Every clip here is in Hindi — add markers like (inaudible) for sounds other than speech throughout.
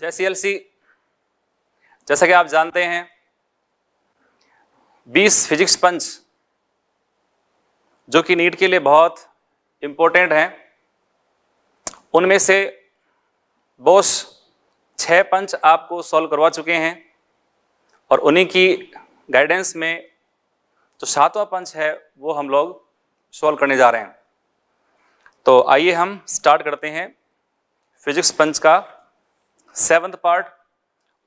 जय सी जैसा कि आप जानते हैं 20 फिजिक्स पंच जो कि नीट के लिए बहुत इम्पोर्टेंट हैं उनमें से बोस छः पंच आपको सॉल्व करवा चुके हैं और उन्हीं की गाइडेंस में जो सातवां पंच है वो हम लोग सॉल्व करने जा रहे हैं तो आइए हम स्टार्ट करते हैं फिजिक्स पंच का सेवन्थ पार्ट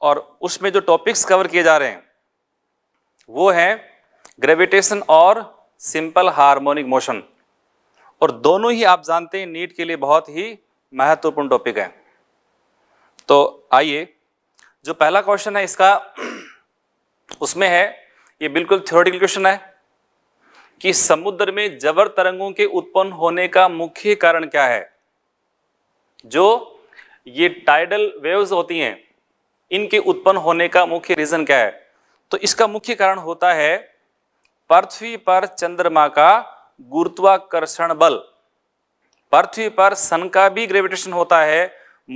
और उसमें जो टॉपिक्स कवर किए जा रहे हैं वो है ग्रेविटेशन और सिंपल हार्मोनिक मोशन और दोनों ही आप जानते हैं नीट के लिए बहुत ही महत्वपूर्ण टॉपिक है तो आइए जो पहला क्वेश्चन है इसका उसमें है ये बिल्कुल थ्योरेटिकल क्वेश्चन है कि समुद्र में जबर तरंगों के उत्पन्न होने का मुख्य कारण क्या है जो ये टाइडल वेव्स होती हैं इनके उत्पन्न होने का मुख्य रीज़न क्या है तो इसका मुख्य कारण होता है पृथ्वी पर चंद्रमा का गुरुत्वाकर्षण बल पृथ्वी पर सन का भी ग्रेविटेशन होता है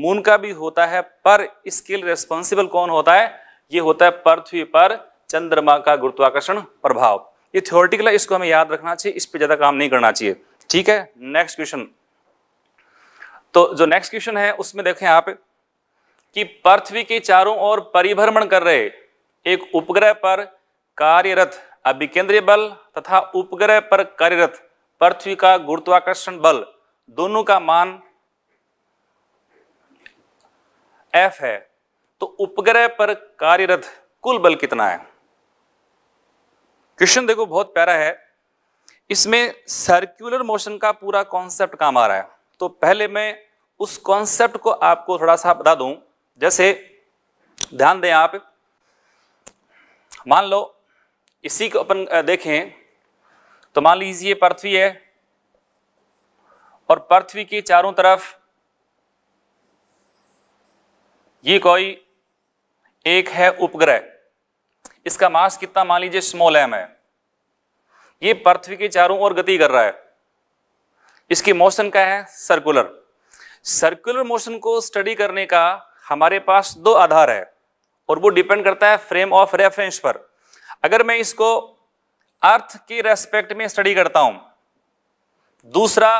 मून का भी होता है पर इसके लिए रेस्पॉन्सिबल कौन होता है ये होता है पृथ्वी पर चंद्रमा का गुरुत्वाकर्षण प्रभाव ये थ्योरिटिकल इसको हमें याद रखना चाहिए इस पर ज़्यादा काम नहीं करना चाहिए ठीक है नेक्स्ट क्वेश्चन तो जो नेक्स्ट क्वेश्चन है उसमें देखें आप कि पृथ्वी के चारों ओर परिभ्रमण कर रहे एक उपग्रह पर कार्यरत अभिकेंद्रीय बल तथा उपग्रह पर कार्यरत पृथ्वी का गुरुत्वाकर्षण बल दोनों का मान एफ है तो उपग्रह पर कार्यरत कुल बल कितना है क्वेश्चन देखो बहुत प्यारा है इसमें सर्कुलर मोशन का पूरा कॉन्सेप्ट काम आ रहा है तो पहले मैं उस कॉन्सेप्ट को आपको थोड़ा सा बता दूं जैसे ध्यान दें आप मान लो इसी को अपन देखें तो मान लीजिए पृथ्वी है और पृथ्वी के चारों तरफ ये कोई एक है उपग्रह इसका मास कितना मान लीजिए स्मॉल एम है ये पृथ्वी के चारों ओर गति कर रहा है इसकी मोशन क्या है सर्कुलर सर्कुलर मोशन को स्टडी करने का हमारे पास दो आधार है और वो डिपेंड करता है फ्रेम ऑफ रेफरेंस पर अगर मैं इसको अर्थ के रेस्पेक्ट में स्टडी करता हूं दूसरा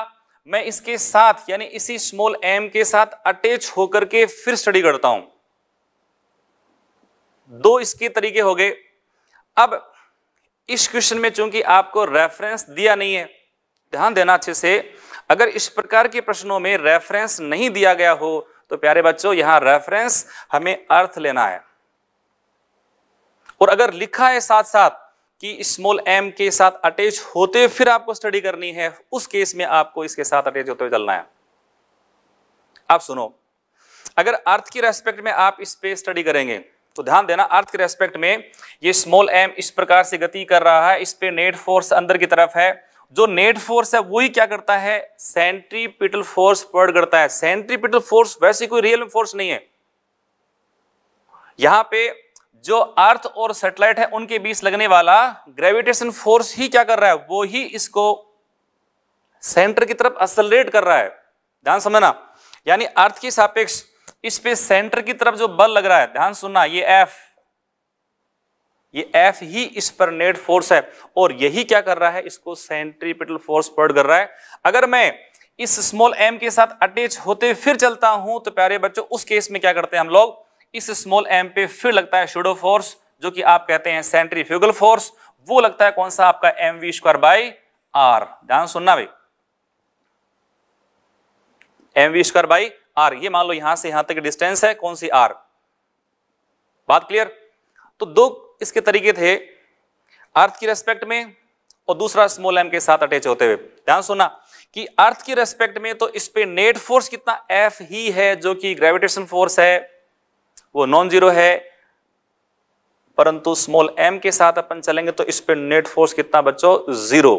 मैं इसके साथ यानी इसी स्मॉल एम के साथ अटैच होकर के फिर स्टडी करता हूं दो इसके तरीके हो गए अब इस क्वेश्चन में चूंकि आपको रेफरेंस दिया नहीं है ध्यान देना अच्छे से अगर इस प्रकार के प्रश्नों में रेफरेंस नहीं दिया गया हो तो प्यारे बच्चों यहां रेफरेंस हमें अर्थ लेना है और अगर लिखा है साथ साथ कि स्मॉल एम के साथ अटैच होते फिर आपको स्टडी करनी है उस केस में आपको इसके साथ अटैच होते हुए चलना है आप सुनो अगर अर्थ की रेस्पेक्ट में आप इस पे स्टडी करेंगे तो ध्यान देना अर्थ के रेस्पेक्ट में ये स्मॉल एम इस प्रकार से गति कर रहा है इस पे नेट फोर्स अंदर की तरफ है जो नेट फोर्स है वो ही क्या करता है सेंट्रीपिटल फोर्स प्रोवाइड करता है सेंट्रीपिटल फोर्स वैसे कोई रियल फोर्स नहीं है यहां पे जो अर्थ और सैटेलाइट है उनके बीच लगने वाला ग्रेविटेशन फोर्स ही क्या कर रहा है वो ही इसको सेंटर की तरफ असलरेट कर रहा है ध्यान समझना यानी अर्थ के सापेक्ष इस पे सेंटर की तरफ जो बल लग रहा है ध्यान सुनना ये एफ ये F ही इस पर नेट फोर्स है और यही क्या कर रहा है इसको सेंट्रीपिटल फोर्स प्रोड कर रहा है अगर मैं इस स्मॉल एम के साथ अटैच होते फिर चलता हूं तो प्यारे बच्चों उस केस में क्या करते हैं हम लोग इस स्मॉल एम पे फिर लगता है शोडो फोर्स जो कि आप कहते हैं फ्यूगल फोर्स वो लगता है कौन सा आपका M V square by R ध्यान सुनना भाई M V square by are ये मान लो यहां से यहां तक डिस्टेंस है कौन सी आर बात क्लियर तो दो इसके तरीके थे अर्थ की रेस्पेक्ट में और दूसरा स्मॉल एम के साथ अटैच होते हुए ध्यान सुना कि अर्थ की रेस्पेक्ट में तो इस पर नेट फोर्स कितना एफ ही है जो कि ग्रेविटेशन फोर्स है वो नॉन जीरो है परंतु स्मॉल एम के साथ अपन चलेंगे तो इस पर नेट फोर्स कितना बच्चों जीरो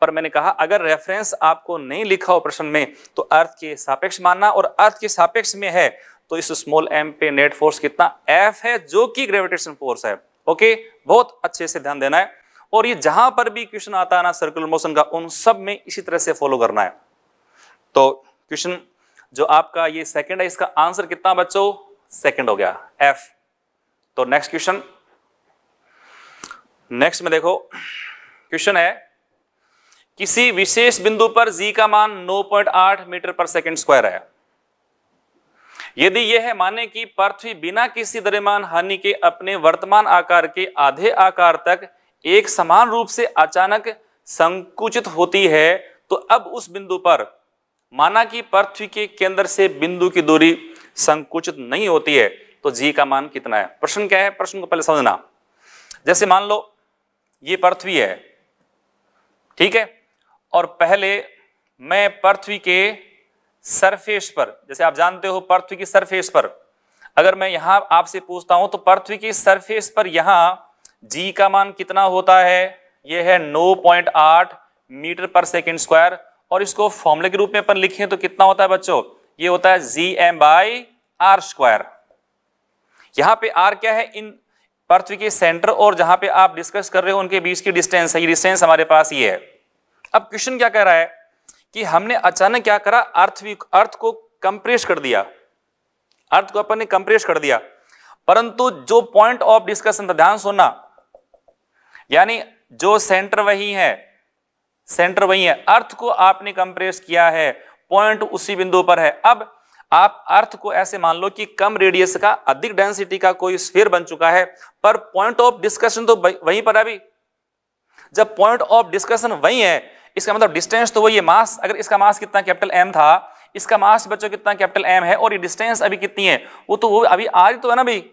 पर मैंने कहा अगर रेफरेंस आपको नहीं लिखा हो प्रश्न में तो अर्थ के सापेक्ष मानना और अर्थ के सापेक्ष में है तो इस स्मॉल एम पे नेट फोर्स कितना एफ है जो कि ग्रेविटेशन फोर्स है ओके बहुत अच्छे से ध्यान देना है और ये जहां पर भी क्वेश्चन आता है ना सर्कुलर मोशन का उन सब में इसी तरह से फॉलो करना है तो क्वेश्चन जो आपका ये सेकंड है इसका आंसर कितना बच्चों सेकंड हो गया एफ तो नेक्स्ट क्वेश्चन नेक्स्ट में देखो क्वेश्चन है किसी विशेष बिंदु पर जी का मान 9.8 मीटर पर सेकंड स्क्वायर है यदि यह है माने कि पृथ्वी बिना किसी दरमान हानि के अपने वर्तमान आकार के आधे आकार तक एक समान रूप से अचानक संकुचित होती है तो अब उस बिंदु पर माना कि पृथ्वी के केंद्र से बिंदु की दूरी संकुचित नहीं होती है तो जी का मान कितना है प्रश्न क्या है प्रश्न को पहले समझना जैसे मान लो ये पृथ्वी है ठीक है और पहले मैं पृथ्वी के सरफेस पर जैसे आप जानते हो पृथ्वी की सरफेस पर अगर मैं यहां आपसे पूछता हूं तो पृथ्वी की सरफेस पर यहां जी का मान कितना होता है यह है पॉइंट आठ मीटर पर सेकेंड स्क्वायर और इसको फॉर्मूले के रूप में अपन लिखें तो कितना होता है बच्चों ये होता है G M by are square यहां पे आर क्या है इन पृथ्वी के सेंटर और जहां पे आप डिस्कस कर रहे हो उनके बीच की डिस्टेंस है ये डिस्टेंस हमारे पास ये है अब क्वेश्चन क्या कह रहा है कि हमने अचानक क्या करा अर्थ अर्थ को कंप्रेस कर दिया अर्थ को अपन ने कंप्रेस कर दिया परंतु जो पॉइंट ऑफ डिस्कशन था ध्यान सुनना यानी जो सेंटर वही है सेंटर वही है अर्थ को आपने कंप्रेस किया है पॉइंट उसी बिंदु पर है अब आप अर्थ को ऐसे मान लो कि कम रेडियस का अधिक डेंसिटी का कोई स्फीयर बन चुका है पर पॉइंट ऑफ डिस्कशन तो वहीं पर अभी जब पॉइंट ऑफ डिस्कशन वही है इसका मतलब डिस्टेंस तो वो ये मास अगर इसका मास कितना कैपिटल एम था इसका मास बच्चों कितना कैपिटल एम है और ये डिस्टेंस अभी कितनी है वो तो वो अभी आ रही तो है ना भाई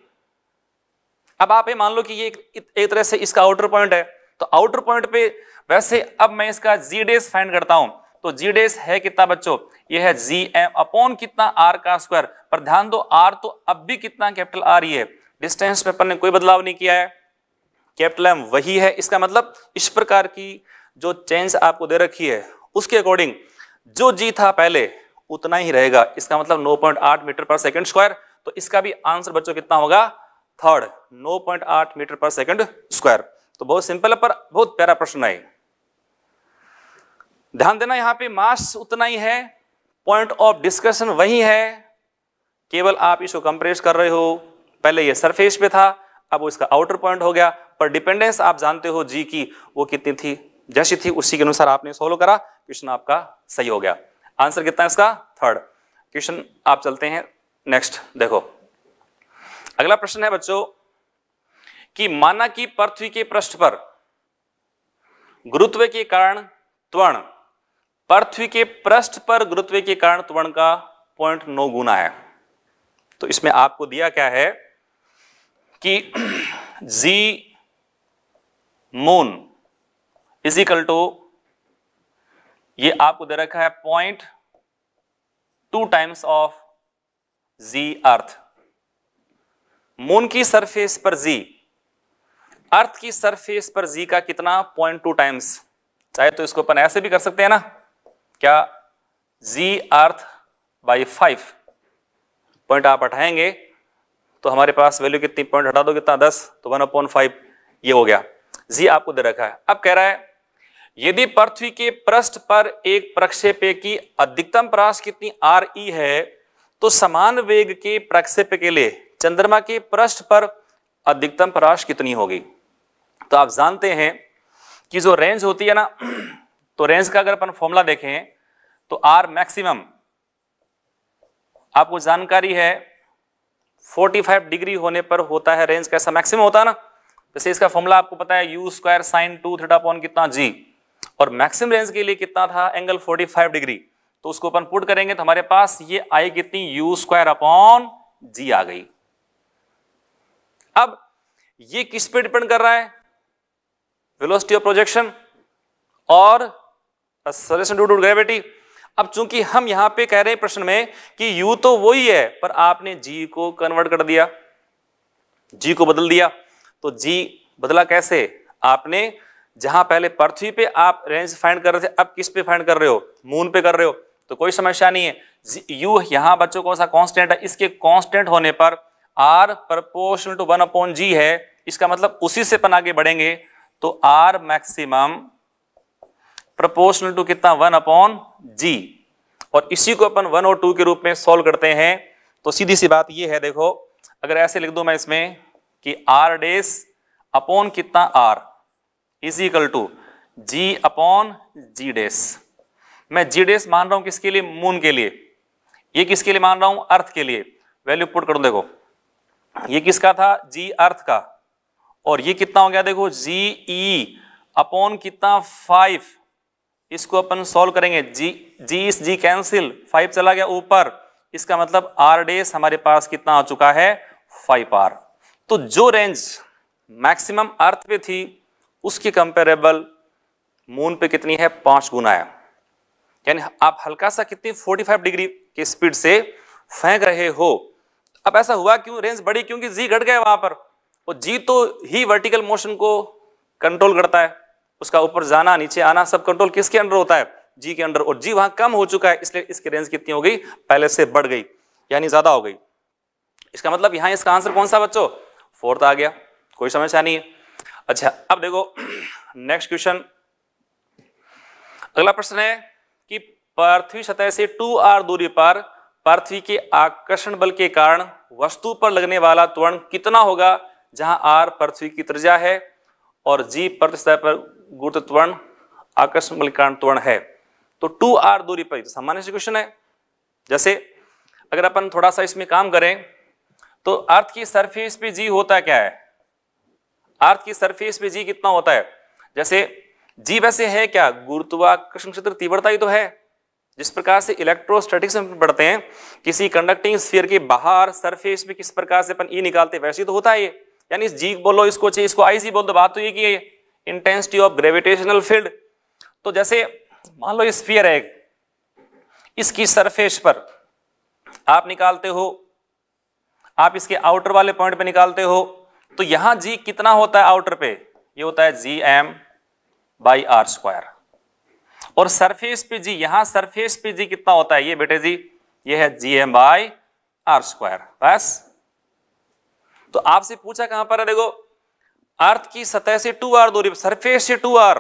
अब आप ये मान लो कि ये एक, तरह से इसका आउटर पॉइंट है तो आउटर पॉइंट पे वैसे अब मैं इसका जी डेस फाइंड करता हूं तो जी डेस है कितना बच्चों ये है जी एम अपॉन कितना आर का स्क्वायर पर ध्यान दो आर तो अब भी कितना कैपिटल आ रही है डिस्टेंस पेपर ने कोई बदलाव नहीं किया है कैपिटल एम वही है इसका मतलब इस प्रकार की जो चेंज आपको दे रखी है उसके अकॉर्डिंग जो जी था पहले उतना ही रहेगा इसका मतलब 9.8 मीटर पर सेकंड स्क्वायर तो इसका भी आंसर बच्चों कितना होगा third 9.8 metre per second square तो बहुत सिंपल है पर बहुत प्यारा प्रश्न है ध्यान देना यहां पे मास उतना ही है पॉइंट ऑफ डिस्कशन वही है केवल आप इसको कंप्रेस कर रहे हो पहले ये सरफेस पे था अब इसका आउटर पॉइंट हो गया पर डिपेंडेंस आप जानते हो जी की वो कितनी थी जैसी थी उसी के अनुसार आपने सोल्व करा क्वेश्चन आपका सही हो गया आंसर कितना है इसका थर्ड क्वेश्चन आप चलते हैं नेक्स्ट देखो अगला प्रश्न है बच्चों कि माना कि पृथ्वी के पृष्ठ पर गुरुत्व के कारण त्वरण पृथ्वी के पृष्ठ पर गुरुत्व के कारण त्वरण का पॉइंट नौ गुना है तो इसमें आपको दिया क्या है कि G (clears throat) moon is equal to ये आपको दे रखा है point two times of G earth moon की सरफेस पर जी अर्थ की सरफेस पर जी का कितना पॉइंट टू टाइम्स चाहे तो इसको अपन ऐसे भी कर सकते हैं ना क्या G earth by five point आप हटाएंगे तो हमारे पास वैल्यू कितनी पॉइंट हटा दो कितना दस तो वन अपॉइंट फाइव ये हो गया जी आपको दे रखा है अब कह रहा है यदि पृथ्वी के पृष्ठ पर एक प्रक्षेप्य की अधिकतम प्रास कितनी आर ई है तो समान वेग के प्रक्षेप के लिए चंद्रमा के पृष्ठ पर अधिकतम प्रास कितनी होगी तो आप जानते हैं कि जो रेंज होती है ना तो रेंज का अगर अपन फॉर्मूला देखें तो आर मैक्सिमम आपको जानकारी है 45 डिग्री होने पर होता है रेंज कैसा मैक्सिमम होता है ना जैसे इसका फॉर्मूला आपको पता है you square sine two theta upon कितना जी और मैक्सिमम रेंज के लिए कितना था एंगल 45 डिग्री तो उसको अपन पुट करेंगे तो हमारे पास ये आई कितनी यू स्क्वायर अपॉन जी आ गई अब ये किस पे डिपेंड कर रहा है वेलोसिटी ऑफ प्रोजेक्शन और सजेशन ड्यू टू ग्रेविटी अब चूंकि हम यहां पे कह रहे हैं प्रश्न में कि यू तो वही है पर आपने जी को कन्वर्ट कर दिया जी को बदल दिया तो जी बदला कैसे आपने जहां पहले पृथ्वी पे आप रेंज फाइंड कर रहे थे अब किस पे फाइंड कर रहे हो मून पे कर रहे हो तो कोई समस्या नहीं है यू यहां बच्चों कौन सा कॉन्स्टेंट है इसके कॉन्स्टेंट होने पर R proportional to one upon G है इसका मतलब उसी से अपन आगे बढ़ेंगे तो आर मैक्सिमम प्रपोर्शनल टू कितना वन अपॉन जी और इसी को अपन वन और टू के रूप में सोल्व करते हैं तो सीधी सी बात ये है देखो अगर ऐसे लिख दो मैं इसमें कि आर डेस अपॉन कितना R is equal to G upon G dash मैं जी डेस मान रहा हूं किसके लिए मून के लिए ये किसके लिए मान रहा हूं अर्थ के लिए वैल्यू पुट करो देखो ये किसका था जी अर्थ का और ये कितना हो गया देखो जी ई अपॉन कितना फाइव इसको अपन सॉल्व करेंगे जी जी इस जी कैंसिल फाइव चला गया ऊपर इसका मतलब आर डेस हमारे पास कितना आ चुका है फाइव आर तो जो रेंज मैक्सिमम अर्थ पे थी उसकी कंपेरेबल मून पे कितनी है पांच गुना है यानी आप हल्का सा कितनी 45 डिग्री की स्पीड से फेंक रहे हो अब ऐसा हुआ क्यों रेंज बढ़ी क्योंकि जी घट गया वहां पर और जी तो ही वर्टिकल मोशन को कंट्रोल करता है उसका ऊपर जाना नीचे आना सब कंट्रोल किसके अंडर होता है जी के अंडर और जी वहां कम हो चुका है इसलिए इसकी रेंज कितनी हो गई पहले से बढ़ गई यानी ज्यादा हो गई इसका मतलब यहां इसका आंसर कौन सा बच्चों फोर्थ आ गया कोई समस्या नहीं है अच्छा अब देखो नेक्स्ट क्वेश्चन अगला प्रश्न है कि पृथ्वी सतह से टू आर दूरी पर पृथ्वी के आकर्षण बल के कारण वस्तु पर लगने वाला त्वरण कितना होगा जहां आर पृथ्वी की त्रिज्या है और जी पृथ्वी सतह पर गुरुत्व त्वरण आकर्षण बल कारण त्वरण है तो टू आर दूरी पर तो सामान्य से क्वेश्चन है जैसे अगर अपन थोड़ा सा इसमें काम करें तो अर्थ की सरफेस पे जी होता क्या है अर्थ की सरफेस पे जी कितना होता है जैसे जी वैसे है क्या गुरुत्वाकर्षण क्षेत्र तीव्रता ही तो है जिस प्रकार से इलेक्ट्रोस्टैटिक्स में पढ़ते हैं किसी कंडक्टिंग स्फीयर के बाहर सरफेस पे किस प्रकार से अपन ई e निकालते वैसे तो होता है ये यानी जी बोलो इसको चाहिए इसको आई सी बोल दो तो बात तो ये की इंटेंसिटी ऑफ ग्रेविटेशनल फील्ड तो जैसे मान लो स्फीयर है इसकी सरफेस पर आप निकालते हो आप इसके आउटर वाले पॉइंट पे निकालते हो तो यहां जी कितना होता है आउटर पे ये होता है G M by are square और सरफेस पे जी यहां सरफेस पे जी कितना होता है ये बेटे जी ये है G M by are square बस तो आपसे पूछा कहां पर है देखो अर्थ की सतह से टू आर दूरी सरफेस से टू आर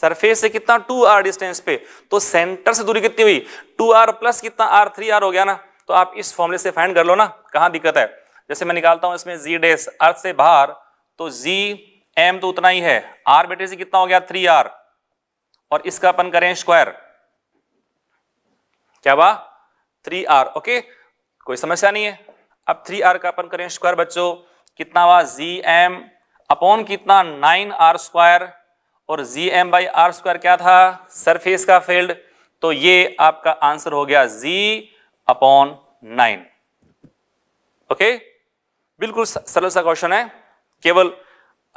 सरफेस से कितना टू आर डिस्टेंस पे तो सेंटर से दूरी कितनी हुई टू आर प्लस कितना आर थ्री आर हो गया ना तो आप इस फॉर्मूले से फाइंड कर लो ना कहां दिक्कत है जैसे मैं निकालता हूं इसमें जी डेस अर्थ से बाहर तो जी एम तो उतना ही है आर बेटे से कितना हो गया थ्री आर और इसका अपन करें स्क्वायर क्या बा थ्री आर ओके कोई समस्या नहीं है अब थ्री आर का अपन करें स्क्वायर बच्चों कितना हुआ जी एम अपॉन कितना नाइन आर स्क्वायर और G M by are square क्या था सरफेस का फील्ड तो ये आपका आंसर हो गया जी अपॉन नाइन ओके बिल्कुल सरल सा क्वेश्चन है केवल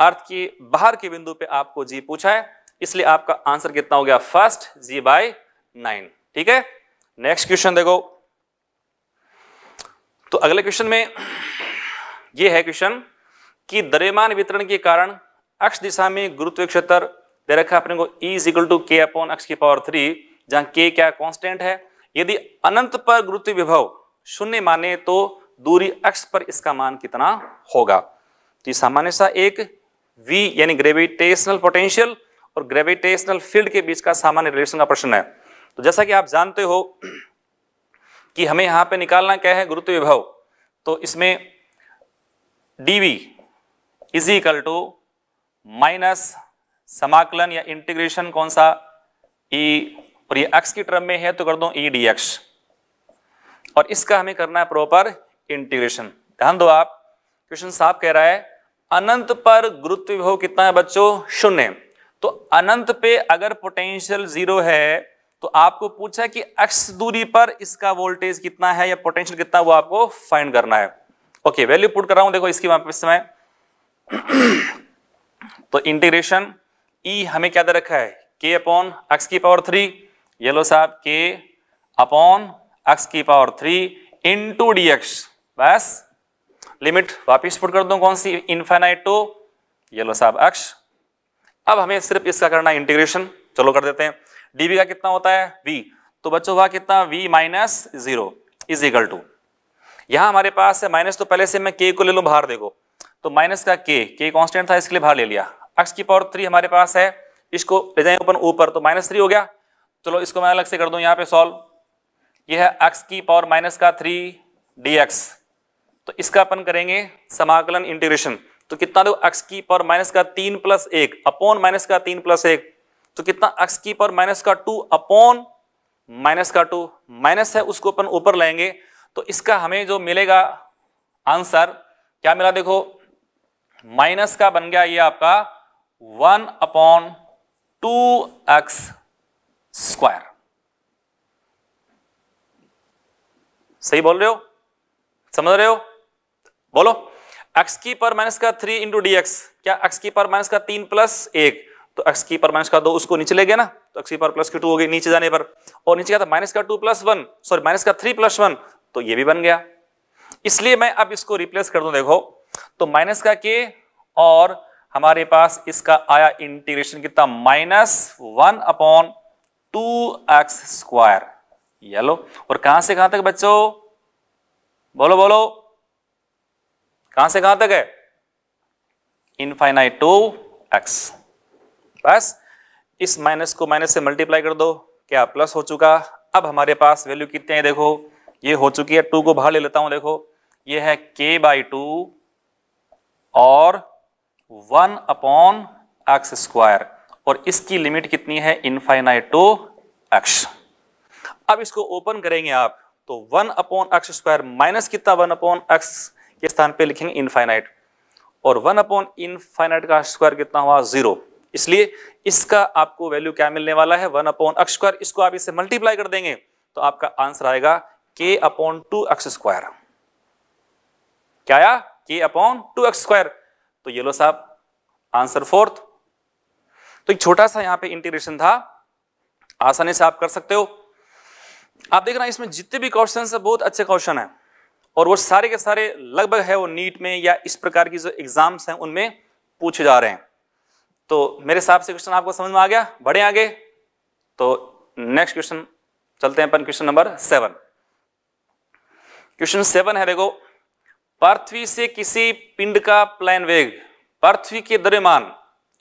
अर्थ की बाहर के बिंदु पे आपको जी पूछा है इसलिए आपका आंसर कितना हो गया फर्स्ट जी बाय नाइन ठीक है नेक्स्ट क्वेश्चन देखो तो अगले क्वेश्चन में यह है क्वेश्चन कि द्रव्यमान वितरण के कारण अक्ष दिशा में गुरुत्व क्षेत्र दे रखा अपने को E is equal to K upon अक्ष की पावर थ्री जहां के क्या कांस्टेंट है यदि अनंत पर गुरुत्व विभव शून्य माने तो दूरी x पर इसका मान कितना होगा तो ये सामान्य सा एक v यानी ग्रेविटेशनल पोटेंशियल और ग्रेविटेशनल फील्ड के बीच का सामान्य रिलेशन का प्रश्न है तो जैसा कि आप जानते हो कि हमें यहां पे निकालना क्या है गुरुत्व विभव तो इसमें dv is equal to minus समाकलन या इंटीग्रेशन कौन सा ई e और ये x की टर्म में है तो कर दो ई डी एक्स और इसका हमें करना है प्रॉपर इंटीग्रेशन ध्यान दो आप क्वेश्चन साफ कह रहा है अनंत पर गुरुत्व विभव कितना है बच्चों शून्य तो अनंत पे अगर पोटेंशियल जीरो है तो आपको पूछा कि अक्ष दूरी पर इसका वोल्टेज कितना है या पोटेंशियल कितना वो आपको फाइंड करना है ओके वैल्यू पुट कर रहा हूं देखो इसकी वापस समय (clears throat) तो इंटीग्रेशन ई e हमें क्या दे रखा है के अपॉन एक्स की पावर थ्री ये लो साहब के अपॉन एक्स की power three into D X बस लिमिट वापिस पुट कर दो कौन सी इनफाइनाइट टू येलो साहब एक्स अब हमें सिर्फ इसका करना है इंटीग्रेशन चलो कर देते हैं बी का कितना होता है वी तो बच्चों हुआ कितना V minus zero is equal to यहां हमारे पास है माइनस तो पहले से मैं के को ले लूँ बाहर देखो तो माइनस का के के कांस्टेंट था इसके लिए बाहर ले लिया एक्स की पावर थ्री हमारे पास है इसको ले जाए ऊपर ऊपर तो माइनस थ्री हो गया चलो इसको मैं अलग से कर दू यहाँ पे सॉल्व ये है एक्स की पावर माइनस का थ्री डी एक्स तो इसका अपन करेंगे समाकलन इंटीग्रेशन तो कितना दो एक्स की पावर माइनस का तीन प्लस एक अपॉन माइनस का तीन प्लस एक तो कितना एक्स की पावर माइनस का टू अपॉन माइनस का टू माइनस है उसको अपन ऊपर लाएंगे तो इसका हमें जो मिलेगा आंसर क्या मिला देखो माइनस का बन गया ये आपका one upon two X square सही बोल रहे हो समझ रहे हो बोलो एक्स की पर माइनस का थ्री इंटू डी एक्स क्या एक्स की पर माइनस का तीन प्लस एक तो एक्स की पर माइनस का दो उसको नीचे ले गया ना तो एक्स की पर प्लस की टू हो गई नीचे जाने पर और नीचे क्या था माइनस का two plus one sorry minus का थ्री प्लस वन तो ये भी बन गया इसलिए मैं अब इसको रिप्लेस कर दूं देखो तो माइनस का के और हमारे पास इसका आया इंटीग्रेशन कितना minus one upon two X square ये लो और कहां से कहां तक बच्चों बोलो बोलो कहां से कहां तक है इनफाइनाइट टू एक्स बस इस माइनस को माइनस से मल्टीप्लाई कर दो क्या प्लस हो चुका अब हमारे पास वैल्यू कितने हैं देखो ये हो चुकी है टू को बाहर ले लेता हूं देखो ये है के बाई टू और वन अपॉन एक्स स्क्वायर और इसकी लिमिट कितनी है इनफाइनाइट टू एक्स अब इसको ओपन करेंगे आप तो one upon X square minus कितना वन अपॉन एक्स के स्थान पे लिखेंगे इनफाइनाइट और वन अपॉन इनफाइनाइट का स्क्वायर कितना हुआ जीरो इसलिए इसका आपको वैल्यू क्या मिलने वाला है वन अपॉन एक्स स्क्वायर इसको आप इसे मल्टीप्लाई कर देंगे तो आपका आंसर आएगा के अपॉन टू एक्स स्क्वायर क्या आया के अपॉन टू एक्स स्क्वायर तो ये लो साहब आंसर फोर्थ तो एक छोटा सा यहां पे इंटीग्रेशन था आसानी से आप कर सकते हो आप देख रहे हैं इसमें जितने भी क्वेश्चन है बहुत अच्छे क्वेश्चन है और वो सारे के सारे लगभग है वो नीट में या इस प्रकार की जो एग्जाम्स हैं उनमें पूछे जा रहे हैं तो मेरे हिसाब से क्वेश्चन आपको समझ में आ गया बढ़े आगे तो नेक्स्ट क्वेश्चन चलते हैं अपन question number seven question seven है देखो पृथ्वी से किसी पिंड का प्लेन वेग पृथ्वी के द्रव्यमान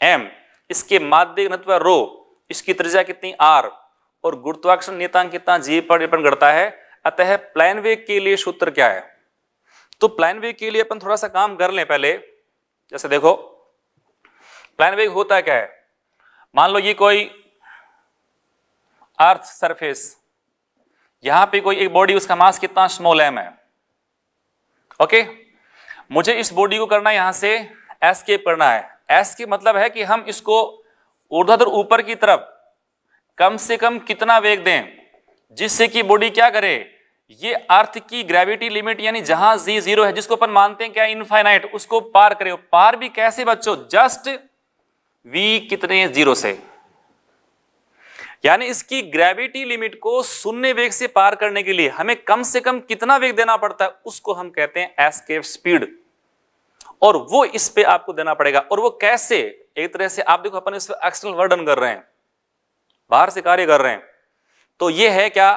एम इसके माध्यम घनत्व रो इसकी त्रिज्या कितनी आर और गुरुत्वाकर्षण नियतांक कितना जी पर निर्पण करता है अतः प्लान वेग के लिए सूत्र क्या है तो प्लान वेग के लिए अपन थोड़ा सा काम कर लें पहले जैसे देखो प्लान वेग होता क्या है मान लो ये कोई अर्थ सरफेस यहां पे कोई एक बॉडी उसका मास कितना स्मॉल एम है ओके मुझे इस बॉडी को करना यहां से एस्केप करना है एस्केप मतलब है कि हम इसको उधर ऊपर की तरफ कम से कम कितना वेग दें जिससे कि बॉडी क्या करे ये अर्थ की ग्रेविटी लिमिट यानी जहां जी जीरो है जिसको अपन मानते हैं क्या इनफाइनाइट उसको पार करे पार भी कैसे बच्चों जस्ट वी कितने जीरो से यानी इसकी ग्रेविटी लिमिट को शून्य वेग से पार करने के लिए हमें कम से कम कितना वेग देना पड़ता है उसको हम कहते हैं एस्केप स्पीड और वो इस पे आपको देना पड़ेगा और वो कैसे एक तरह से आप देखो अपन इस पर एक्सटर्नल वर्डन कर रहे हैं बाहर से कार्य कर रहे हैं तो ये है क्या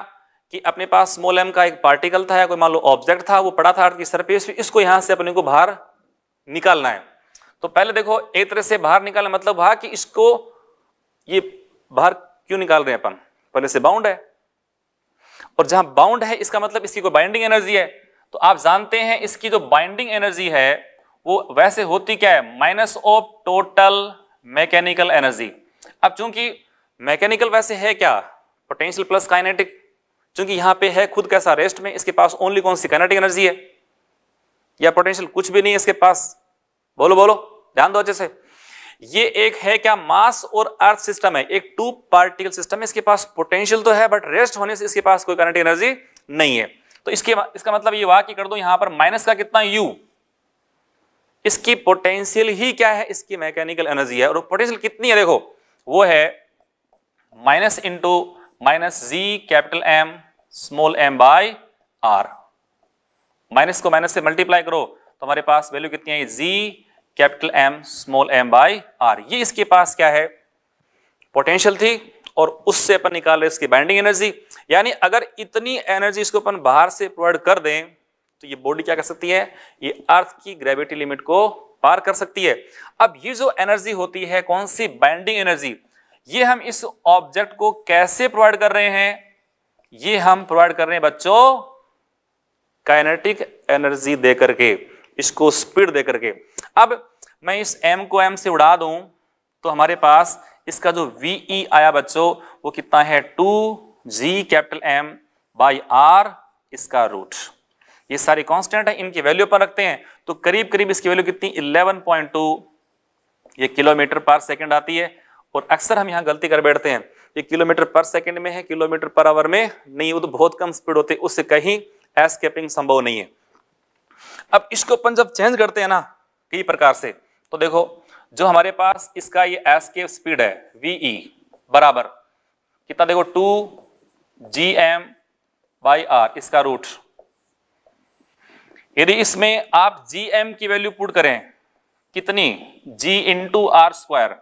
कि अपने पास स्मॉल एम का एक पार्टिकल था या कोई मान लो ऑब्जेक्ट था वो पड़ा था अर्थ की सरफेस पे इसको यहां से अपने को बाहर निकालना है तो पहले देखो एक तरह से बाहर निकालना मतलब हुआ कि इसको ये बाहर क्यों निकाल रहे हैं अपन पहले से बाउंड है और जहां बाउंड है इसका मतलब इसकी कोई बाइंडिंग एनर्जी है तो आप जानते हैं इसकी जो बाइंडिंग एनर्जी है वो वैसे होती क्या है minus of total mechanical energy अब चूंकि मैकेनिकल वैसे है क्या पोटेंशियल प्लस काइनेटिक चूंकि यहां पे है खुद कैसा रेस्ट में इसके पास ओनली कौन सी कैनेटिक एनर्जी है या पोटेंशियल कुछ भी नहीं है इसके पास बोलो बोलो ध्यान दो अच्छे से ये एक है क्या मास और अर्थ सिस्टम है एक टू पार्टिकल सिस्टम है इसके पास पोटेंशियल तो है बट रेस्ट होने से इसके पास कोई कैनेटिक एनर्जी नहीं है तो इसके इसका मतलब ये हुआ कि कर दो यहां पर माइनस का कितना यू इसकी पोटेंशियल ही क्या है इसकी मैकेनिकल एनर्जी है और पोटेंशियल कितनी है देखो वो है minus into minus G capital M small M by R minus को माइनस से मल्टीप्लाई करो तो हमारे पास वैल्यू कितनी आई G capital M small M by are ये इसके पास क्या है पोटेंशियल थी और उससे अपन निकाल रहे इसकी बाइंडिंग एनर्जी यानी अगर इतनी एनर्जी इसको अपन बाहर से प्रोवाइड कर दें तो ये बॉडी क्या कर सकती है ये अर्थ की ग्रेविटी लिमिट को पार कर सकती है अब ये जो एनर्जी होती है कौन सी बाइंडिंग एनर्जी ये हम इस ऑब्जेक्ट को कैसे प्रोवाइड कर रहे हैं ये हम प्रोवाइड कर रहे हैं बच्चों काइनेटिक एनर्जी दे करके इसको स्पीड दे करके अब मैं इस एम को एम से उड़ा दूं तो हमारे पास इसका जो वी ई e आया बच्चों वो कितना है two G capital M by R इसका रूट ये सारे कांस्टेंट है इनकी वैल्यू पर रखते हैं तो करीब करीब इसकी वैल्यू कितनी 11.2 ये किलोमीटर पर सेकंड आती है और अक्सर हम यहां गलती कर बैठते हैं ये किलोमीटर पर सेकंड में है किलोमीटर पर आवर में नहीं वो तो बहुत कम स्पीड होती है उससे कहीं एस्केपिंग संभव नहीं है अब इसको अपन जब चेंज करते हैं ना कई प्रकार से तो देखो जो हमारे पास इसका ये एस्केप स्पीड है वी e, बराबर कितना देखो two G M by R इसका रूट यदि इसमें आप जी एम की वैल्यू पुट करें कितनी जी इंटू आर स्क्वायर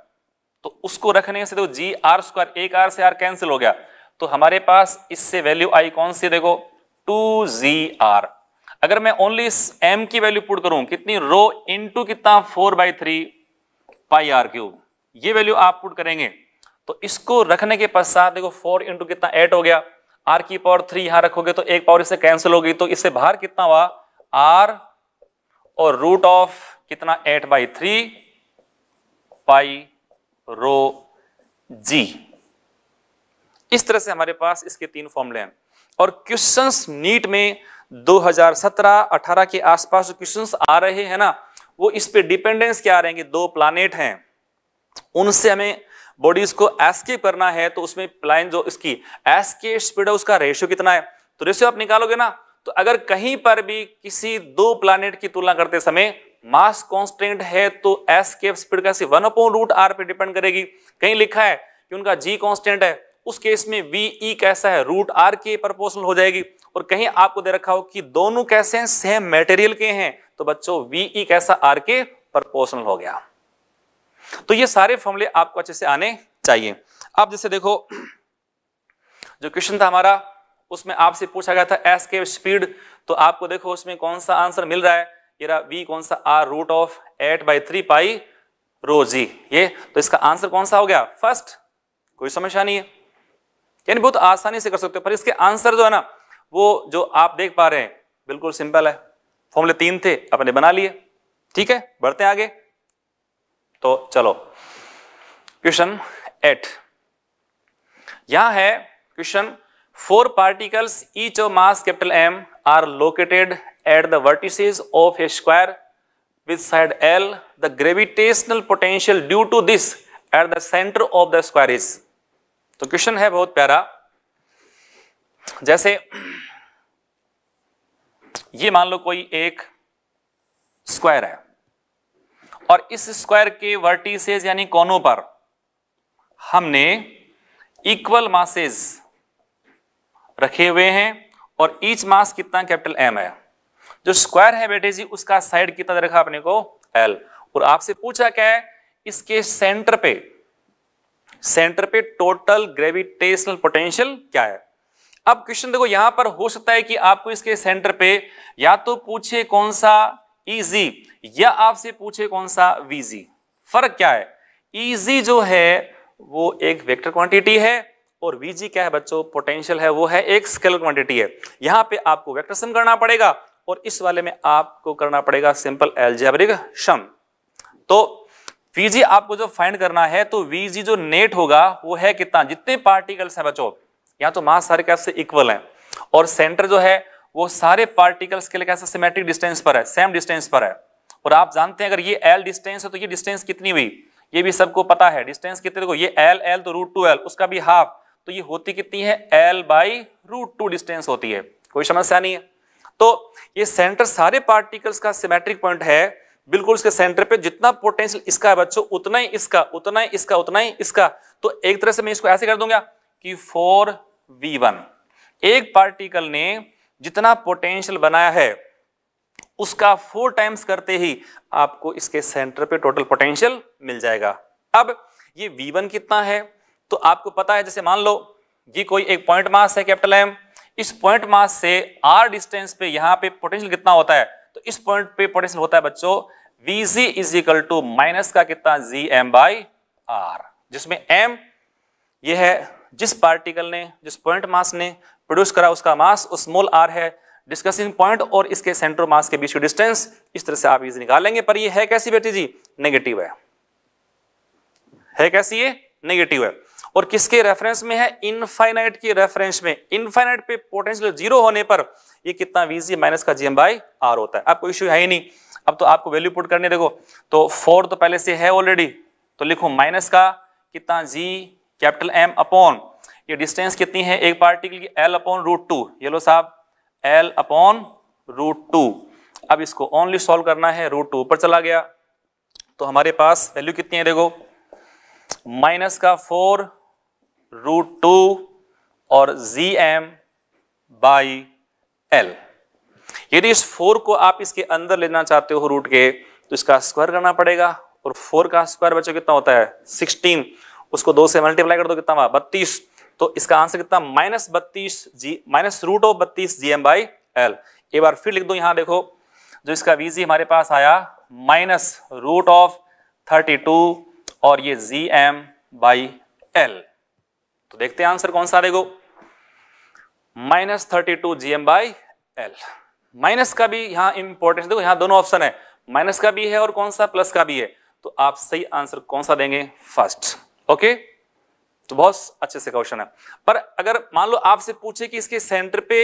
तो उसको रखने से देखो जी आर स्क्वायर एक आर से आर कैंसिल हो गया तो हमारे पास इससे वैल्यू आई कौन सी देखो टू जी आर अगर मैं ओनली इस एम की वैल्यू पुट करूं कितनी रो इंटू कितना four by three pi R cube ये वैल्यू आप पुट करेंगे तो इसको रखने के पश्चात देखो फोर इंटू कितना एट हो गया आर की पावर थ्री यहां रखोगे तो एक पावर इससे कैंसिल होगी तो इससे बाहर कितना हुआ आर और रूट ऑफ कितना eight by three pi rho G इस तरह से हमारे पास इसके तीन फॉर्मूले हैं और क्वेश्चंस नीट में 2017-18 के आसपास जो क्वेश्चंस आ रहे हैं ना वो इस पे डिपेंडेंस क्या आ रहे हैं कि दो प्लानिट हैं उनसे हमें बॉडीज को एस्केप करना है तो उसमें प्लान जो इसकी एस्केप स्पीड है उसका रेशियो कितना है तो रेशियो आप निकालोगे ना तो अगर कहीं पर भी किसी दो प्लानिट की तुलना करते समय मास कॉन्स्टेंट है तो एस के स्पीड कैसे वन अपॉन रूट आर पे डिपेंड करेगी कहीं लिखा है कि उनका जी कॉन्स्टेंट है उस केस में वी ई e कैसा है रूट आर के प्रपोर्शनल हो जाएगी और कहीं आपको दे रखा हो कि दोनों कैसे हैं सेम मेटेरियल के हैं तो बच्चों वी ई e कैसा आर के प्रपोर्शनल हो गया तो ये सारे फॉर्मूले आपको अच्छे से आने चाहिए अब जैसे देखो जो क्वेश्चन था हमारा उसमें आपसे पूछा गया था एस के स्पीड तो आपको देखो उसमें कौन सा आंसर मिल रहा है ये रहा वी कौन सा R root of eight by three pi rho G ये तो इसका आंसर कौन सा हो गया फर्स्ट कोई समस्या नहीं है यानी बहुत आसानी से कर सकते हो पर इसके आंसर जो है ना वो जो आप देख पा रहे हैं बिल्कुल सिंपल है फॉर्मूले तीन थे अपने बना लिए ठीक है बढ़ते हैं आगे तो चलो क्वेश्चन एट यहां है question four particles each of mass capital M are located at the vertices of a square with side L, the gravitational potential due to this at the center of the square is. तो क्वेश्चन है बहुत प्यारा जैसे ये मान लो कोई एक स्क्वायर है और इस स्क्वायर के वर्टिसेस यानी कोनों पर हमने इक्वल मासेस रखे हुए हैं और ईच मास कितना कैपिटल एम है जो स्क्वायर है बेटे जी उसका साइड कितना रखा अपने को एल और आपसे पूछा क्या है इसके सेंटर पे सेंटर पे टोटल ग्रेविटेशनल पोटेंशियल क्या है अब क्वेश्चन देखो यहां पर हो सकता है कि आपको इसके सेंटर पे या तो पूछे कौन सा इजी e या आपसे पूछे कौन सा वीजी फर्क क्या है इजी e जो है वो एक वेक्टर क्वांटिटी है और वीजी क्या है बच्चों पोटेंशियल है वो है एक स्केलर क्वांटिटी है यहां पे आपको वेक्टर सम करना पड़ेगा और इस वाले में आपको करना पड़ेगा सिंपल एल्जेब्रिक सम तो वीजी आपको जो फाइंड करना है तो वीजी जो नेट होगा वो है कितना जितने पार्टिकल्स हैं बच्चों यहाँ तो मास सारे कैसे इक्वल हैं और सेंटर जो है वो सारे पार्टिकल्स के लिए कैसे सिमेट्रिक डिस्टेंस पर है सेम डिस्टेंस पर है और आप जानते हैं अगर ये एल डिस्टेंस है तो ये डिस्टेंस कितनी हुई ये भी सबको पता है डिस्टेंस कितने को ये एल एल तो रूट टू एल उसका भी हाफ तो ये होती कितनी है L by root two distance होती है कोई समस्या नहीं है तो ये सेंटर सारे पार्टिकल्स का सिमेट्रिक पॉइंट है बिल्कुल उसके सेंटर पे जितना पोटेंशियल इसका है बच्चों उतना ही इसका उतना ही इसका उतना ही इसका तो एक तरह से मैं इसको ऐसे कर दूंगा कि फोर वी वन एक पार्टिकल ने जितना पोटेंशियल बनाया है उसका फोर टाइम्स करते ही आपको इसके सेंटर पे टोटल पोटेंशियल मिल जाएगा अब ये वी वन कितना है तो आपको पता है जैसे मान लो ये कोई एक पॉइंट मास है कैपिटल एम इस पॉइंट मास से आर डिस्टेंस पे यहां पे पोटेंशियल कितना होता है तो इस पॉइंट पे पोटेंशियल होता है बच्चों Vz is equal to minus का कितना जी एम बाई आर जिसमें एम यह है जिस पार्टिकल ने जिस पॉइंट मास ने प्रोड्यूस करा उसका मास स्मॉल आर है डिस्कसिंग पॉइंट और इसके सेंटर मास के बीच की डिस्टेंस इस तरह से आप इसे निकालेंगे पर ये है कैसी बेटी जी नेगेटिव है है कैसी ये नेगेटिव है और किसके रेफरेंस में है इनफाइनाइट के रेफरेंस में इनफाइनाइट पे पोटेंशियल जीरो होने पर ये कितना वीजी माइनस का जीएम बाई आर होता है आपको इश्यू है ही नहीं अब तो आपको वैल्यू पुट करने देखो तो फोर तो पहले से है ऑलरेडी तो लिखो माइनस का कितना जी कैपिटल एम अपॉन ये डिस्टेंस कितनी है एक पार्टिकल की एल अपॉन रूट टू ये लो साहब एल अपॉन रूट टू अब इसको ओनली सॉल्व करना है रूट टू ऊपर चला गया तो हमारे पास वैल्यू कितनी है देखो माइनस का फोर रूट टू और जी एम बाई एल यदि इस फोर को आप इसके अंदर लेना चाहते हो रूट के तो इसका स्क्वायर करना पड़ेगा और फोर का स्क्वायर बच्चों कितना होता है सिक्सटीन उसको दो से मल्टीप्लाई कर दो कितना हुआ बत्तीस तो इसका आंसर कितना माइनस बत्तीस जी माइनस रूट ऑफ बत्तीस जी एम बाई एल एक बार फिर लिख दो यहां देखो जो इसका वी जी हमारे पास आया minus root of thirty two और ये जी एम बाई एल तो देखते हैं आंसर कौन सा रहेगा minus thirty two G M by L minus का भी यहां इंपॉर्टेंस देखो यहां दोनों ऑप्शन है माइनस का भी है और कौन सा प्लस का भी है तो आप सही आंसर कौन सा देंगे फर्स्ट ओके तो बहुत अच्छे से क्वेश्चन है पर अगर मान लो आपसे पूछे कि इसके सेंटर पे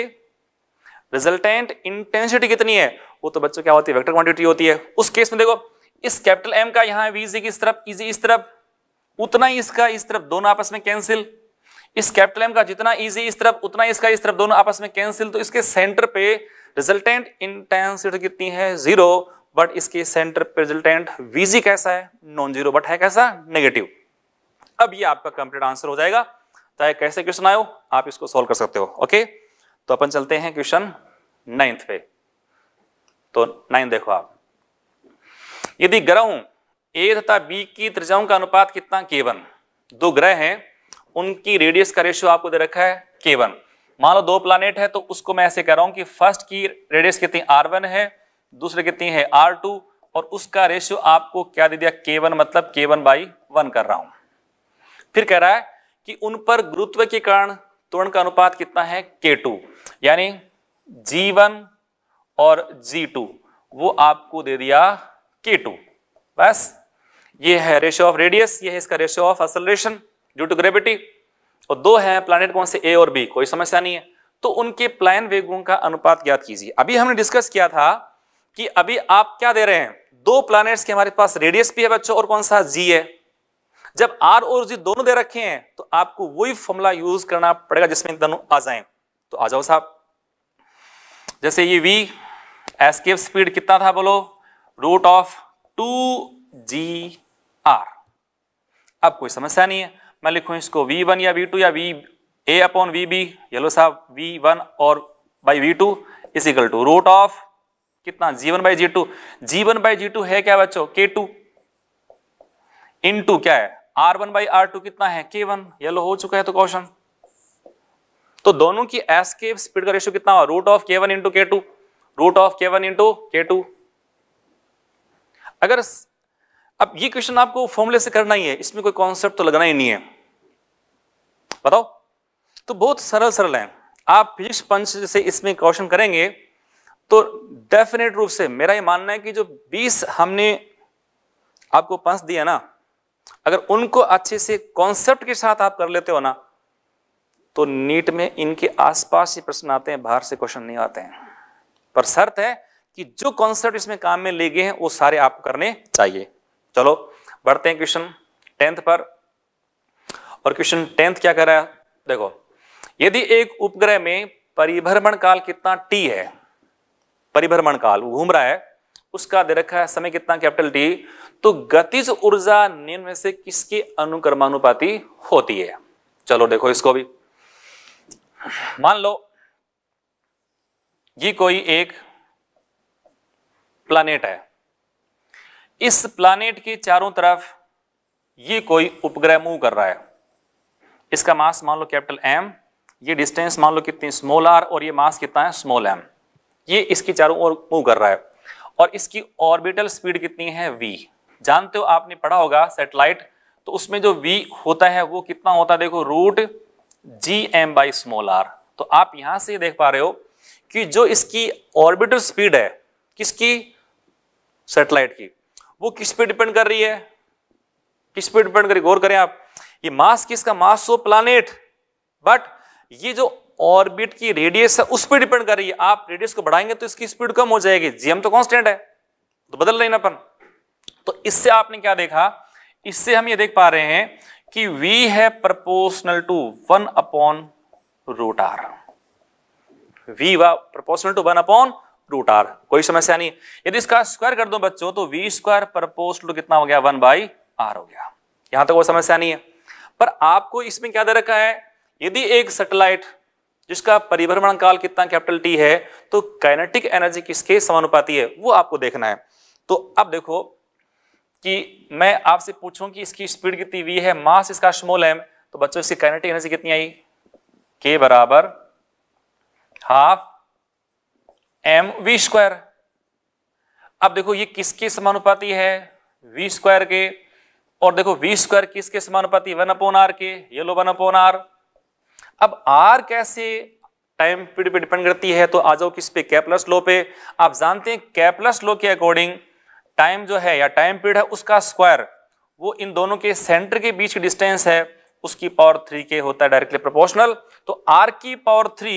रिजल्टेंट इंटेंसिटी कितनी है वो तो बच्चों क्या होती है वेक्टर क्वांटिटी होती है उस केस में देखो इस कैपिटल एम का यहां इस तरफ इजी e इस तरफ उतना ही इसका इस तरफ दोनों आपस में कैंसिल इस कैपिटल एम का जितना इजी इस तरफ उतना इसका इस तरफ दोनों आपस में कैंसिल तो इसके सेंटर पे रिजल्टेंट इंटेंसिटी कितनी है जीरो बट इसके सेंटर पे रिजल्टेंट वीजी कैसा है नॉन जीरो बट है कैसा नेगेटिव अब ये आपका कंप्लीट आंसर हो जाएगा चाहे तो कैसे क्वेश्चन आयो आप इसको सॉल्व कर सकते हो ओके तो अपन चलते हैं क्वेश्चन नाइन्थ पे तो नाइन देखो आप यदि ग्रहों ए तथा बी की त्रिज्याओं का अनुपात कितना केवन दो ग्रह हैं उनकी रेडियस का रेशियो आपको दे रखा है के वन मान लो दो प्लानट है तो उसको मैं ऐसे कह रहा हूं कि फर्स्ट की रेडियस कितनी आर वन है दूसरे कितनी है आर टू और उसका रेशियो आपको क्या दे दिया के वन मतलब के वन बाई वन कर रहा हूं फिर कह रहा है कि उन पर गुरुत्व के कारण त्वरण का अनुपात कितना है के टू यानी जी वन और जी टू वो आपको दे दिया के टू बस ये है रेशियो ऑफ रेडियस ये है इसका ratio of acceleration due to gravity और दो हैं प्लानिट कौन से ए और बी कोई समस्या नहीं है तो उनके प्लान वेगों का अनुपात ज्ञात कीजिए अभी हमने डिस्कस किया था कि अभी आप क्या दे रहे हैं दो प्लैनेट्स के हमारे पास रेडियस भी है बच्चों और कौन सा जी है जब आर और जी दोनों दे रखे हैं तो आपको वही फॉर्मूला यूज करना पड़ेगा जिसमें दोनों आ जाए तो आ जाओ साहब जैसे ये वी एस्केप स्पीड कितना था बोलो root of two G R अब कोई समस्या नहीं है मैं लिखूँ इसको वी वन या वी टू या V A upon V B येलो साहब वी वन और by V two is equal to root of कितना G one by G two G one by G two है क्या बच्चों के टू इन टू क्या है R one by R two कितना है के वन येलो हो चुका है तो क्वेश्चन तो दोनों की एस्केप स्पीड का रेशियो कितना root of K one into K two root of K one into K two अगर अब ये क्वेश्चन आपको फॉर्मूले से करना ही है इसमें कोई कॉन्सेप्ट तो लगना ही नहीं है बताओ तो बहुत सरल सरल है आप फिजिक्स पंच से इसमें क्वेश्चन करेंगे तो डेफिनेट रूप से मेरा ये मानना है कि जो 20 हमने आपको पंच दिया ना अगर उनको अच्छे से कॉन्सेप्ट के साथ आप कर लेते हो ना तो नीट में इनके आसपास ही प्रश्न आते हैं बाहर से क्वेश्चन नहीं आते हैं पर शर्त है कि जो कॉन्सेप्ट इसमें काम में ले गए हैं वो सारे आपको करने चाहिए चलो बढ़ते हैं क्वेश्चन टेंथ पर और क्वेश्चन टेंथ क्या कर रहा है देखो यदि एक उपग्रह में परिभ्रमण काल कितना टी है परिभ्रमण काल घूम रहा है उसका दे रखा है समय कितना कैपिटल टी तो गतिज ऊर्जा निम्न में से किसके अनुक्रमानुपाति होती है चलो देखो इसको भी मान लो ये कोई एक प्लानिट है इस प्लानिट के चारों तरफ ये कोई उपग्रह मूव कर रहा है इसका मास मान लो कैपिटल एम ये डिस्टेंस मान लो कितनी स्मॉल आर और ये मास कितना है स्मॉल एम ये इसके चारों ओर मूव कर रहा है और इसकी ऑर्बिटल स्पीड कितनी है वी जानते हो आपने पढ़ा होगा सेटेलाइट तो उसमें जो वी होता है वो कितना होता है देखो root G M by small R तो आप यहां से देख पा रहे हो कि जो इसकी ऑर्बिटल स्पीड है किसकी सेटेलाइट की वो किस पे डिपेंड कर रही है किस पे डिपेंड करी गौर करें आप ये मास किसका मास ऑफ प्लानिट बट ये जो ऑर्बिट की रेडियस है उस पर डिपेंड कर रही है आप रेडियस को बढ़ाएंगे तो इसकी स्पीड कम हो जाएगी जीएम तो कॉन्स्टेंट है तो बदल रहे ना अपन तो इससे आपने क्या देखा इससे हम ये देख पा रहे हैं कि वी है proportional to one upon root R V वा proportional to one upon root R कोई समस्या नहीं यदि इसका स्क्वायर कर दो बच्चों तो वी स्क्वायर पर पोस्ट तो कितना हो गया वन बाई आर हो गया यहां तक तो कोई समस्या नहीं है पर आपको इसमें क्या दे रखा है यदि एक सेटेलाइट जिसका परिभ्रमण काल कितना कैपिटल टी है तो काइनेटिक एनर्जी किसके समानुपाती है वो आपको देखना है तो अब देखो कि मैं आपसे पूछूं कि इसकी स्पीड कितनी वी है मास इसका स्मॉल एम तो बच्चों इसकी काइनेटिक एनर्जी कितनी आई के बराबर हाफ एम वी स्क्वायर अब देखो ये किसके समानुपाती है वी स्क्वायर के और देखो वी स्क्वायर किसके समानुपाती वन अपोन आर के ये लो वन अपोन आर अब आर कैसे टाइम पीरियड पे डिपेंड करती है तो आ जाओ किस पे कैपलस लो पे आप जानते हैं कैपलस लो के अकॉर्डिंग टाइम जो है या टाइम पीरियड है उसका स्क्वायर वो इन दोनों के सेंटर के बीच की डिस्टेंस है उसकी पावर थ्री के होता है डायरेक्टली प्रोपोर्शनल तो आर की पावर थ्री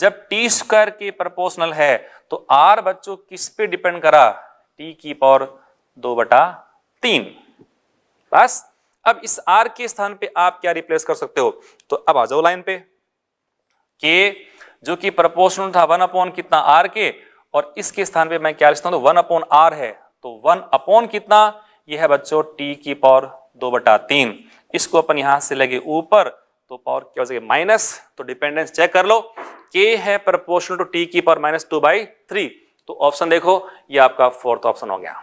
जब टी स्क्वायर के प्रपोर्सनल है तो आर बच्चों किस पे डिपेंड करा टी की पावर दो बटा तीन बस अब इस आर के स्थान पे आप क्या रिप्लेस कर सकते हो तो अब आ जाओ लाइन पे के जो कि प्रपोर्शनल था वन अपॉन कितना आर के और इसके स्थान पे मैं क्या लिखता हूं वन अपॉन आर है तो वन अपॉन कितना यह है बच्चों टी की पावर दो बटा तीन इसको अपन यहां से लगे ऊपर तो पावर क्या हो जाएगी माइनस तो डिपेंडेंस चेक कर लो के है प्रपोर्शनल टू टी की power minus two by three तो ऑप्शन देखो ये आपका फोर्थ ऑप्शन हो गया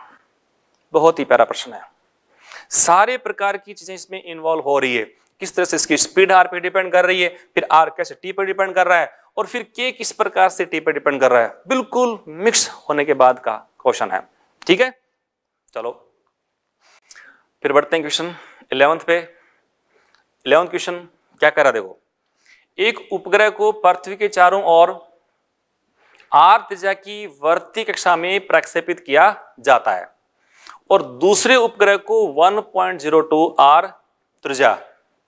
बहुत ही प्यारा प्रश्न है सारे प्रकार की चीजें इसमें इन्वॉल्व हो रही है किस तरह से इसकी स्पीड आर पे डिपेंड कर रही है फिर आर कैसे टी पर डिपेंड कर रहा है और फिर के किस प्रकार से टी पर डिपेंड कर रहा है बिल्कुल मिक्स होने के बाद का क्वेश्चन है ठीक है चलो फिर बढ़ते हैं क्वेश्चन इलेवंथ पे इलेवंथ क्वेश्चन क्या कर रहा देखो एक उपग्रह को पृथ्वी के चारों ओर आर त्रिजा की वर्ती कक्षा में प्रक्षेपित किया जाता है और दूसरे उपग्रह को 1.02 आर त्रिजा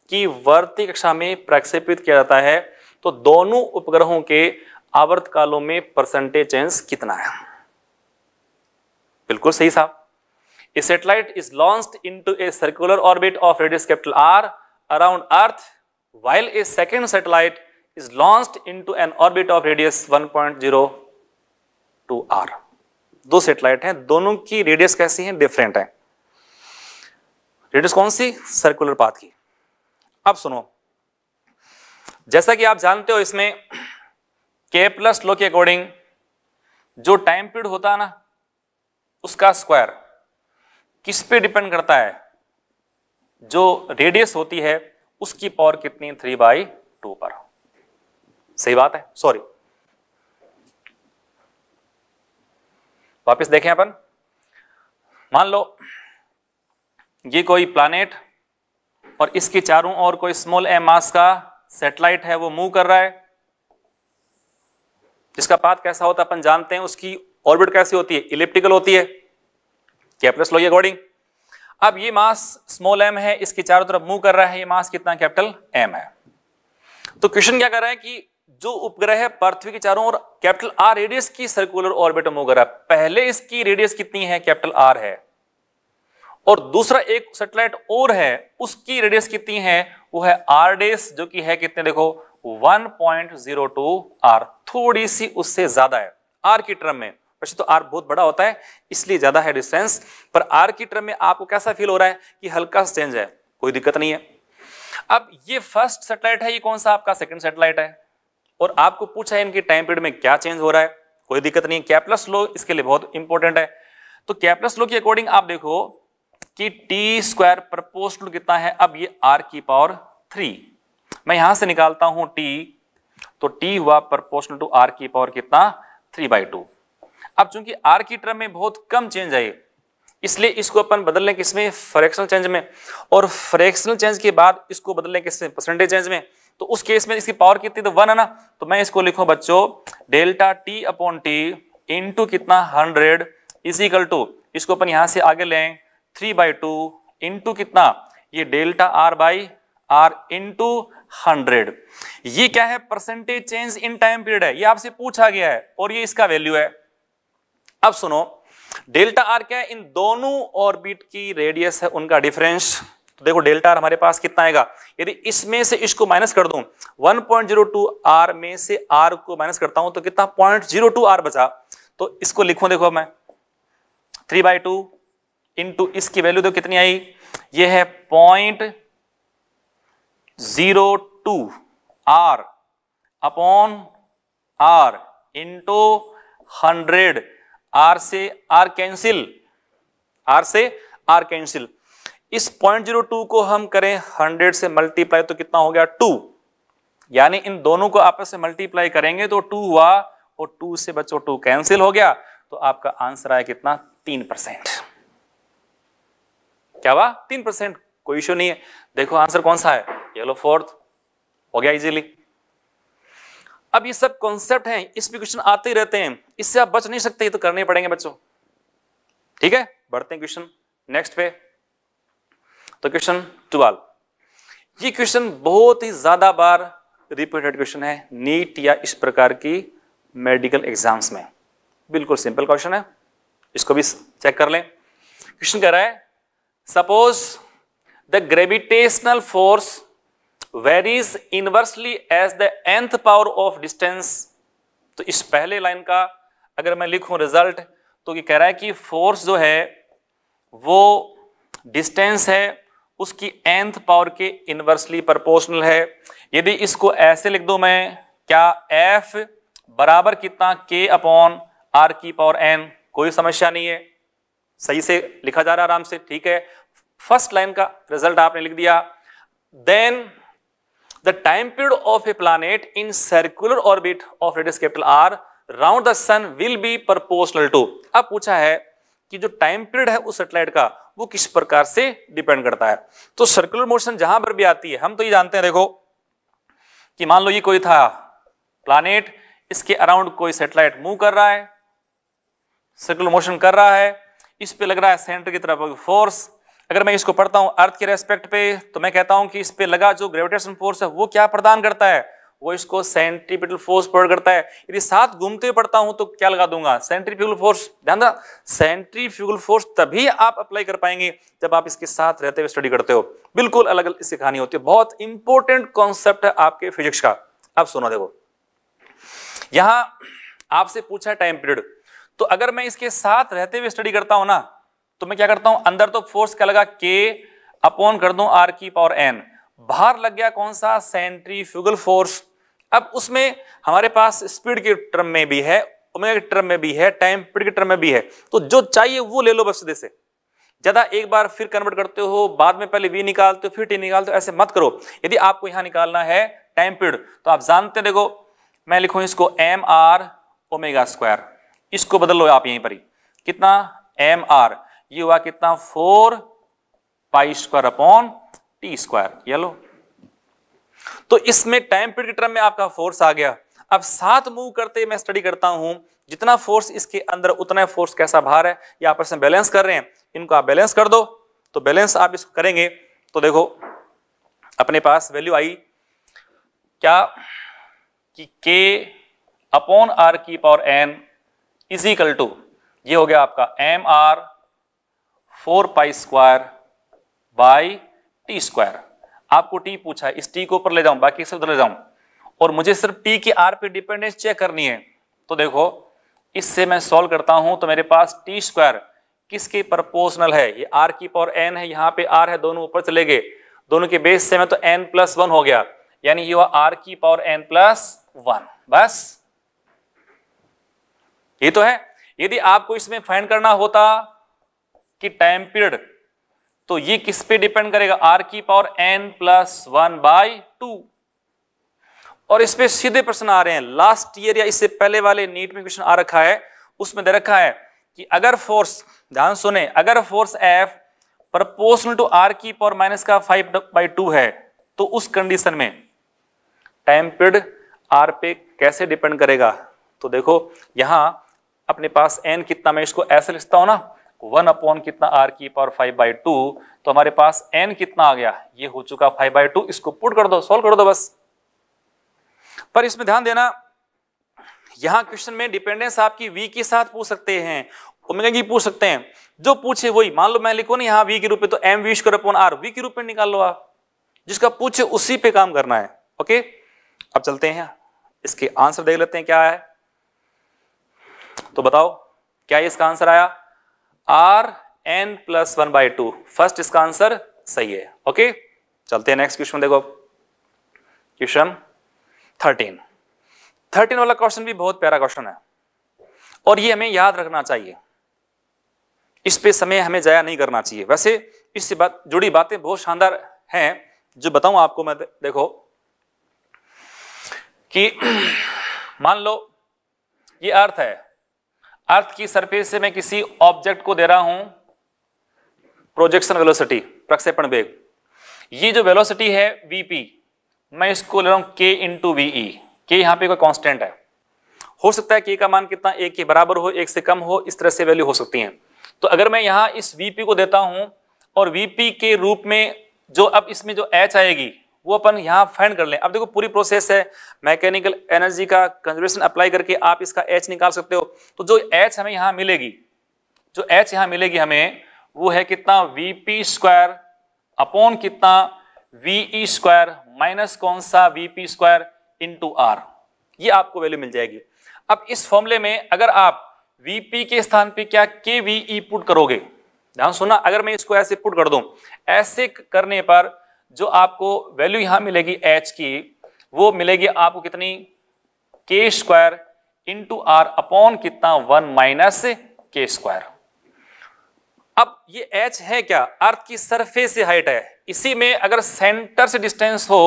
की वर्ती कक्षा में प्रक्षेपित किया जाता है तो दोनों उपग्रहों के आवर्तकालों में परसेंटेज चेंज कितना है बिल्कुल सही साहब a satellite is launch into a circular orbit of radius capital R around earth while a second satellite is launched into an orbit of radius 1.02 r. दो सेटेलाइट हैं दोनों की रेडियस कैसी है डिफरेंट है रेडियस कौन सी सर्कुलर पाथ की अब सुनो जैसा कि आप जानते हो इसमें के प्लस लो के अकॉर्डिंग जो टाइम पीरियड होता है ना उसका स्क्वायर किस पे डिपेंड करता है जो रेडियस होती है उसकी पावर कितनी थ्री बाई टू पर सही बात है सॉरी वापस देखें अपन मान लो ये कोई प्लानेट और इसके चारों ओर कोई स्मॉल ए मास का सेटेलाइट है वो मूव कर रहा है जिसका पाथ कैसा होता है अपन जानते हैं उसकी ऑर्बिट कैसी होती है इलिप्टिकल होती है कैपलेस लो अकॉर्डिंग अब ये मास स्मॉल एम है इसके चारों तरफ मूव कर रहा है ये मास कितना कैपिटल एम है तो क्वेश्चन क्या कर रहा है कि जो उपग्रह है पृथ्वी के चारों ओर कैपिटल आर रेडियस की सर्कुलर ऑर्बिट मूव कर रहा है पहले इसकी रेडियस कितनी है कैपिटल आर है और दूसरा एक सेटेलाइट और है उसकी रेडियस कितनी है वो है आर डेस जो कि है कितने देखो 1.02 आर थोड़ी सी उससे ज्यादा है आर की टर्म में वैसे तो आर बहुत बड़ा होता है इसलिए ज्यादा है डिस्टेंस पर आर की टर्म में आपको कैसा फील हो रहा है कि हल्का सा चेंज है कोई दिक्कत नहीं है अब ये फर्स्ट सेटेलाइट है ये कौन सा आपका सेकंड सेटेलाइट है और आपको पूछा है इनके टाइम पीरियड में क्या चेंज हो रहा है कोई दिक्कत नहीं है कैप्लस लो इसके लिए बहुत इंपॉर्टेंट है तो कैप्लस लो के अकॉर्डिंग आप देखो कि टी स्क्वायर प्रपोस्टल कितना है अब ये आर की पावर थ्री मैं यहां से निकालता हूं टी तो टी हुआ प्रपोस्टल टू आर की पावर कितना थ्री बाई टू अब चूंकि आर की टर्म में बहुत कम चेंज आई इसलिए इसको अपन बदल लें किसमें फ्रैक्शनल चेंज में और फ्रैक्शनल चेंज के बाद इसको बदल लें किसमें परसेंटेज चेंज में तो उस केस में इसकी पावर कितनी तो वन है ना तो मैं इसको लिखूं बच्चों delta T upon T into कितना हंड्रेड इज इक्वल टू इसको अपन यहां से आगे लें थ्री बाई टू इंटू कितना ये delta R by R into hundred ये क्या है percentage change in time period है ये आपसे पूछा गया है और ये इसका वैल्यू है अब सुनो डेल्टा आर क्या है इन दोनों ऑर्बिट की रेडियस है उनका डिफरेंस तो देखो डेल्टा आर हमारे पास कितना आएगा यदि इसमें से इसको माइनस कर दूं 1.02 आर में से आर को माइनस करता हूं तो कितना 0.02 आर बचा तो इसको लिखो देखो मैं थ्री बाई टू इंटू इसकी वैल्यू तो कितनी आई ये है point zero two R upon R into hundred R से आर कैंसिल आर से आर कैंसिल इस पॉइंट जीरो टू को हम करें हंड्रेड से मल्टीप्लाई तो कितना हो गया टू यानी इन दोनों को आपस में मल्टीप्लाई करेंगे तो टू हुआ और टू से बचो टू कैंसिल हो गया तो आपका आंसर आया कितना तीन परसेंट क्या हुआ तीन परसेंट कोई इश्यू नहीं है देखो आंसर कौन सा है येलो फोर्थ हो गया इजीली अब ये सब कॉन्सेप्ट हैं इस पे क्वेश्चन आते ही रहते हैं इससे आप बच नहीं सकते तो करने पड़ेंगे बच्चों ठीक है बढ़ते हैं क्वेश्चन नेक्स्ट पे तो क्वेश्चन ट्वेल्व ये क्वेश्चन बहुत ही ज्यादा बार रिपीटेड क्वेश्चन है नीट या इस प्रकार की मेडिकल एग्जाम्स में बिल्कुल सिंपल क्वेश्चन है इसको भी चेक कर लें क्वेश्चन कह रहा है suppose the gravitational force varies inversely as the nth power of distance तो इस पहले लाइन का अगर मैं लिखूं रिजल्ट तो ये कह रहा है कि फोर्स जो है वो डिस्टेंस है उसकी एंथ पावर के इनवर्सली प्रोपोर्शनल है यदि इसको ऐसे लिख दूं मैं क्या एफ बराबर कितना के अपॉन आर की पावर एन कोई समस्या नहीं है सही से लिखा जा रहा है आराम से ठीक है फर्स्ट लाइन का रिजल्ट आपने लिख दिया then the time period of a planet in circular orbit of radius capital R round the sun will be proportional to अब पूछा है कि जो टाइम पीरियड है उस सेटेलाइट का वो किस प्रकार से डिपेंड करता है तो सर्कुलर मोशन जहां पर भी आती है हम तो ये जानते हैं देखो कि मान लो ये कोई था प्लानेट इसके अराउंड कोई सेटेलाइट मूव कर रहा है सर्कुलर मोशन कर रहा है इस पे लग रहा है सेंटर की तरफ फोर्स अगर मैं इसको पढ़ता हूँ अर्थ के रेस्पेक्ट पे तो मैं कहता हूँ कि इस पे लगा जो ग्रेविटेशन फोर्स है वो क्या प्रदान करता है वो इसको सेंट्रीपिटल फोर्स प्रोवाइड करता है यदि साथ घूमते पढ़ता हूं तो क्या लगा दूंगा सेंट्रीफ्यूगल फोर्स ध्यान देना सेंट्रीफ्यूगल फोर्स तभी आप अप्लाई कर पाएंगे जब आप इसके साथ रहते हुए स्टडी करते हो बिल्कुल अलग अलग इसकी कहानी होती है बहुत इंपॉर्टेंट कॉन्सेप्ट है आपके फिजिक्स का आप सुनो देखो यहां आपसे पूछा टाइम पीरियड तो अगर मैं इसके साथ रहते हुए स्टडी करता हूं ना तो मैं क्या करता हूं अंदर तो फोर्स क्या लगा के अपॉन कर दू आर की पावर एन बाहर लग गया कौन सा सेंट्री फोर्स अब उसमें हमारे पास स्पीड के टर्म में भी है ओमेगा के टर्म में भी है टाइम पीड के टर्म में भी है तो जो चाहिए वो ले लो बस सीधे से ज्यादा एक बार फिर कन्वर्ट करते हो बाद में पहले वी निकालते हो फिर टी निकालते हो ऐसे मत करो यदि आपको यहां निकालना है टाइम पीरियड तो आप जानते देखो मैं लिखू इसको एम आर ओमेगा स्क्वायर इसको बदल लो आप यहीं पर ही कितना एम आर ये हुआ कितना four pi square upon T square ये लो तो इसमें टाइम पीरियड के टर्म में आपका फोर्स आ गया अब सात मूव करते मैं स्टडी करता हूं जितना फोर्स इसके अंदर उतना फोर्स कैसा बाहर है ये आपस में बैलेंस कर रहे हैं इनको आप बैलेंस कर दो तो बैलेंस आप इसको करेंगे तो देखो अपने पास वैल्यू आई क्या कि के अपॉन आर की power N is equal to ये हो गया आपका M R four pi square by T square आपको टी पूछा इस टी को ऊपर ले जाऊं बाकी सब उधर ले जाऊं और मुझे सिर्फ टी की आर पे डिपेंडेंस चेक करनी है तो देखो इससे मैं सॉल्व करता हूं तो मेरे पास टी स्क्वायर किसके प्रपोर्शनल है ये आर की पावर एन है यहाँ पे आर है दोनों ऊपर चले गए दोनों के बेस से मैं तो एन प्लस वन हो गया यानी ये हुआ आर की पावर एन प्लस वन बस ये तो है यदि आपको इसमें फाइंड करना होता कि टाइम पीरियड तो ये किस पे डिपेंड करेगा आर की power N plus one by two और इस पे सीधे प्रश्न आ रहे हैं लास्ट ईयर या इससे पहले वाले नीट में क्वेश्चन आ रखा है उसमें दे रखा है कि अगर फोर्स ध्यान सुने अगर force F proportional to R की पावर माइनस का फाइव बाई टू है तो उस कंडीशन में टाइम पीरियड आर पे कैसे डिपेंड करेगा तो देखो यहां अपने पास एन कितना मैं इसको ऐसे लिखता हूं ना वन अपॉन कितना आर की पावर फाइव बाई टू तो हमारे पास एन कितना आ गया ये हो चुका फाइव बाई टू इसको पुट कर दो सॉल्व कर दो बस पर इसमें ध्यान देना यहां क्वेश्चन में डिपेंडेंस आपकी वी के साथ पूछ सकते हैं ओमेगा की पूछ सकते हैं जो पूछे वही मान लो मैं लिखो ना यहां वी के रूप में तो M V square upon R V के रूप में निकाल लो आप जिसका पूछे उसी पे काम करना है ओके अब चलते हैं इसके आंसर देख लेते हैं क्या है तो बताओ क्या इसका आंसर आया R N plus one by two first इसका आंसर सही है ओके चलते हैं नेक्स्ट क्वेश्चन देखो क्वेश्चन थर्टीन थर्टीन वाला क्वेश्चन भी बहुत प्यारा क्वेश्चन है और ये हमें याद रखना चाहिए इस पे समय हमें जाया नहीं करना चाहिए वैसे इससे बात जुड़ी बातें बहुत शानदार हैं जो बताऊं आपको मैं देखो कि (clears throat) मान लो ये अर्थ है अर्थ की सरफेस से मैं किसी ऑब्जेक्ट को दे रहा हूं प्रोजेक्शन वेलोसिटी प्रक्षेपण वेग ये जो वेलोसिटी है वीपी मैं इसको ले रहा हूं के इंटू वी ई के यहाँ पे कोई कांस्टेंट है हो सकता है के का मान कितना एक के बराबर हो एक से कम हो इस तरह से वैल्यू हो सकती है तो अगर मैं यहाँ इस वीपी को देता हूं और वीपी के रूप में जो अब इसमें जो एच आएगी वो अपन यहाँ फाइंड कर लें अब देखो पूरी प्रोसेस है मैकेनिकल एनर्जी का कंजर्वेशन अप्लाई करके आप इसका एच निकाल सकते हो तो जो एच हमें यहाँ मिलेगी जो एच यहाँ मिलेगी हमें वो है कितना वी पी स्क्वायर अपॉन कितना वी ई स्क्वायर माइनस कौन सा V P square into R ये आपको वैल्यू मिल जाएगी अब इस फॉर्मूले में अगर आप वी पी के स्थान पे क्या के वी ई पुट करोगे ध्यान सुना अगर मैं इसको ऐसे पुट कर दूं ऐसे करने पर जो आपको वैल्यू यहां मिलेगी एच की वो मिलेगी आपको कितनी K square into R upon कितना वन माइनस के स्क्वायर अब ये एच है क्या अर्थ की सरफेस से हाइट है इसी में अगर सेंटर से डिस्टेंस हो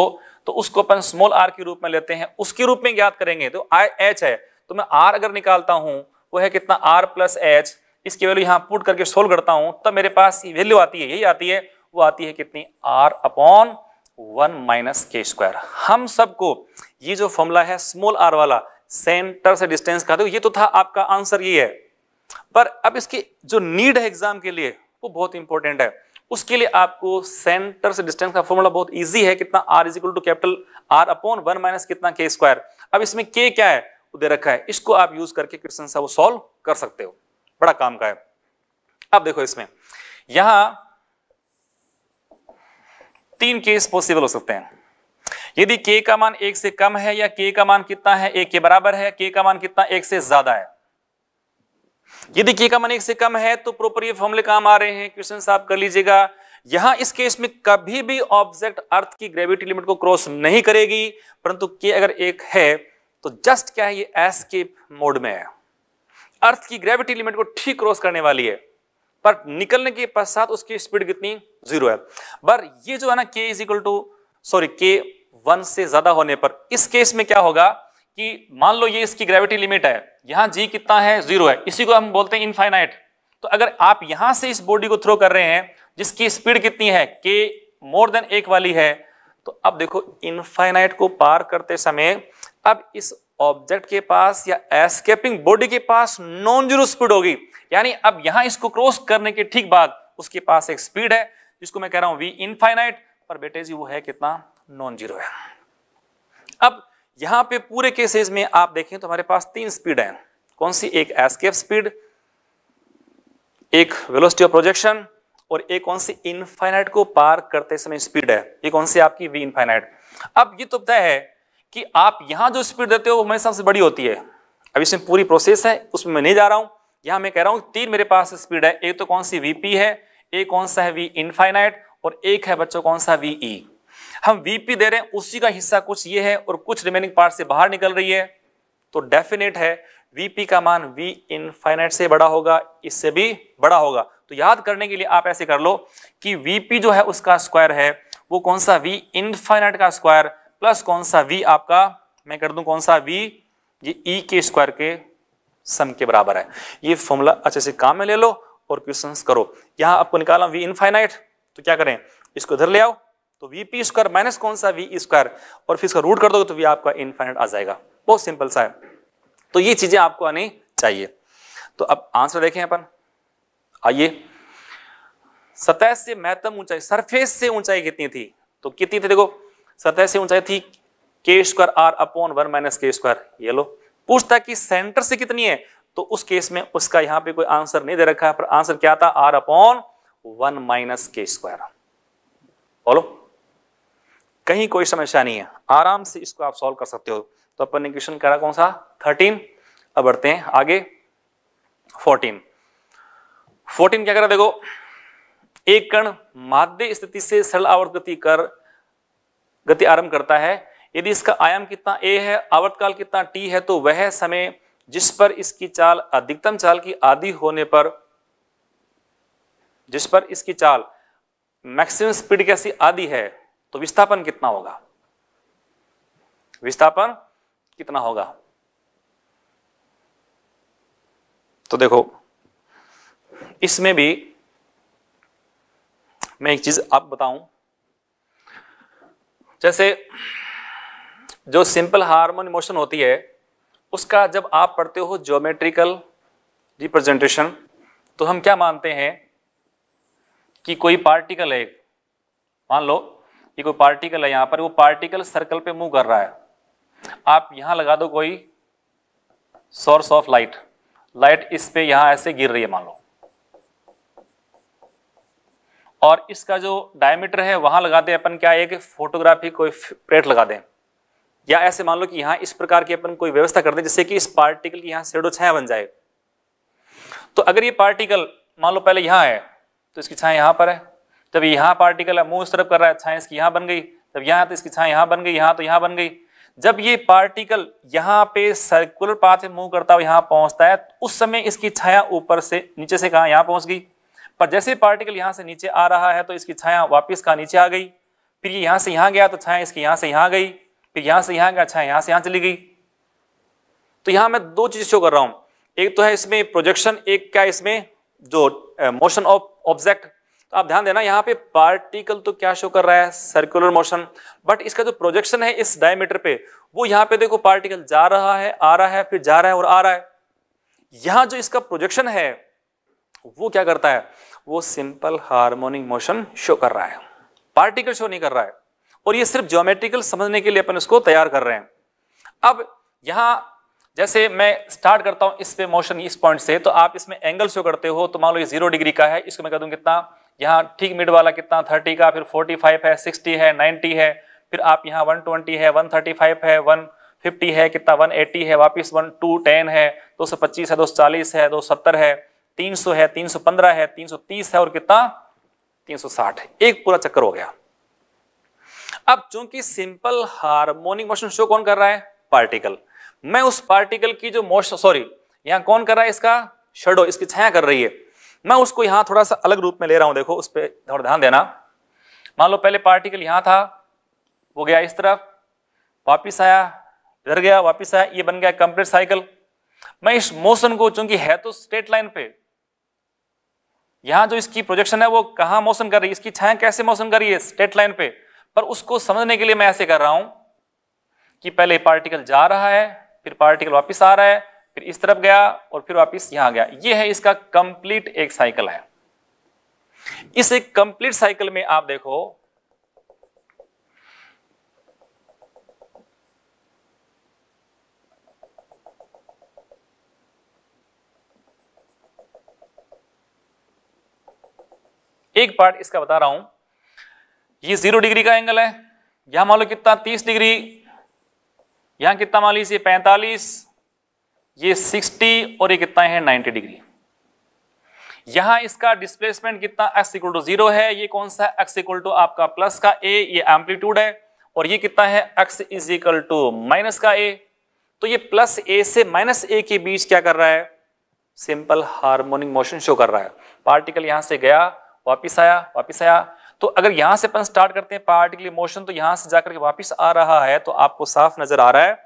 तो उसको अपन स्मॉल आर के रूप में लेते हैं उसके रूप में ज्ञात करेंगे तो आई एच है तो मैं आर अगर निकालता हूं वो है कितना आर प्लस एच इसकी वैल्यू यहां पुट करके सोल्व करता हूं तब तो मेरे पास वैल्यू आती है यही आती है वो आती है कितनी आर अपॉन वन माइनस के स्क्वायर हम सबको ये जो फॉर्मूला है स्मॉल आर वाला सेंटर से डिस्टेंस का तो ये तो था आपका आंसर ये है पर अब इसकी जो नीड है एग्जाम के लिए वो बहुत इंपॉर्टेंट है उसके लिए आपको सेंटर से डिस्टेंस का फॉर्मूला बहुत इजी है कितना R is equal to capital R upon one minus कितना के स्क्वायर अब इसमें के क्या है वो दे रखा है इसको आप यूज करके क्वेश्चन सॉल्व कर सकते हो बड़ा काम का है अब देखो इसमें यहां तीन केस पॉसिबल हो सकते हैं यदि के का मान एक से कम है या के का मान कितना है एक के बराबर है के का मान कितना एक से ज्यादा है यदि के का मान एक से कम है तो प्रोपर ये फॉर्मले काम आ रहे हैं क्वेश्चन आप कर लीजिएगा यहां इस केस में कभी भी ऑब्जेक्ट अर्थ की ग्रेविटी लिमिट को क्रॉस नहीं करेगी परंतु के अगर एक है तो जस्ट क्या है ये एस्केप मोड में है अर्थ की ग्रेविटी लिमिट को ठीक क्रॉस करने वाली है पर निकलने के पश्चात उसकी स्पीड कितनी जीरो है पर ये जो है ना k is equal to sorry k one से ज्यादा होने पर इस केस में क्या होगा कि मान लो ये इसकी ग्रेविटी लिमिट है यहां जी कितना है जीरो है इसी को हम बोलते हैं इनफाइनाइट तो अगर आप यहां से इस बॉडी को थ्रो कर रहे हैं जिसकी स्पीड कितनी है के मोर देन एक वाली है तो अब देखो इनफाइनाइट को पार करते समय अब इस ऑब्जेक्ट के पास या एस्केपिंग बॉडी के पास नॉन जीरो स्पीड होगी यानी अब यहां इसको क्रॉस करने के ठीक बाद उसके पास एक स्पीड है जिसको मैं कह रहा हूं वी इनफाइनाइट पर बेटे जी वो है कितना नॉन जीरो है अब यहां पे पूरे केसेस में आप देखें तो हमारे पास तीन स्पीड है कौन सी एक एस्केप स्पीड एक वेलोसिटी ऑफ प्रोजेक्शन और एक कौन सी इनफाइनाइट को पार करते समय स्पीड है ये कौन सी आपकी वी इनफाइनाइट अब ये तो तय है कि आप यहां जो स्पीड देते हो वो मेरे सबसे बड़ी होती है अब इसमें पूरी प्रोसेस है उसमें मैं नहीं जा रहा हूं यहां मैं कह रहा हूं तीन मेरे पास स्पीड है एक तो कौन सी वीपी है एक कौन सा है वी इनफाइनाइट और एक है बच्चों कौन सा वी ई e। हम वीपी दे रहे हैं उसी का हिस्सा कुछ ये है और कुछ रिमेनिंग पार्ट से बाहर निकल रही है तो डेफिनेट है वीपी का मान वी इनफाइनाइट से बड़ा होगा इससे भी बड़ा होगा तो याद करने के लिए आप ऐसे कर लो कि वीपी जो है उसका स्क्वायर है वो कौन सा वी इनफाइनाइट का स्क्वायर प्लस कौन सा v आपका मैं कर दूं कौन सा v ये e के स्क्वायर के सम के बराबर है ये फॉर्मूला अच्छे से काम में ले लो और क्वेश्चन करो यहां आपको निकाला v इनफाइनाइट तो क्या करें इसको इधर ले आओ तो वी पी स्क्वायर माइनस कौन सा वी स्क्वायर e और फिर इसका रूट कर दोगे तो वी आपका इनफाइनाइट आ जाएगा बहुत सिंपल सा है तो ये चीजें आपको आनी चाहिए तो अब आंसर देखें अपन आइए सतह से महत्तम ऊंचाई सरफेस से ऊंचाई कितनी थी तो कितनी थी देखो सतह से ऊंचाई थी k square r upon one minus के स्क्वायर ये लो पूछता कि सेंटर से कितनी है तो उस केस में उसका यहां पे कोई आंसर नहीं दे रखा है पर आंसर क्या था आर अपॉन वन माइनस के स्क्वायर बोलो कहीं कोई समस्या नहीं है आराम से इसको आप सॉल्व कर सकते हो तो अपन ने क्वेश्चन करा कौन सा थर्टीन अब बढ़ते हैं आगे फोर्टीन फोर्टीन क्या करा देखो एक कण माध्य स्थिति से सरल आवर्त गति कर गति आरंभ करता है यदि इसका आयाम कितना ए है आवर्तकाल कितना टी है तो वह समय जिस पर इसकी चाल अधिकतम चाल की आदि होने पर जिस पर इसकी चाल मैक्सिमम स्पीड कैसी आदि है तो विस्थापन कितना होगा विस्थापन कितना होगा तो देखो इसमें भी मैं एक चीज आप बताऊं जैसे जो सिंपल हार्मोन मोशन होती है उसका जब आप पढ़ते हो ज्योमेट्रिकल रिप्रेजेंटेशन तो हम क्या मानते हैं कि कोई पार्टिकल है मान लो कि कोई पार्टिकल है यहाँ पर वो पार्टिकल सर्कल पे मूव कर रहा है आप यहाँ लगा दो कोई सोर्स ऑफ लाइट लाइट इस पे यहाँ ऐसे गिर रही है मान लो और इसका जो डायमीटर है वहां लगा दें अपन क्या है कि फोटोग्राफी कोई प्लेट लगा दें या ऐसे मान लो कि यहाँ इस प्रकार की अपन कोई व्यवस्था कर दें जिससे कि इस पार्टिकल की यहाँ सेडो छाया बन जाए तो अगर ये पार्टिकल मान लो पहले यहाँ है तो इसकी छाया यहाँ पर है जब यहाँ पार्टिकल है मुंह इस तरफ कर रहा है छाया इसकी यहाँ बन गई जब यहाँ तो इसकी छाया यहाँ बन गई यहाँ तो यहाँ बन गई जब ये पार्टिकल यहाँ पे सर्कुलर पाथ में मूव करता हुआ यहाँ पहुंचता है उस समय इसकी छाया ऊपर से नीचे से कहा यहाँ पहुंच गई पर जैसे पार्टिकल यहाँ से नीचे आ रहा है तो इसकी छाया वापस कहाँ नीचे आ गई फिर ये यहाँ से यहाँ गया तो छाया इसकी यहाँ से यहाँ गई फिर यहाँ से यहाँ गया छाया यहाँ से यहाँ चली गई तो यहाँ मैं दो चीज़ शो कर रहा हूँ एक तो है इसमें प्रोजेक्शन एक क्या इसमें जो मोशन ऑफ ऑब्जेक्ट तो आप ध्यान देना यहाँ पे पार्टिकल तो क्या शो कर रहा है सर्कुलर मोशन बट इसका जो प्रोजेक्शन है इस डायमीटर पे वो यहाँ पे देखो पार्टिकल जा रहा है आ रहा है फिर जा रहा है और आ रहा है यहां जो इसका प्रोजेक्शन है वो क्या करता है वो सिंपल हार्मोनिक मोशन शो कर रहा है पार्टिकल शो नहीं कर रहा है और ये सिर्फ ज्योमेट्रिकल समझने के लिए अपन इसको तैयार कर रहे हैं अब यहां जैसे मैं स्टार्ट करता हूं इस पे मोशन इस पॉइंट से तो आप इसमें एंगल शो करते हो तो मान लो ये जीरो डिग्री का है इसको मैं कह दूं कितना यहाँ ठीक मिड वाला कितना थर्टी का फिर फोर्टी फाइव है सिक्सटी है नाइन्टी है फिर आप यहाँ वन ट्वेंटी है वन थर्टी फाइव है वन फिफ्टी है कितना वन एट्टी है वापिस वन टू टेन है दो सौ पच्चीस है दो सौ चालीस है दो सौ सत्तर है 300 है 315 है 330 है और कितना 360 है एक पूरा चक्कर हो गया अब चूंकि सिंपल हार्मोनिक मोशन शो कौन कर रहा है पार्टिकल मैं उस पार्टिकल की जो मोशन सॉरी यहां कौन कर रहा है इसका शेडो इसकी छाया कर रही है मैं उसको यहां थोड़ा सा अलग रूप में ले रहा हूं देखो उस पर थोड़ा ध्यान देना मान लो पहले पार्टिकल यहां था वो गया इस तरफ वापिस आया इधर गया वापिस आया ये बन गया कंप्लीट साइकिल मैं इस मोशन को चूंकि है तो स्ट्रेट लाइन पे यहां जो इसकी प्रोजेक्शन है वो कहां मोशन कर रही है इसकी छाया कैसे मोशन कर रही है स्टेट लाइन पे पर उसको समझने के लिए मैं ऐसे कर रहा हूं कि पहले पार्टिकल जा रहा है फिर पार्टिकल वापस आ रहा है फिर इस तरफ गया और फिर वापस यहां गया ये है इसका कंप्लीट एक साइकिल है इस एक कंप्लीट साइकिल में आप देखो एक पार्ट इसका बता रहा हूं ये जीरो डिग्री का एंगल है यहां मान लो कितना तीस डिग्री यहां कितना मान लीजिए पैंतालीस ये सिक्सटी और ये कितना है नाइन्टी डिग्री यहां इसका डिस्प्लेसमेंट कितना एक्स इक्वल टू जीरो है ये कौन सा एक्स इक्वल टू आपका प्लस का ए ये एम्पलीट्यूड है और ये कितना है x is equal to minus का ए तो ये प्लस ए से माइनस ए के बीच क्या कर रहा है सिंपल हार्मोनिक मोशन शो कर रहा है पार्टिकल यहां से गया वापिस आया वापिस आया तो अगर यहां से अपन स्टार्ट करते हैं पार्टिकल मोशन तो यहाँ से जाकर के वापिस आ रहा है तो आपको साफ नजर आ रहा है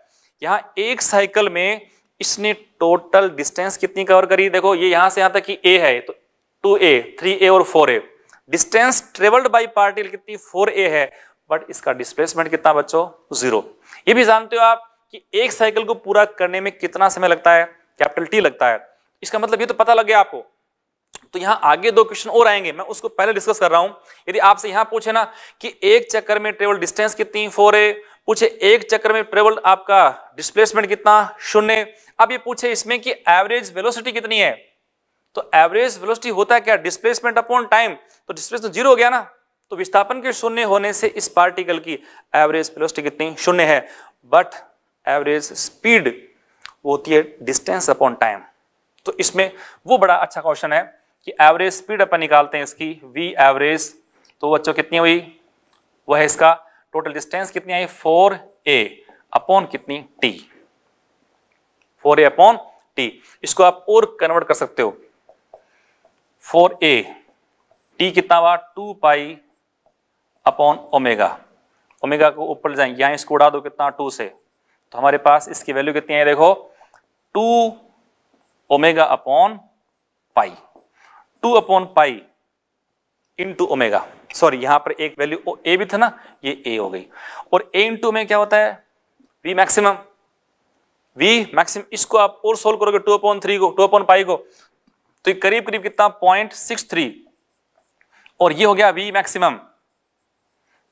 यहाँ एक साइकिल में इसने टोटल डिस्टेंस कितनी कवर करी देखो ये यहां से यहां तक ए है तो टू ए थ्री ए और four a distance travelled by particle कितनी फोर ए है बट इसका डिस्प्लेसमेंट कितना बच्चों जीरो ये भी जानते हो आप कि एक साइकिल को पूरा करने में कितना समय लगता है कैपिटल टी लगता है इसका मतलब ये तो पता लग गया आपको तो यहां आगे दो क्वेश्चन और आएंगे मैं उसको पहले डिस्कस कर रहा हूं यदि आपसे यहां पूछे ना कि एक चक्कर में ट्रेवल डिस्टेंस कितनी फोर है पूछे एक चक्कर में ट्रेवल आपका डिस्प्लेसमेंट कितना शून्य अब ये पूछे इसमें कि एवरेज वेलोसिटी कितनी है तो एवरेज वेलोसिटी होता है क्या डिस्प्लेसमेंट अपॉन टाइम तो डिस्प्लेसमेंट जीरो हो गया ना तो विस्थापन के शून्य होने से इस पार्टिकल की एवरेज वेलोसिटी कितनी शून्य है बट एवरेज स्पीड होती है डिस्टेंस अपॉन टाइम तो इसमें वो बड़ा अच्छा क्वेश्चन है कि एवरेज स्पीड अपन निकालते हैं इसकी वी एवरेज तो बच्चों कितनी हुई वह है इसका टोटल डिस्टेंस कितनी आई फोर ए अपॉन कितनी t four a upon t इसको आप और कन्वर्ट कर सकते हो फोर ए टी कितना हुआ two pi upon omega omega को ऊपर ले जाएंगे यहां इसको उड़ा दो कितना टू से तो हमारे पास इसकी वैल्यू कितनी है देखो two omega upon pi two upon pi into omega sorry यहां पर एक वैल्यू ए भी था ना ये ए हो गई और ए इंटू में क्या होता है वी मैक्सिमम वी मैक्सिमम इसको आप और सोल्व करोगे टू अपॉन थ्री को टू अपॉन पाई को तो ये करीब करीब कितना पॉइंट सिक्स थ्री और ये हो गया वी मैक्सिमम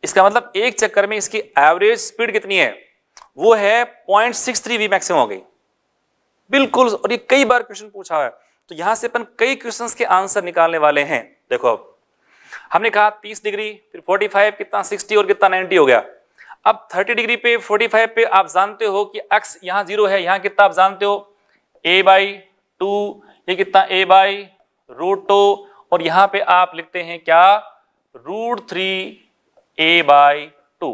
इसका मतलब एक चक्कर में इसकी एवरेज स्पीड कितनी है वो है point six three v maximum हो गई बिल्कुल और ये कई बार क्वेश्चन पूछा है तो यहां से अपन कई क्वेश्चन के आंसर निकालने वाले हैं देखो अब हमने कहा 30 डिग्री फिर 45 कितना 60 और कितना 90 हो गया अब 30 डिग्री पे 45 पे आप जानते हो कि एक्स यहाँ जीरो है यहां कितना आप जानते हो ए बाई टू ये कितना ए बाई रूट टू और यहां पे आप लिखते हैं क्या root three a by two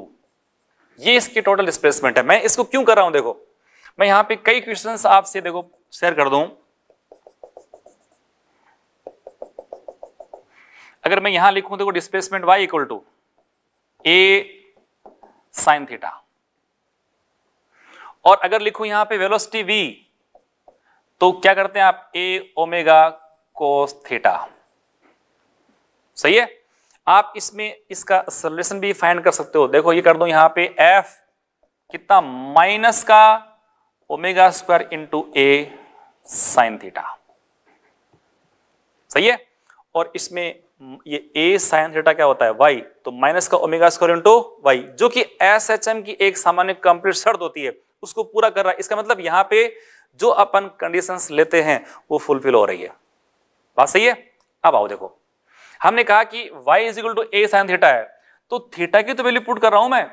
ये इसकी टोटल डिस्प्लेसमेंट है मैं इसको क्यों कर रहा हूं देखो मैं यहां पे कई क्वेश्चंस आपसे देखो शेयर कर दूं अगर मैं यहां लिखूं देखो displacement y equal to a sine theta और अगर लिखूं यहां पे वेलोसिटी वी तो क्या करते हैं आप ए ओमेगा कोस थीटा सही है आप इसमें इसका सोल्यूशन भी फाइंड कर सकते हो देखो ये कर दो यहां पे एफ कितना माइनस का omega square into a sine theta सही है और इसमें ये ए साइन थीटा क्या होता है वाई तो माइनस का ओमेगा स्क्वायर इंटू वाई जो कि एस एच एम की एक सामान्य कंप्लीट शर्त होती है उसको पूरा कर रहा है इसका मतलब यहां पे जो अपन कंडीशंस लेते हैं वो फुलफिल हो रही है बात सही है अब आओ देखो हमने कहा कि y is equal to a sine theta है तो थीटा की तो वैल्यू पुट कर रहा हूं मैं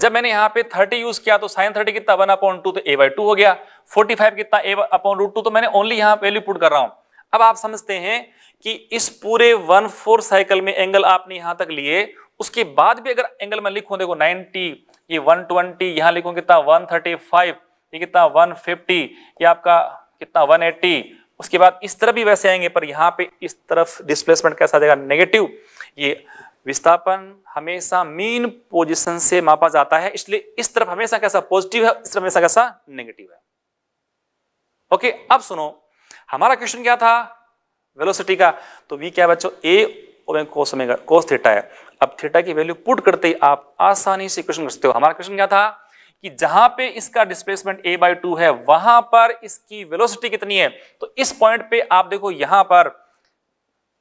जब मैंने यहां पे 30 यूज किया तो साइन 30 कितना वन अपॉन टू तो ए बाई टू हो गया 45 कितना ए अपॉन रूट टू तो मैंने ओनली यहां वैल्यू पुट कर रहा हूं अब आप समझते हैं कि इस पूरे वन फोर साइकिल में एंगल आपने यहां तक लिए उसके बाद भी अगर एंगल मैं लिखूं देखो 90 ये 120 ट्वेंटी यहां लिखूँ कितना 135 ये कितना 150 ये आपका कितना 180 उसके बाद इस तरफ भी वैसे आएंगे पर यहाँ पे इस तरफ डिस्प्लेसमेंट कैसा देगा नेगेटिव ये विस्थापन हमेशा मीन पोजिशन से मापा जाता है इसलिए इस तरफ हमेशा कैसा पॉजिटिव है इस तरफ हमेशा कैसा नेगेटिव है ओके अब सुनो हमारा क्वेश्चन क्या था वेलोसिटी का तो वी क्या बच्चों ए कोस में कोस थीटा है अब थीटा की वैल्यू पुट करते ही आप आसानी से क्वेश्चन कर सकते हो हमारा क्वेश्चन क्या था कि जहां पे इसका डिस्प्लेसमेंट ए बाई टू है वहां पर इसकी वेलोसिटी कितनी है तो इस पॉइंट पे आप देखो यहां पर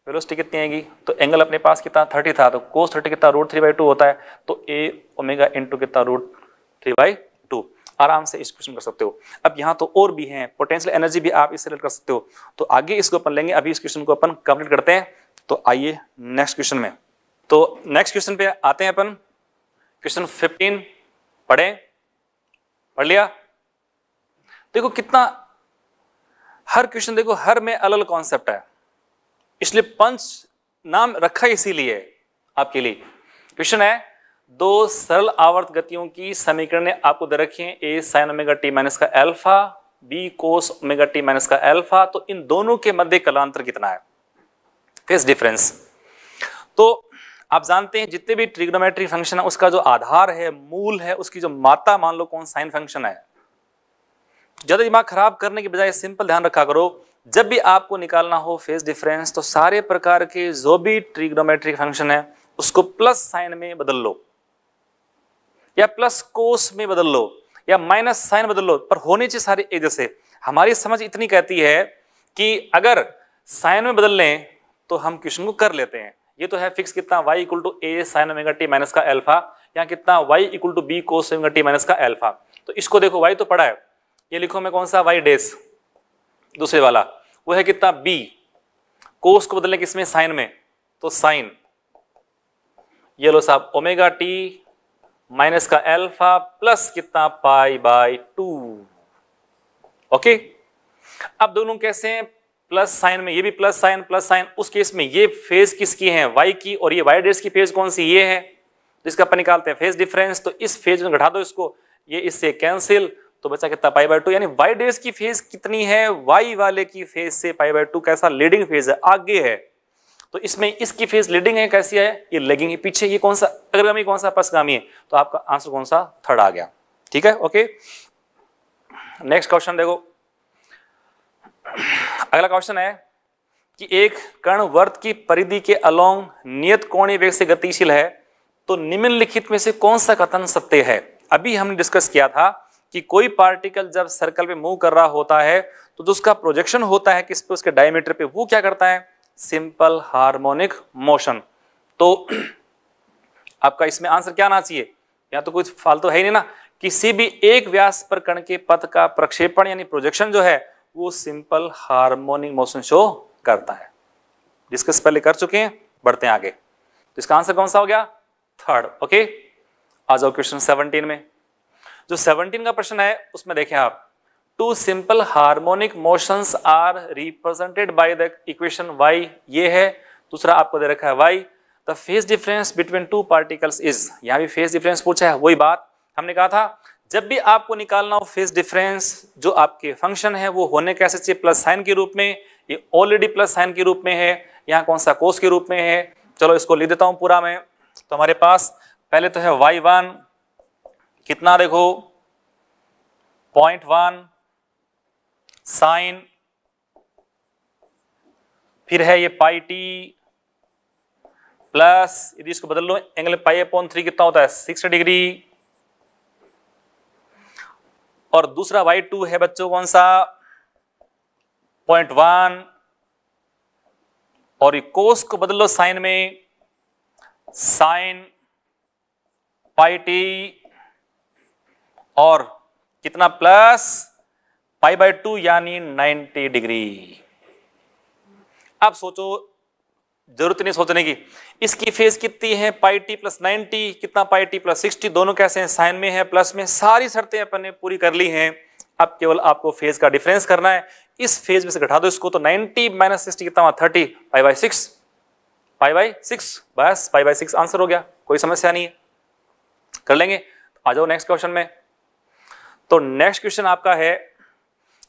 वेलोसिटी कितनी आएगी तो एंगल अपने पास कितना थर्टी था तो कोस थर्टी कितना रूट थ्री बाई टू होता है तो ए ओमेगा इंटू कितना रूट थ्री बाई आराम से इस क्वेश्चन कर सकते हो अब यहाँ तो और भी हैं पोटेंशियल एनर्जी भी आप इससे कर सकते हो तो आगे इसको अपन लेंगे अभी इस क्वेश्चन को अपन कंप्लीट करते हैं तो आइए नेक्स्ट क्वेश्चन में तो नेक्स्ट क्वेश्चन पे आते हैं अपन क्वेश्चन फिफ्टीन पढ़े पढ़ लिया देखो कितना हर क्वेश्चन देखो हर में अलग अलग कॉन्सेप्ट है इसलिए पंच नाम रखा इसीलिए आपके लिए क्वेश्चन है दो सरल आवर्त गतियों की समीकरण आपको दे रखी हैं a sine omega t minus का alpha b cos omega t minus का एल्फा तो इन दोनों के मध्य कलांतर कितना है फेस डिफरेंस तो आप जानते हैं जितने भी ट्रिग्नोमेट्री फंक्शन है उसका जो आधार है मूल है उसकी जो माता मान लो कौन साइन फंक्शन है ज्यादा दिमाग खराब करने के बजाय सिंपल ध्यान रखा करो जब भी आपको निकालना हो फेस डिफरेंस तो सारे प्रकार के जो भी ट्रिग्नोमेट्रिक फंक्शन है उसको प्लस साइन में बदल लो या प्लस कोस में बदल लो या माइनस साइन बदल लो पर होने चाहिए सारे एक जैसे हमारी समझ इतनी कहती है कि अगर साइन में बदल लें तो हम क्वेश्चन को कर लेते हैं ये तो है फिक्स कितना y equal to a sine omega t minus का एल्फा या कितना y equal to b cos omega t minus का एल्फा तो इसको देखो वाई तो पड़ा है ये लिखो मैं कौन सा वाई डेस दूसरे वाला वो है कितना बी कोस को बदलें किसमें साइन में तो साइन ये लो साहब ओमेगा टी माइनस का एल्फा प्लस कितना पाई बाय टू ओके अब दोनों कैसे हैं प्लस साइन में ये भी प्लस साइन प्लस साइन उस केस में ये फेज किसकी है वाई की और ये वाई डेस की फेज कौन सी ये है जिसका तो अपन निकालते हैं फेज डिफरेंस तो इस फेज में घटा दो इसको ये इससे कैंसिल तो बचा कितना पाई बाय टू यानी वाई डेस की फेज कितनी है वाई वाले की फेज से पाई बाय टू कैसा लीडिंग फेज है आगे है तो इसमें इसकी फेस लीडिंग है कैसी है ये लेगिंग है पीछे ये कौन सा अग्रगामी कौन सा पश्चगामी है तो आपका आंसर कौन सा थर्ड आ गया ठीक है ओके नेक्स्ट क्वेश्चन देखो अगला क्वेश्चन है कि एक कर्ण वर्त की परिधि के अलोंग नियत कोणीय वेग से गतिशील है तो निम्नलिखित में से कौन सा कथन सत्य है अभी हमने डिस्कस किया था कि कोई पार्टिकल जब सर्कल पे मूव कर रहा होता है तो जो उसका प्रोजेक्शन होता है किस पे उसके डायमीटर पे वो क्या करता है सिंपल हार्मोनिक मोशन तो (clears throat) आपका इसमें आंसर क्या आना चाहिए या तो कुछ फालतू तो है ही नहीं ना किसी भी एक व्यास पर कण के पथ का प्रक्षेपण यानी प्रोजेक्शन जो है वो सिंपल हार्मोनिक मोशन शो करता है डिस्कस पहले कर चुके हैं बढ़ते हैं आगे तो इसका आंसर कौन सा हो गया थर्ड ओके आ जाओ क्वेश्चन सेवनटीन में जो सेवनटीन का प्रश्न है उसमें देखें आप two simple harmonic motions are represented by the equation y ये है दूसरा आपको दे रखा है y the phase difference between two particles is यहाँ भी फेस डिफरेंस पूछा है वही बात हमने कहा था जब भी आपको निकालना हो फेस डिफरेंस जो आपके फंक्शन है वो होने कैसे चाहिए प्लस साइन के रूप में ये ऑलरेडी प्लस साइन के रूप में है यहाँ कौन सा कोस के रूप में है चलो इसको ले देता हूँ पूरा मैं तो हमारे पास पहले तो है वाई वन कितना देखो पॉइंट वन साइन फिर है ये पाई टी प्लस यदि इसको बदल लो एंगल पाई अपॉन थ्री कितना होता है सिक्स डिग्री और दूसरा वाई टू है बच्चों कौन सा पॉइंट वन और ये कोस को बदल लो साइन में साइन पाई टी और कितना प्लस पाई बाय टू यानी 90 डिग्री अब सोचो जरूरत नहीं सोचने की इसकी फेस कितनी है पाई टी प्लस नाइनटी कितना पाई टी प्लस सिक्सटी दोनों कैसे हैं साइन में है प्लस में सारी शर्तें अपन ने पूरी कर ली हैं अब केवल आपको फेज का डिफरेंस करना है इस फेज में से घटा दो इसको तो 90 माइनस सिक्सटी कितना thirty pi by six pi by six बस पाई बाई सिक्स आंसर हो गया कोई समस्या नहीं है कर लेंगे आ जाओ नेक्स्ट क्वेश्चन में तो नेक्स्ट क्वेश्चन आपका है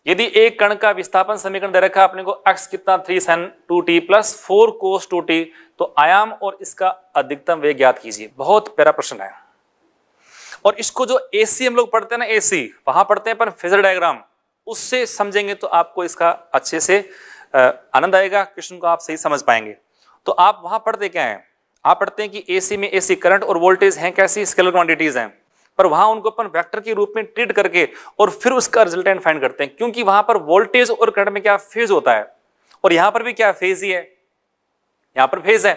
यदि एक कण का विस्थापन समीकरण दे रखा अपने को एक्स कितना three sin two t plus four cos two t तो आयाम और इसका अधिकतम वेग ज्ञात कीजिए बहुत प्यारा प्रश्न है और इसको जो एसी हम लोग पढ़ते हैं ना एसी वहां पढ़ते हैं पर फिजर डायग्राम उससे समझेंगे तो आपको इसका अच्छे से आनंद आएगा क्वेश्चन को आप सही समझ पाएंगे तो आप वहां पढ़ते क्या है आप पढ़ते हैं कि एसी में एसी करंट और वोल्टेज हैं कैसी स्केलर क्वांटिटीज हैं पर वहां उनको अपन वेक्टर के रूप में ट्रीट करके और फिर उसका रिजल्टेंट फाइंड करते हैं क्योंकि वहां पर वोल्टेज और करंट में क्या फेज होता है और यहां पर भी क्या फेज ही है यहां पर फेज है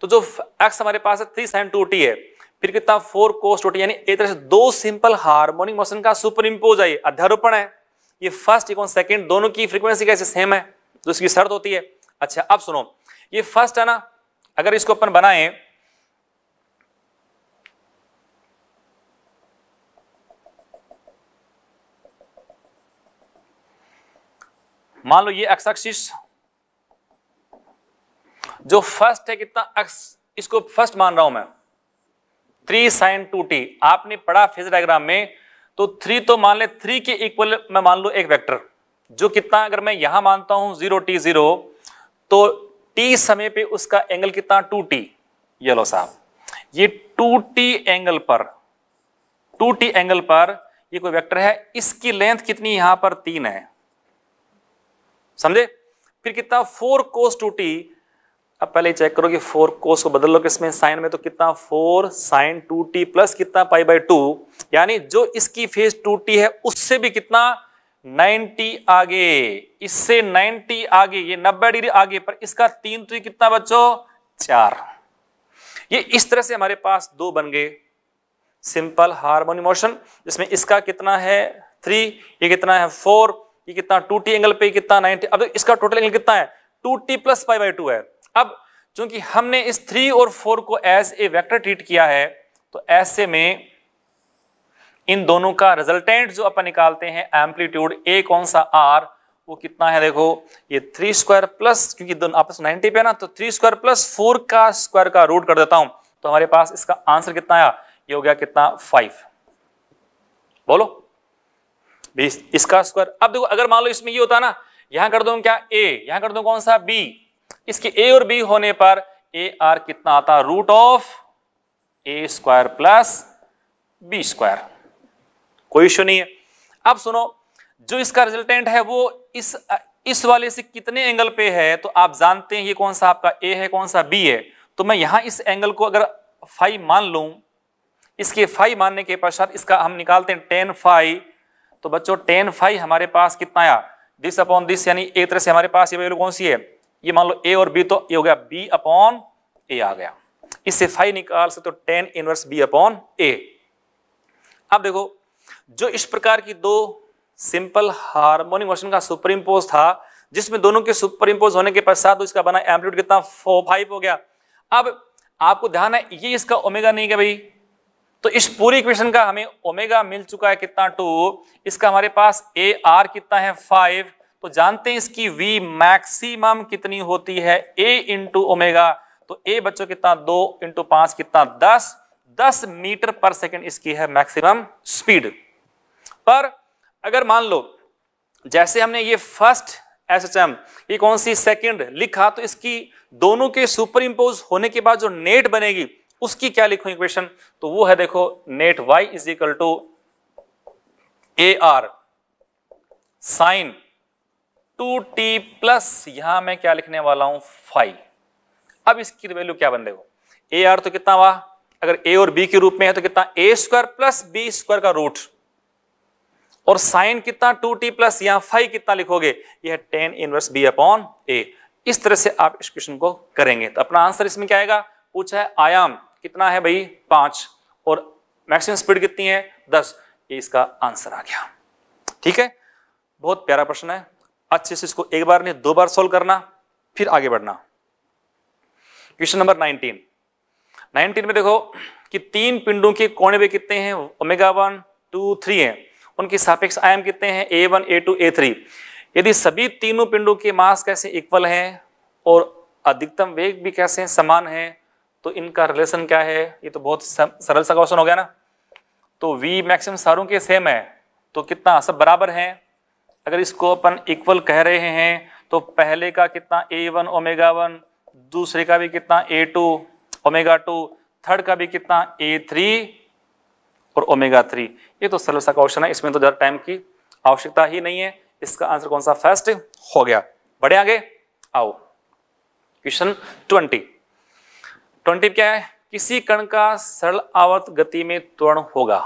तो जो एक्स हमारे पास है थ्री साइन टू टी है फिर कितना फोर कोस टोटी यानी एक तरह से दो सिंपल हार्मोनिक मोशन का सुपर इम्पोज है अध्यारोपण है ये फर्स्ट इकोन सेकेंड दोनों की फ्रिक्वेंसी कैसे सेम है जो इसकी शर्त होती है अच्छा अब सुनो ये फर्स्ट है ना अगर इसको अपन बनाएं मान लो ये एक्स एक्सिस जो फर्स्ट है कितना एक्स इसको फर्स्ट मान रहा हूं मैं थ्री साइन टू टी आपने पढ़ा फेज डायग्राम में तो थ्री तो मान ले थ्री के इक्वल मैं मान लो एक वेक्टर जो कितना अगर मैं यहां मानता हूं जीरो टी जीरो तो टी समय पे उसका एंगल कितना टू टी ये लो साहब ये टू टी एंगल पर टू टी एंगल पर ये कोई वेक्टर है इसकी लेंथ कितनी यहां पर तीन है समझे फिर कितना फोर कोस टू टी अब पहले चेक करो कि फोर कोस को बदल लो किसमें साइन में तो कितना four sine two t plus कितना पाई बाई टू यानी जो इसकी फेज टू टी है उससे भी कितना 90 आगे इससे 90 आगे ये 90 डिग्री आगे पर इसका तीन तो कितना बच्चों चार ये इस तरह से हमारे पास दो बन गए सिंपल हार्मोनी मोशन जिसमें इसका कितना है थ्री ये कितना है फोर ये कितना टू टी एंगल पे कितना नाइनटी अब तो इसका टोटल एंगल कितना है two t plus five by two है अब चूंकि हमने इस थ्री और फोर को एज ए वेक्टर ट्रीट किया है तो ऐसे में इन दोनों का रिजल्टेंट जो अपन निकालते हैं एम्पलीट्यूड ए कौन सा आर वो कितना है देखो ये थ्री स्क्वायर प्लस क्योंकि दोनों आपस में 90 पे है ना तो थ्री स्क्वायर प्लस फोर का स्क्वायर का रूट कर देता हूं तो हमारे पास इसका आंसर कितना आया ये हो गया कितना फाइव बोलो इसका स्क्वायर अब देखो अगर मान लो इसमें ये होता ना यहां कर दो क्या ए यहां कर दो कौन सा बी इसके ए और बी होने पर ए आर कितना आता root of a square plus b square कोई इश्यू नहीं है अब सुनो जो इसका रिजल्टेंट है वो इस इस वाले से कितने एंगल पे है तो आप जानते हैं ये कौन सा आपका ए है कौन सा बी है तो मैं यहां इस एंगल को अगर फाइव मान लू इसके फाइव मानने के पश्चात इसका हम निकालते हैं टेन फाइव तो बच्चों टेन फाइव हमारे पास कितना आया दिस अपॉन दिस यानी एक तरह से हमारे पास ये वैल्यू कौन सी है ये मान लो ए और बी तो ये हो गया बी अपॉन ए आ गया इससे फाइव निकाल से तो tan inverse b upon a अब देखो जो इस प्रकार की दो सिंपल हार्मोनिक मोशन का सुपर इम्पोज था जिसमें दोनों के सुपर इम्पोज होने के पश्चात इसका बना एम्पलीट्यूड कितना फोर फाइव हो गया अब आपको ध्यान है ये इसका ओमेगा नहीं है भाई तो इस पूरी इक्वेशन का हमें ओमेगा मिल चुका है कितना टू इसका हमारे पास ए आर कितना है फाइव तो जानते हैं इसकी वी मैक्सिमम कितनी होती है ए इंटू ओमेगा तो ए बच्चों कितना दो इंटू पांच कितना दस दस मीटर पर सेकेंड इसकी है मैक्सिमम स्पीड पर अगर मान लो जैसे हमने ये फर्स्ट एस एच एम ये कौन सी सेकंड लिखा तो इसकी दोनों के सुपर इम्पोज होने के बाद जो नेट बनेगी उसकी क्या लिखो इक्वेशन तो वो है देखो net y is equal to a r sine two t plus यहां मैं क्या लिखने वाला हूं फाइव अब इसकी वैल्यू क्या बन देखो ए आर तो कितना हुआ अगर ए और बी के रूप में है तो कितना a square plus b square का रूट और साइन कितना टू टी प्लस यहां फाइव कितना लिखोगे यह tan inverse b upon a इस तरह से आप इस क्वेश्चन को करेंगे तो अपना आंसर इसमें क्या आएगा पूछा है आयाम कितना है भाई पांच और मैक्सिमम स्पीड कितनी है दस ये इसका आंसर आ गया ठीक है बहुत प्यारा प्रश्न है अच्छे से इसको एक बार नहीं दो बार सोल्व करना फिर आगे बढ़ना क्वेश्चन नंबर नाइनटीन नाइनटीन में देखो कि तीन पिंडों के कोने वे कितने हैं ओमेगा वन टू थ्री हैं उनके सापेक्ष आयाम कितने हैं a one a two a three यदि सभी तीनों पिंडों के मास कैसे इक्वल हैं और अधिकतम वेग भी कैसे समान है तो इनका रिलेशन क्या है ये तो बहुत सरल सा क्वेश्चन हो गया ना तो वी मैक्सिमम सारों के सेम है तो कितना सब बराबर हैं अगर इसको अपन इक्वल कह रहे हैं तो पहले का कितना ए वन ओमेगा वन दूसरे का भी कितना a two omega two third का भी कितना ए थ्री और ओमेगा थ्री ये तो सरल सा क्वेश्चन है इसमें तो ज़्यादा टाइम की आवश्यकता ही नहीं है इसका आंसर कौन सा फर्स्ट हो गया बढ़े आगे आओ क्वेश्चन ट्वेंटी ट्वेंटी क्या है किसी कण का सरल आवर्त गति में त्वरण होगा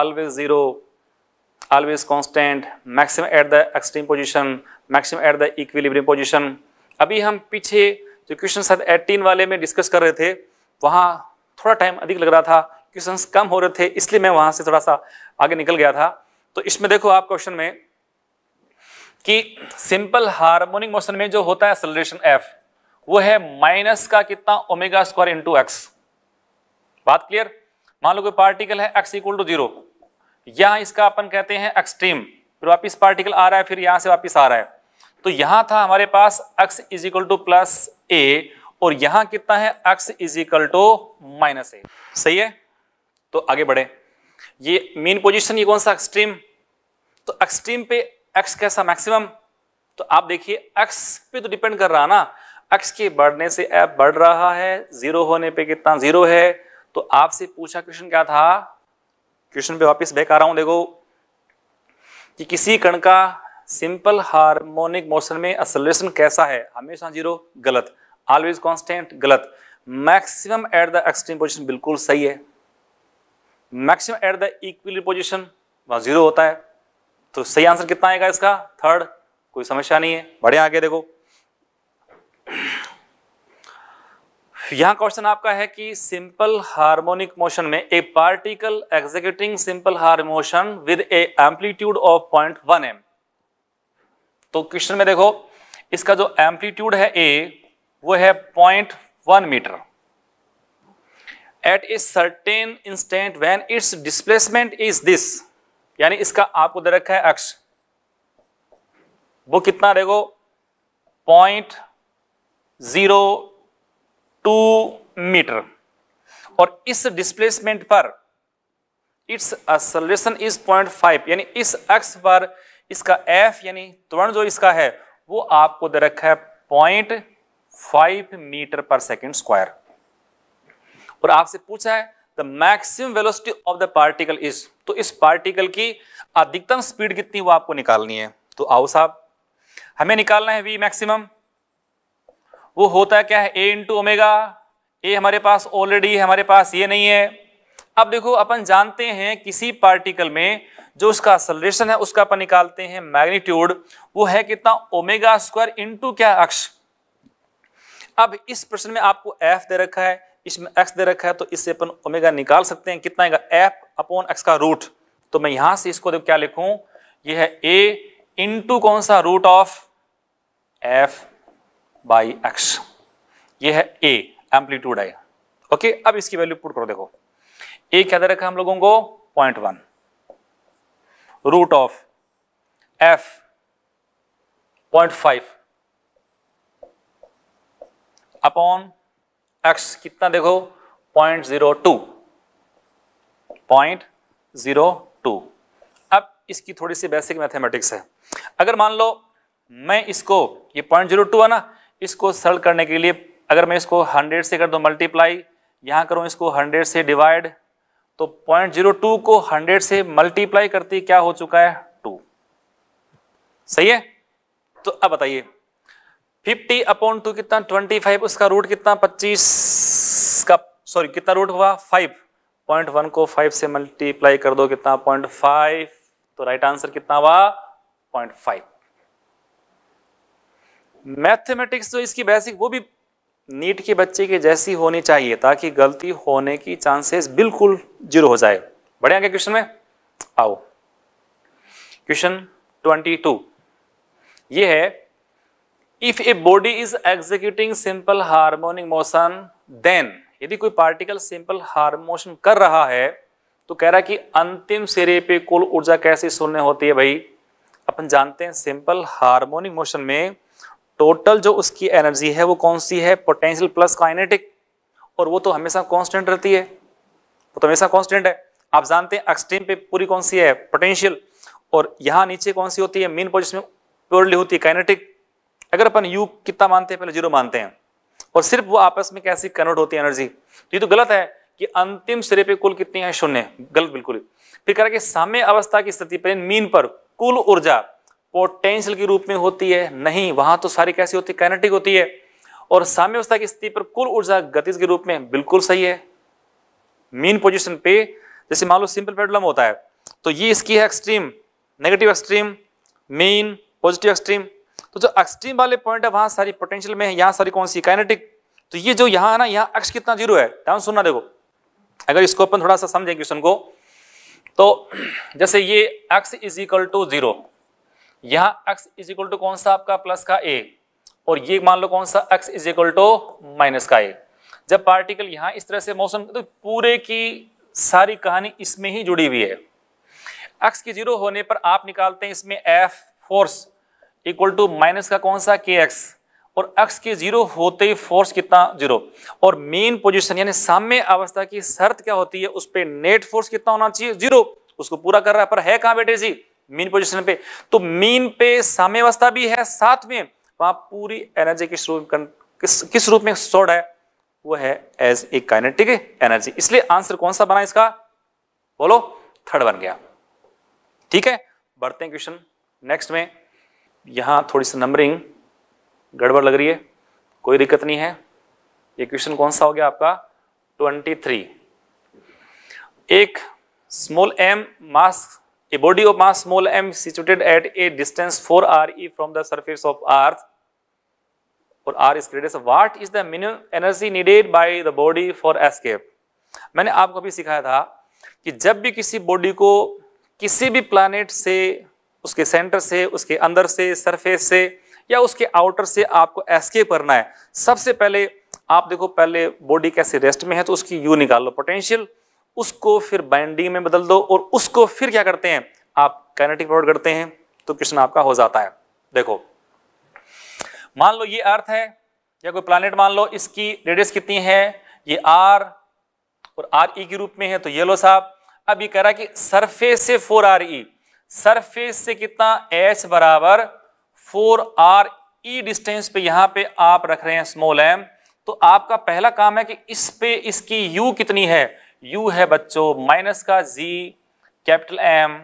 always zero always constant maximum at the extreme position maximum at the equilibrium position अभी हम पीछे जो क्वेश्चन शायद एटीन वाले में डिस्कस कर रहे थे वहाँ थोड़ा टाइम अधिक लग रहा था क्वेश्चन कम हो रहे थे इसलिए मैं वहाँ से थोड़ा सा आगे निकल गया था तो इसमें देखो आप क्वेश्चन में कि सिंपल हार्मोनिक मोशन में जो होता है एक्सलरेशन एफ वो है माइनस का कितना ओमेगा स्क्वायर इंटू एक्स बात क्लियर मान लो कोई पार्टिकल है एक्स इक्वल टू जीरो यहां इसका अपन कहते हैं एक्सट्रीम फिर वापिस पार्टिकल आ रहा है फिर यहां से वापिस आ रहा है तो यहां था हमारे पास x is equal to plus a और यहां कितना है x is equal to minus a सही है तो आगे बढ़े ये मेन पोजिशन ये कौन सा एक्सट्रीम तो एक्सट्रीम पे एक्स कैसा मैक्सिमम तो आप देखिए एक्स पे तो डिपेंड कर रहा ना अक्स के बढ़ने से ऐप बढ़ रहा है जीरो होने पे कितना जीरो है तो आपसे पूछा क्वेश्चन क्या था क्वेश्चन पे वापस बेकार रहा हूं देखो कि किसी कण का सिंपल हार्मोनिक मोशन में असलेशन कैसा है हमेशा जीरो गलत ऑलवेज कांस्टेंट गलत maximum at the extreme position बिल्कुल सही है maximum at the equal position वहां जीरो होता है तो सही आंसर कितना आएगा इसका थर्ड कोई समस्या नहीं है बढ़िया आगे देखो यहां क्वेश्चन आपका है कि सिंपल हार्मोनिक मोशन में a particle executing simple harmonic motion with a amplitude of point one m तो क्वेश्चन में देखो इसका जो एम्पलीट्यूड है ए वो है point one metre at a certain instant when its displacement is this यानी इसका आपको दे रखा है एक्स वो कितना देखो पॉइंट जीरो टू मीटर और इस डिस्प्लेसमेंट पर its acceleration is point five यानी इस अक्ष पर इसका एफ यानी त्वरण जो इसका है वो आपको दे रखा है point five metre per second square और आपसे पूछा है the maximum velocity of the particle is तो इस पार्टिकल की अधिकतम स्पीड कितनी वो आपको निकालनी है तो आओ साहब हमें निकालना है वी मैक्सिमम वो होता है क्या है ए इंटू ओमेगा ए हमारे पास ऑलरेडी हमारे पास ये नहीं है अब देखो अपन जानते हैं किसी पार्टिकल में जो उसका सलेशन है उसका अपन निकालते हैं मैग्नीट्यूड वो है कितना ओमेगा स्क्वायर इंटू क्या अक्ष अब इस प्रश्न में आपको एफ दे रखा है इसमें एक्स दे रखा है तो इससे अपन ओमेगा निकाल सकते हैं कितना आएगा एफ अपॉन एक्स का रूट तो मैं यहां से इसको क्या लिखूं ये है ए इंटू कौन सा root of f by x ये है ए एम्पलीट्यूड है ओके अब इसकी वैल्यू पुट करो देखो ए क्या दे रखा हम लोगों को point one root of f point five upon x कितना देखो point zero two point zero two अब इसकी थोड़ी सी बेसिक मैथमेटिक्स है अगर मान लो मैं इसको ये पॉइंट जीरो टू है ना इसको सरल करने के लिए अगर मैं इसको हंड्रेड से कर दूं मल्टीप्लाई यहाँ करूँ इसको हंड्रेड से डिवाइड तो पॉइंट जीरो टू को हंड्रेड से मल्टीप्लाई करते क्या हो चुका है टू सही है तो अब बताइए फिफ्टी अपॉन टू कितना ट्वेंटी फाइव उसका रूट कितना पच्चीस का सॉरी कितना रूट हुआ फाइव पॉइंट वन को फाइव से मल्टीप्लाई कर दो कितना पॉइंट फाइव तो राइट आंसर कितना हुआ पॉइंट फाइव मैथमेटिक्स जो तो इसकी बेसिक वो भी नीट के बच्चे के जैसी होनी चाहिए ताकि गलती होने की चांसेस बिल्कुल जीरो हो जाए बढ़े आगे क्वेश्चन में आओ क्वेश्चन ट्वेंटी टू ये है if a body is executing simple harmonic motion then यदि कोई पार्टिकल सिंपल हार्मोशन कर रहा है तो कह रहा है कि अंतिम सिरे पे कुल ऊर्जा कैसे शून्य होती है भाई अपन जानते हैं सिंपल हार्मोनिक मोशन में टोटल जो उसकी एनर्जी है वो कौन सी है पोटेंशियल प्लस काइनेटिक और वो तो हमेशा कांस्टेंट रहती है वो तो हमेशा कांस्टेंट है आप जानते हैं एक्सट्रीम पे पूरी कौन सी है पोटेंशियल और यहाँ नीचे कौन सी होती है मेन पोजिशन में प्योरली होती है काइनेटिक अगर अपन यू कितना मानते हैं पहले जीरो मानते हैं और सिर्फ वो आपस में कैसी कन्वर्ट होती है एनर्जी तो ये तो गलत है कि अंतिम सिरे पे कुल कितनी है शून्य गलत बिल्कुल फिर कह रहा है कि साम्य अवस्था की स्थिति पर मीन पर कुल ऊर्जा पोटेंशियल के रूप में होती है नहीं वहां तो सारी कैसी होती है कैनेटिक होती है और साम्यवस्था की स्थिति पर कुल ऊर्जा गतिज के रूप में बिल्कुल सही है मीन पोजिशन पे जैसे मान लो सिंपल पेडलम होता है तो ये इसकी है extreme negative extreme mean positive extreme तो जो एक्सट्रीम वाले पॉइंट है वहां सारी पोटेंशियल में है यहां सारी कौन सी काइनेटिक तो ये जो यहाँ ना यहाँ एक्स कितना जीरो है ध्यान सुनना देखो अगर इसको अपन थोड़ा सा समझें क्वेश्चन को तो जैसे ये x is equal to zero यहाँ x इज इक्वल टू कौन सा आपका प्लस का ए और ये मान लो कौन सा x is equal to minus का ए जब पार्टिकल यहाँ इस तरह से मोशन तो पूरे की सारी कहानी इसमें ही जुड़ी हुई है x की जीरो होने पर आप निकालते हैं इसमें F force equal to minus का कौन सा के एक्स और एक्स के जीरो होते ही फोर्स कितना जीरो और मेन पोजीशन यानी साम्य अवस्था की शर्त क्या होती है उस पर नेट फोर्स कितना होना चाहिए जीरो उसको पूरा कर रहा है पर है कहाँ बेटे जी मीन पोजिशन पे तो मीन पे साम्यवस्था भी है साथ में वहां पूरी एनर्जी किस रूप किस किस रूप में सोड है वो है एज ए काइनेटिक एनर्जी इसलिए आंसर कौन सा बना इसका बोलो थर्ड बन गया ठीक है बढ़ते हैं क्वेश्चन नेक्स्ट में यहां थोड़ी सी नंबरिंग गड़बड़ लग रही है कोई दिक्कत नहीं है ये क्वेश्चन कौन सा हो गया आपका ट्वेंटी थ्री एक small M mass a body of mass small M situated at a distance four R E from the surface of earth और R is greatest what is the minimum energy needed by the body for escape मैंने आपको भी सिखाया था कि जब भी किसी बॉडी को किसी भी प्लानट से उसके सेंटर से उसके अंदर से सरफेस से या उसके आउटर से आपको एस्केप करना है सबसे पहले आप देखो पहले बॉडी कैसे रेस्ट में है तो उसकी यू निकाल लो पोटेंशियल उसको फिर बाइंडिंग में बदल दो और उसको फिर क्या करते हैं आप कैनेटिक प्लॉट करते हैं तो क्वेश्चन आपका हो जाता है देखो मान लो ये अर्थ है या कोई प्लानिट मान लो इसकी रेडियस कितनी है ये आर और आर ई के रूप में है तो ये लो साहब अब ये कह रहा है कि सरफेस से फोर आर ई सरफेस से कितना एच बराबर फोर आर ई डिस्टेंस पे यहां पे आप रख रहे हैं स्मॉल एम तो आपका पहला काम है कि इस पे इसकी यू कितनी है यू है बच्चों माइनस का G capital M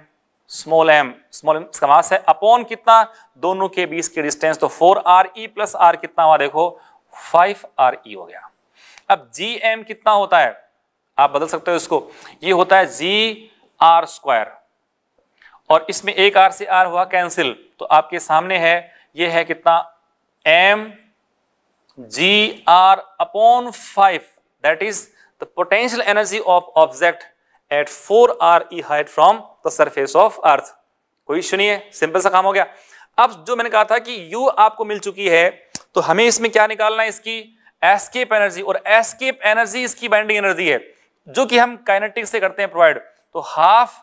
small M small M इसका मास है अपॉन कितना दोनों के बीच के डिस्टेंस तो four R E plus R कितना हुआ देखो फाइव आर ई हो गया अब जी एम कितना होता है आप बदल सकते हो इसको ये होता है जी आर स्क्वायर और इसमें एक आर से आर हुआ कैंसिल तो आपके सामने है ये है कितना M ji R upon five that is the potential energy of object at 4 E e height from the surface of earth कोई सुनिए सिंपल सा काम हो गया अब जो मैंने कहा था कि u आपको मिल चुकी है तो हमें इसमें क्या निकालना है इसकी एस्केप एनर्जी और एस्केप एनर्जी इसकी बाइंडिंग एनर्जी है जो कि हम काइनेटिक से करते हैं प्रोवाइड तो हाफ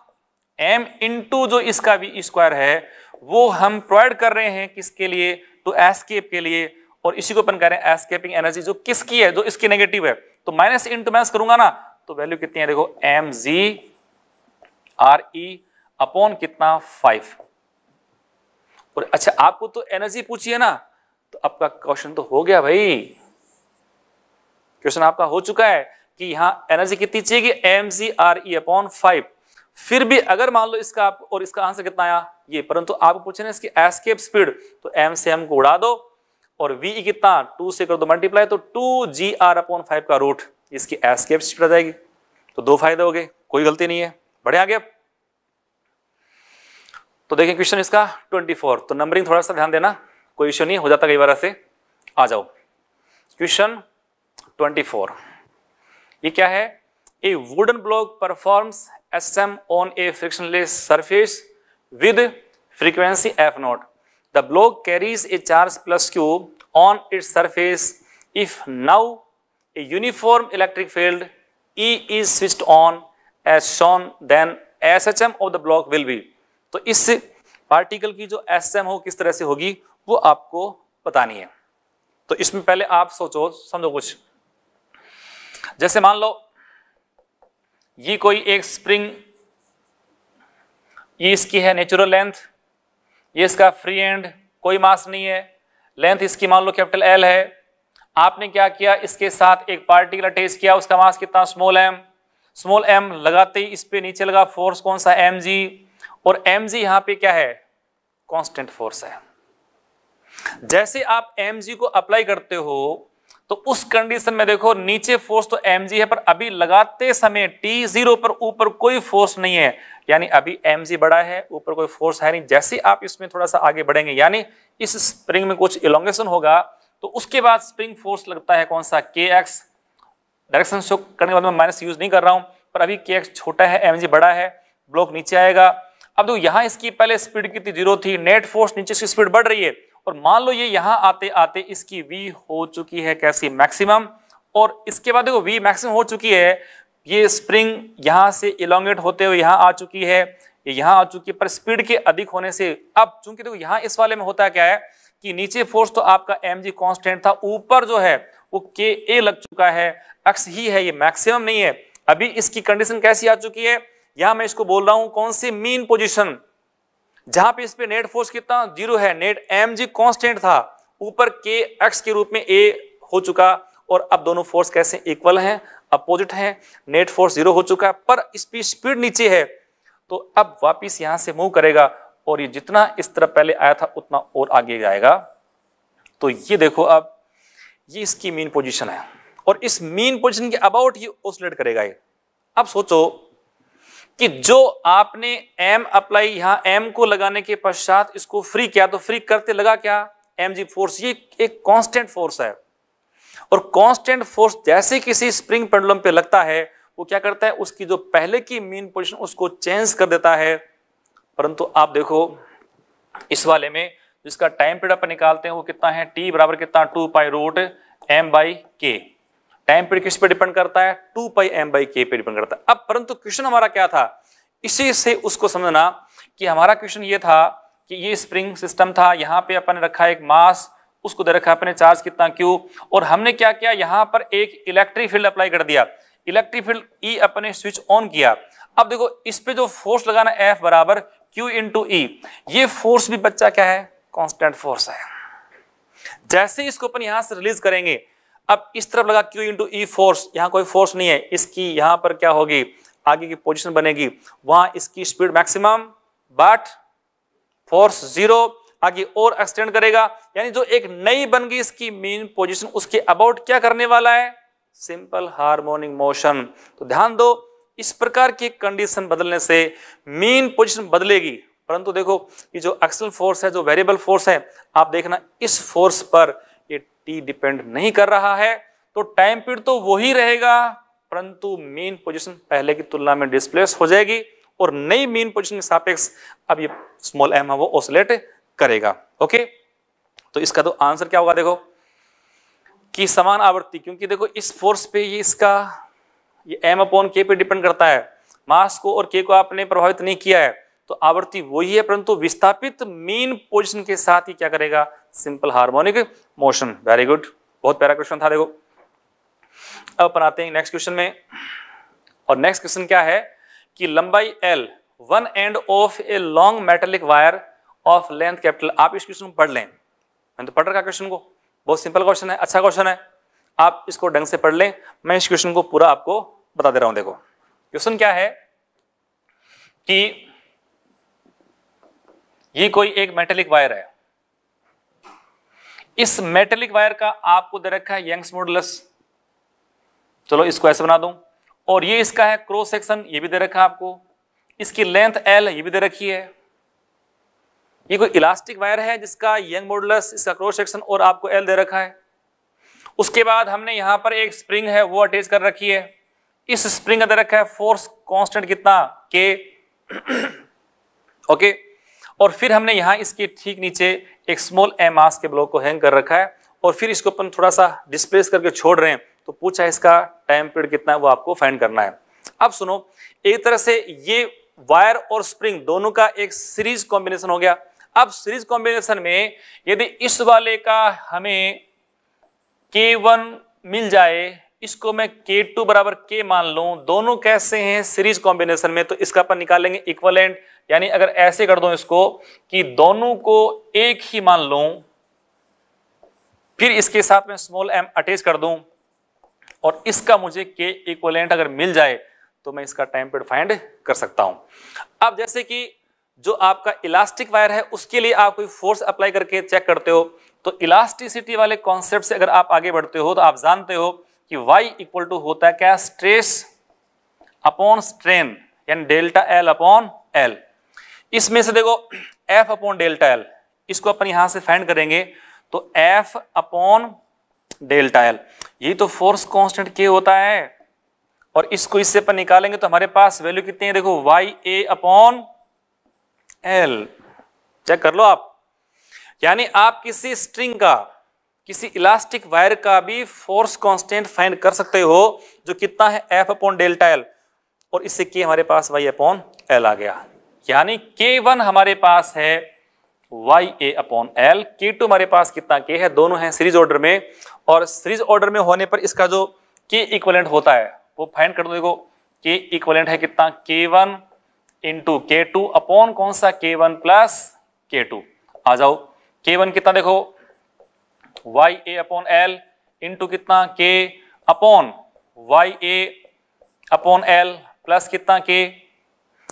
एम इंटू जो इसका भी स्क्वायर है वो हम प्रोवाइड कर रहे हैं किसके लिए तो एस्केप के लिए और इसी को अपन कह रहे हैं एस्केपिंग एनर्जी जो किसकी है जो इसकी नेगेटिव है तो माइनस टू माइनस करूंगा ना तो वैल्यू कितनी है देखो एम जी आर ई अपॉन कितना फाइव और अच्छा आपको तो एनर्जी पूछी है ना तो आपका क्वेश्चन तो हो गया भाई क्वेश्चन आपका हो चुका है कि यहां एनर्जी कितनी चाहिए एम जी आर ई अपॉन फाइव फिर भी अगर मान लो इसका आप और इसका आंसर कितना आया ये परंतु आप पूछे ना इसकी एस्केप स्पीड तो एम से एम को उड़ा दो और v e कितना टू से कर दो मल्टीप्लाई तो two G R upon five का रूट इसकी एस्केप आ जाएगी तो दो फायदे हो गए कोई गलती नहीं है बढ़े आगे अब तो देखिए क्वेश्चन इसका 24 तो नंबरिंग थोड़ा सा ध्यान देना कोई इश्यू नहीं हो जाता कई बार ऐसे आ जाओ क्वेश्चन 24 ये क्या है a wooden block performs S M on a frictionless surface with frequency F nought the block carries a charge plus Q on its surface if now a uniform electric field E is switched on as shown then S H M of the block will be तो इस पार्टिकल की जो एस एम हो किस तरह से होगी वो आपको पता नहीं है तो इसमें पहले आप सोचो समझो कुछ जैसे मान लो ये कोई एक स्प्रिंग ये इसकी है नेचुरल लेंथ ये इसका फ्री एंड कोई मास नहीं है लेंथ इसकी मान लो कैपिटल एल है आपने क्या किया इसके साथ एक पार्टिकल अटैच किया उसका मास कितना स्मॉल एम स्मॉल एम लगाते ही इस पर नीचे लगा फोर्स कौन सा एम जी और एम जी यहाँ पे क्या है कांस्टेंट फोर्स है जैसे आप एम जी को अप्लाई करते हो तो उस कंडीशन में देखो नीचे फोर्स तो एम है पर अभी लगाते समय टी जीरो पर ऊपर कोई फोर्स नहीं है यानी अभी एम बड़ा है ऊपर कोई फोर्स है नहीं जैसे आप इसमें थोड़ा सा आगे बढ़ेंगे यानी इस स्प्रिंग में कुछ इलोंगेशन होगा तो उसके बाद स्प्रिंग फोर्स लगता है कौन सा के एक्स डायरेक्शन शो करने के बाद मैं माइनस यूज नहीं कर रहा हूं पर अभी के एक्स छोटा है एम बड़ा है ब्लॉक नीचे आएगा अब देखो यहां इसकी पहले स्पीड कितनी जीरो थी नेट फोर्स नीचे इसकी स्पीड बढ़ रही है और मान लो ये यहां आते आते इसकी वी हो चुकी है कैसी मैक्सिमम और इसके बाद देखो वी मैक्सिमम हो चुकी है ये स्प्रिंग यहां से इलांगेट होते हुए यहां आ चुकी है ये यहां आ चुकी है पर स्पीड के अधिक होने से अब चूंकि देखो यहां इस वाले में होता क्या है कि नीचे फोर्स तो आपका एम जी कॉन्स्टेंट था ऊपर जो है वो के ए लग चुका है एक्स ही है ये मैक्सिमम नहीं है अभी इसकी कंडीशन कैसी आ चुकी है यहां मैं इसको बोल रहा हूं कौन सी मीन पोजिशन जहां पे इस पे नेट फोर्स कितना जीरो है नेट एम जी कॉन्स्टेंट था ऊपर के एक्स के रूप में ए हो चुका और अब दोनों फोर्स कैसे इक्वल हैं अपोजिट हैं नेट फोर्स जीरो हो चुका है पर इसकी स्पीड नीचे है तो अब वापिस यहां से मूव करेगा और ये जितना इस तरफ पहले आया था उतना और आगे जाएगा तो ये देखो अब ये इसकी मेन पोजिशन है और इस मेन पोजिशन के अबाउट ये ओसलेट करेगा ये अब सोचो कि जो आपने एम अप्लाई यहां एम को लगाने के पश्चात इसको फ्री किया तो फ्री करते लगा क्या एम जी फोर्स ये एक कांस्टेंट फोर्स है और कांस्टेंट फोर्स जैसे किसी स्प्रिंग पेंडुलम पे लगता है वो क्या करता है उसकी जो पहले की मेन पोजिशन उसको चेंज कर देता है परंतु आप देखो इस वाले में जिसका टाइम पीरियड अपन निकालते हैं वो कितना है टी बराबर कितना two pi root M by K time period किस पर डिपेंड करता है टू पाई एम बाई के पे डिपेंड करता है अब परंतु क्वेश्चन हमारा क्या था इसी से उसको समझना कि हमारा क्वेश्चन ये था कि ये स्प्रिंग सिस्टम था यहाँ पे अपन ने रखा एक मास उसको दे रखा अपने चार्ज कितना क्यू और हमने क्या किया यहाँ पर एक इलेक्ट्रिक फील्ड अप्लाई कर दिया इलेक्ट्रिक फील्ड ई अपने स्विच ऑन किया अब देखो इस पे जो फोर्स लगाना एफ बराबर क्यू इंटू ई ये फोर्स भी बच्चा क्या है कॉन्स्टेंट फोर्स है जैसे इसको अपन यहां से रिलीज करेंगे अब इस तरफ लगा क्यू इंटू ई फोर्स यहाँ कोई फोर्स नहीं है इसकी यहाँ पर क्या होगी आगे की पोजिशन बनेगी वहां इसकी speed maximum but force zero आगे और एक्सटेंड करेगा यानी जो एक नई बन गई इसकी मेन पोजिशन उसके अबाउट क्या करने वाला है सिंपल हार्मोनिक मोशन तो ध्यान दो इस प्रकार की कंडीशन बदलने से मेन पोजिशन बदलेगी परंतु देखो ये जो एक्सल फोर्स है जो वेरिएबल फोर्स है आप देखना इस फोर्स पर टी डिपेंड नहीं कर रहा है तो टाइम पीरियड तो वही रहेगा परंतु मेन पोजीशन पहले की तुलना में डिस्प्लेस हो जाएगी और नई मेन पोजीशन सापेक्ष अब ये स्मॉल एम है वो ओसलेट करेगा ओके तो इसका तो आंसर क्या होगा देखो कि समान आवृत्ति क्योंकि देखो इस फोर्स पे ये इसका ये एम अपॉन के पे डिपेंड करता है मास को और के को आपने प्रभावित नहीं किया है तो आवृत्ति वही है परंतु विस्थापित मेन पोजिशन के साथ ही क्या करेगा simple harmonic motion very good बहुत प्यारा क्वेश्चन था देखो अब बनाते हैं नेक्स्ट क्वेश्चन में और नेक्स्ट क्वेश्चन क्या है कि लंबाई L one end of a long metallic wire of length capital आप इस क्वेश्चन को पढ़ लें मैंने तो पढ़ रखा क्वेश्चन को बहुत सिंपल क्वेश्चन है अच्छा क्वेश्चन है आप इसको ढंग से पढ़ लें मैं इस क्वेश्चन को पूरा आपको बता दे रहा हूं देखो क्वेश्चन क्या है कि ये कोई एक मेटेलिक वायर है इस मेटेलिक वायर का आपको दे रखा है यंग्स मॉडुलस चलो इसको ऐसे बना दूं और ये इसका है क्रॉस सेक्शन ये भी दे रखा है आपको इसकी लेंथ एल ये भी दे रखी है ये कोई इलास्टिक वायर है जिसका यंग मोडलस इसका क्रॉस सेक्शन और आपको एल दे रखा है उसके बाद हमने यहां पर एक स्प्रिंग है वो अटैच कर रखी है इस स्प्रिंग का दे रखा है फोर्स कॉन्स्टेंट कितना के ओके (coughs) okay. और फिर हमने यहाँ इसके ठीक नीचे एक स्मॉल एम आस के ब्लॉक को हैंग कर रखा है और फिर इसको अपन थोड़ा सा डिस्प्लेस करके छोड़ रहे हैं तो पूछा इसका टाइम पीरियड कितना है वो आपको फाइंड करना है अब सुनो एक तरह से ये वायर और स्प्रिंग दोनों का एक सीरीज कॉम्बिनेशन हो गया अब सीरीज कॉम्बिनेशन में यदि इस वाले का हमें के वन मिल जाए इसको मैं के टू बराबर के मान लू दोनों कैसे हैं सीरीज कॉम्बिनेशन में तो इसका अपन निकालेंगे इक्वलेंट यानी अगर ऐसे कर दो इसको कि दोनों को एक ही मान लो फिर इसके साथ में स्मॉल एम अटैच कर दूं और इसका मुझे के इक्वलेंट अगर मिल जाए तो मैं इसका टाइम पीरियड फाइंड कर सकता हूं अब जैसे कि जो आपका इलास्टिक वायर है उसके लिए आप कोई फोर्स अप्लाई करके चेक करते हो तो इलास्टिसिटी वाले कॉन्सेप्ट से अगर आप आगे बढ़ते हो तो आप जानते हो कि y इक्वल टू होता है क्या स्ट्रेस अपॉन स्ट्रेन यानी डेल्टा एल अपॉन एल इसमें से देखो एफ अपॉन डेल्टा एल इसको अपन यहां से फाइंड करेंगे तो एफ अपॉन डेल्टा एल यही तो फोर्स कांस्टेंट के होता है और इसको इससे अपन निकालेंगे तो हमारे पास वैल्यू कितनी है देखो Y A upon L check कर लो आप यानी आप किसी स्ट्रिंग का किसी इलास्टिक वायर का भी फोर्स कांस्टेंट फाइंड कर सकते हो जो कितना है एफ अपॉन डेल्टा एल और इससे के हमारे पास वाई अपॉन एल आ गया यानी के वन हमारे पास है Y A upon L K two हमारे पास कितना के है दोनों हैं सीरीज ऑर्डर में और सीरीज ऑर्डर में होने पर इसका जो के इक्वलेंट होता है वो फाइंड कर दो देखो के इक्वलेंट है कितना K one into K two upon कौन सा K one plus K two आ जाओ के वन कितना देखो Y A upon L into कितना K upon Y A upon L plus कितना के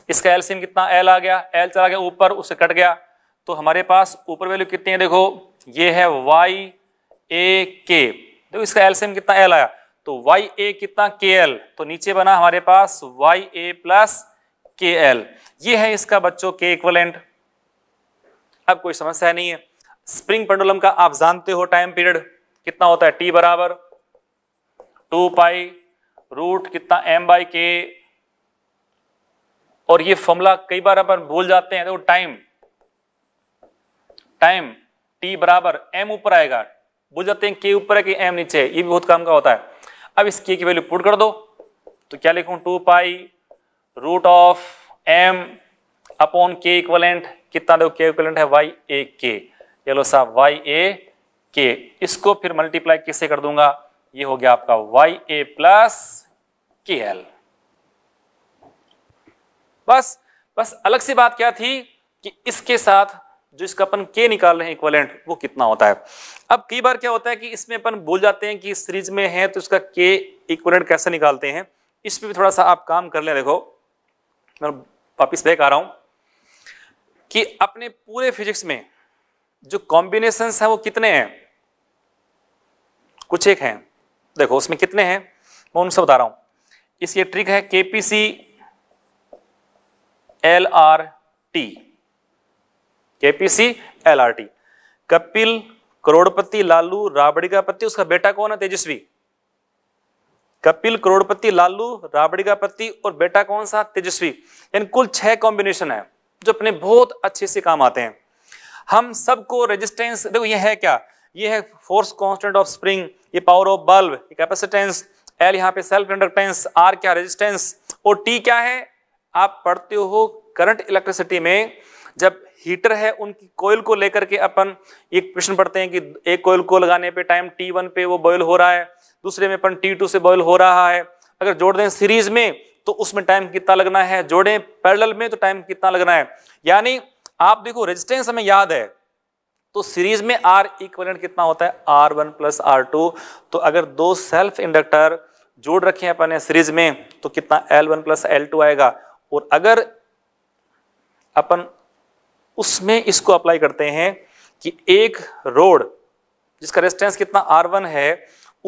इसका एलसीएम कितना एल आ गया एल चला गया ऊपर उससे कट गया तो हमारे पास ऊपर वैल्यू कितनी है देखो ये है वाई ए के देखो इसका एलसीएम कितना एल आया तो वाई ए कितना के एल तो नीचे बना हमारे पास Y A plus K L ये है इसका बच्चों के इक्वलेंट अब कोई समस्या नहीं है स्प्रिंग पेंडुलम का आप जानते हो टाइम पीरियड कितना होता है टी बराबर टू पाई रूट कितना एम बाई के और ये फॉर्मूला कई बार अपन भूल जाते हैं तो टाइम टाइम टी बराबर एम ऊपर आएगा भूल जाते हैं के ऊपर है कि एम नीचे है ये भी बहुत काम का होता है अब इस के की वैल्यू पुट कर दो तो क्या लिखूं two pi root of M upon K equivalent कितना दो के इक्वलेंट है वाई ए के येलो सा वाई ए के इसको फिर मल्टीप्लाई किससे कर दूंगा ये हो गया आपका Y A plus K L बस बस अलग सी बात क्या थी कि इसके साथ जो इसका अपन के निकाल रहे हैं इक्वलेंट वो कितना होता है अब कई बार क्या होता है कि इसमें अपन भूल जाते हैं कि सीरीज में है तो इसका के इक्वलेंट कैसे निकालते हैं इस पर भी थोड़ा सा आप काम कर लें देखो मैं वापिस बैक आ रहा हूं कि अपने पूरे फिजिक्स में जो कॉम्बिनेशन हैं वो कितने हैं कुछ एक हैं देखो उसमें कितने हैं मैं उनसे बता रहा हूं इसकी ट्रिक है K P C L R T K P C L R T Kapil करोड़पति लालू पति उसका बेटा कौन है तेजस्वी कपिल करोड़पति लालू पति और बेटा कौन सा तेजस्वी यानी कुल छह कॉम्बिनेशन है जो अपने बहुत अच्छे से काम आते हैं हम सबको रेजिस्टेंस देखो ये है क्या ये है फोर्स कांस्टेंट ऑफ स्प्रिंग ये power of bulb capacitance L यहाँ पे सेल्फ कंडक्टेंस आर क्या रेजिस्टेंस और टी क्या है आप पढ़ते हो करंट इलेक्ट्रिसिटी में जब हीटर है उनकी कोयल को लेकर के अपन एक प्रश्न पढ़ते हैं कि एक कोयल को लगाने पे टाइम टी वन पे वो बॉयल हो रहा है दूसरे में अपन टी टू से बॉयल हो रहा है अगर जोड़ दें सीरीज में तो उसमें टाइम कितना लगना है जोड़ें पैरेलल में तो टाइम कितना लगना है यानी आप देखो रेजिस्टेंस हमें याद है तो सीरीज में आर इक्वलेंट कितना होता है R one plus R two तो अगर दो सेल्फ इंडक्टर जोड़ रखे हैं अपने सीरीज में तो कितना L one plus L two आएगा और अगर अपन उसमें इसको अप्लाई करते हैं कि एक रोड जिसका रेजिस्टेंस कितना आर वन है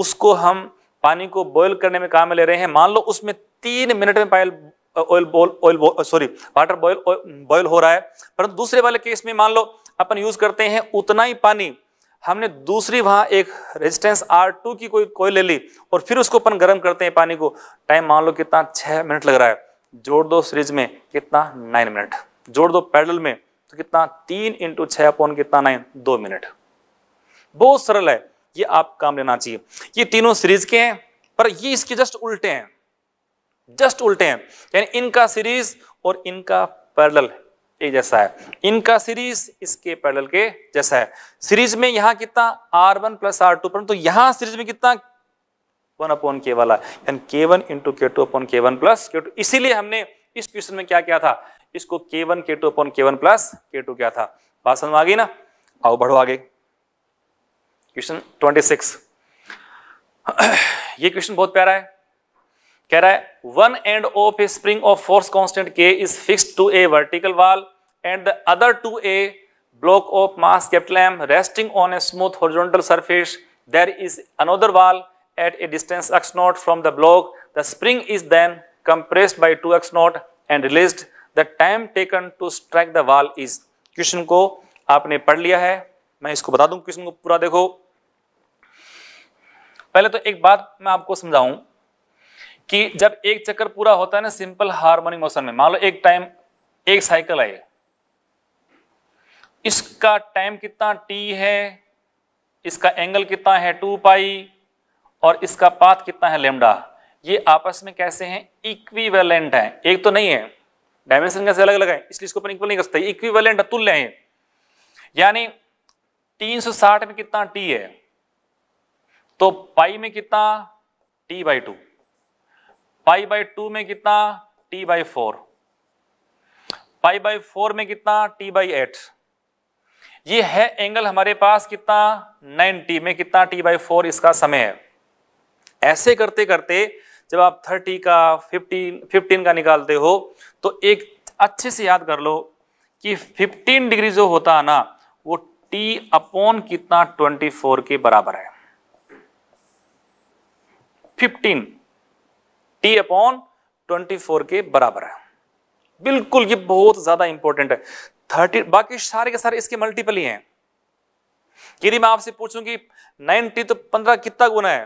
उसको हम पानी को बॉयल करने में काम में ले रहे हैं मान लो उसमें तीन मिनट में पायल oil boil oil sorry water boil boil हो रहा है परंतु दूसरे वाले केस में मान लो अपन यूज करते हैं उतना ही पानी हमने दूसरी वहां एक रेजिस्टेंस R2 की कोई कोई ले ली और फिर उसको अपन गर्म करते हैं पानी को टाइम मान लो कितना छः मिनट लग रहा है जोड़ दो सीरीज में कितना नाइन मिनट जोड़ दो पैडल में तो कितना तीन इंटू छः अपॉन कितना नाइन दो मिनट बहुत सरल है ये आप काम लेना चाहिए ये तीनों सीरीज के हैं पर ये इसके जस्ट उल्टे हैं जस्ट उल्टे हैं यानी इनका सीरीज और इनका पैरल एक जैसा है इनका सीरीज इसके पैरल के जैसा है सीरीज में यहां कितना R one plus R two परंतु यहां सीरीज में कितना वन अपॉन के वाला यानी K one into K two upon K one plus K two इसीलिए हमने इस क्वेश्चन में क्या किया था इसको K one K two upon K one plus K two क्या था बात समझ आ गई ना आओ बढ़ो आगे क्वेश्चन ट्वेंटी सिक्स ये क्वेश्चन बहुत प्यारा है कह रहा है one end of a spring of force constant K is fixed to a vertical wall and the other to a block of mass capital M resting on a smooth horizontal surface there is another wall at a distance X nought from the block the spring is then compressed by two X nought and release the time taken to strike the wall is question को आपने पढ़ लिया है मैं इसको बता दूं क्वेश्चन को पूरा देखो पहले तो एक बात मैं आपको समझाऊं कि जब एक चक्कर पूरा होता है ना सिंपल हार्मोनिक मोशन में मान लो एक टाइम एक साइकिल आई इसका टाइम कितना टी है इसका एंगल कितना है टू पाई और इसका पाथ कितना है लेमडा ये आपस में कैसे हैं इक्विवेलेंट है एक तो नहीं है डायमेंशन कैसे अलग अलग है इसलिए इसको अपन इक्वल नहीं कर सकते इक्विवेलेंट तुल्य है यानी 360 में कितना टी है तो पाई में कितना T by two pi by two में कितना T by four pi by four में कितना टी बाई एट ये है एंगल हमारे पास कितना 90 में कितना टी बाई फोर इसका समय है ऐसे करते करते जब आप 30 का 15 15 का निकालते हो तो एक अच्छे से याद कर लो कि 15 डिग्री जो होता है ना वो टी अपॉन कितना 24 के बराबर है 15 टी अपॉन ट्वेंटी फोर के बराबर है बिल्कुल ये बहुत ज्यादा इंपॉर्टेंट है थर्टी बाकी सारे के सारे इसके मल्टीपल ही हैं यदि मैं आपसे पूछूं कि नाइन तो पंद्रह कितना गुना है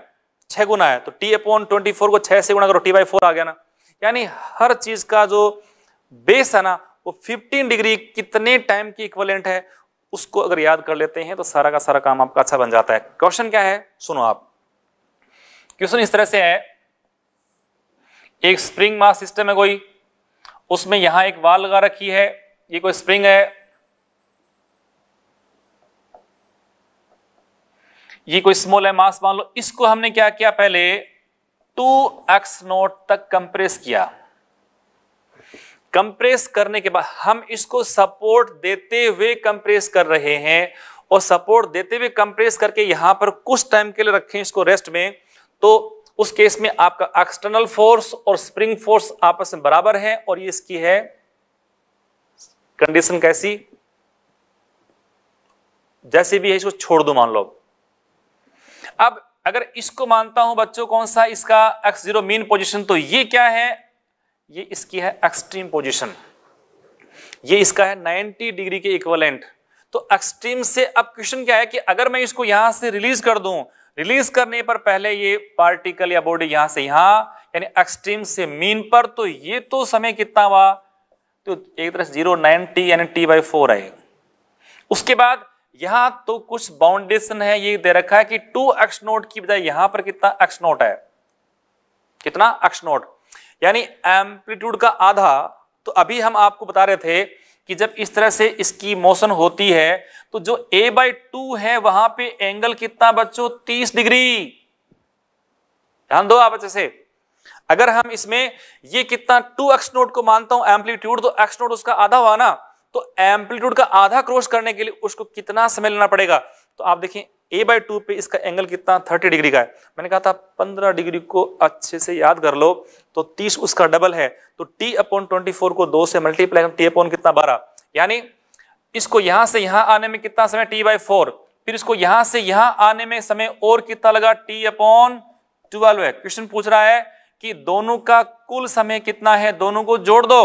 छह गुना है तो टी अपॉन ट्वेंटी फोर को छह से गुना करो टी बाई फोर आ गया ना यानी हर चीज का जो बेस है ना वो फिफ्टीन डिग्री कितने टाइम की इक्वलेंट है उसको अगर याद कर लेते हैं तो सारा का सारा काम आपका अच्छा बन जाता है क्वेश्चन क्या है सुनो आप क्वेश्चन इस तरह से है एक स्प्रिंग मास सिस्टम है कोई उसमें यहां एक वाल लगा रखी है ये कोई स्प्रिंग है ये कोई स्मॉल है मास मान लो इसको हमने क्या किया पहले टू एक्स नोट तक कंप्रेस किया कंप्रेस करने के बाद हम इसको सपोर्ट देते हुए कंप्रेस कर रहे हैं और सपोर्ट देते हुए कंप्रेस करके यहां पर कुछ टाइम के लिए रखें इसको रेस्ट में तो उस केस में आपका एक्सटर्नल फोर्स और स्प्रिंग फोर्स आपस में बराबर है और ये इसकी है कंडीशन कैसी जैसे भी है इसको छोड़ दो मान लो अब अगर इसको मानता हूं बच्चों कौन सा इसका एक्स जीरो मीन पोजिशन तो ये क्या है ये इसकी है एक्सट्रीम पोजिशन ये इसका है 90 डिग्री के इक्वलेंट तो एक्सट्रीम से अब क्वेश्चन क्या है कि अगर मैं इसको यहां से रिलीज कर दूं रिलीज करने पर पहले ये पार्टिकल या बॉडी यहां से यहां यानी एक्सट्रीम से मीन पर तो ये तो समय कितना हुआ तो एक तरह से जीरो नाइन टी यानी टी बाई फोर आए उसके बाद यहां तो कुछ बाउंडेशन है ये दे रखा है कि टू एक्स नोट की बजाय यहां पर कितना एक्स नोट है कितना एक्स नोट यानी एम्पलीट्यूड का आधा तो अभी हम आपको बता रहे थे कि जब इस तरह से इसकी मोशन होती है तो जो ए बाई टू है वहां पे एंगल कितना बच्चों तीस डिग्री ध्यान दो आप अच्छे से अगर हम इसमें ये कितना टू एक्स नोट को मानता हूं एम्पलीट्यूड तो एक्स नोट उसका आधा हुआ ना तो एम्पलीट्यूड का आधा क्रॉस करने के लिए उसको कितना समय लेना पड़ेगा तो आप देखिए ए बाई टू पे इसका एंगल कितना थर्टी डिग्री का है मैंने कहा था पंद्रह डिग्री को अच्छे से याद कर लो तो तीस उसका डबल है तो टी अपॉन ट्वेंटी फोर को दो से मल्टीप्लाई टी अपॉन कितना बारह यानी इसको यहां से यहां आने में कितना समय टी बाई फोर फिर इसको यहां से यहां आने में समय और कितना लगा टी अपॉन ट्वेल्व है क्वेश्चन पूछ रहा है कि दोनों का कुल समय कितना है दोनों को जोड़ दो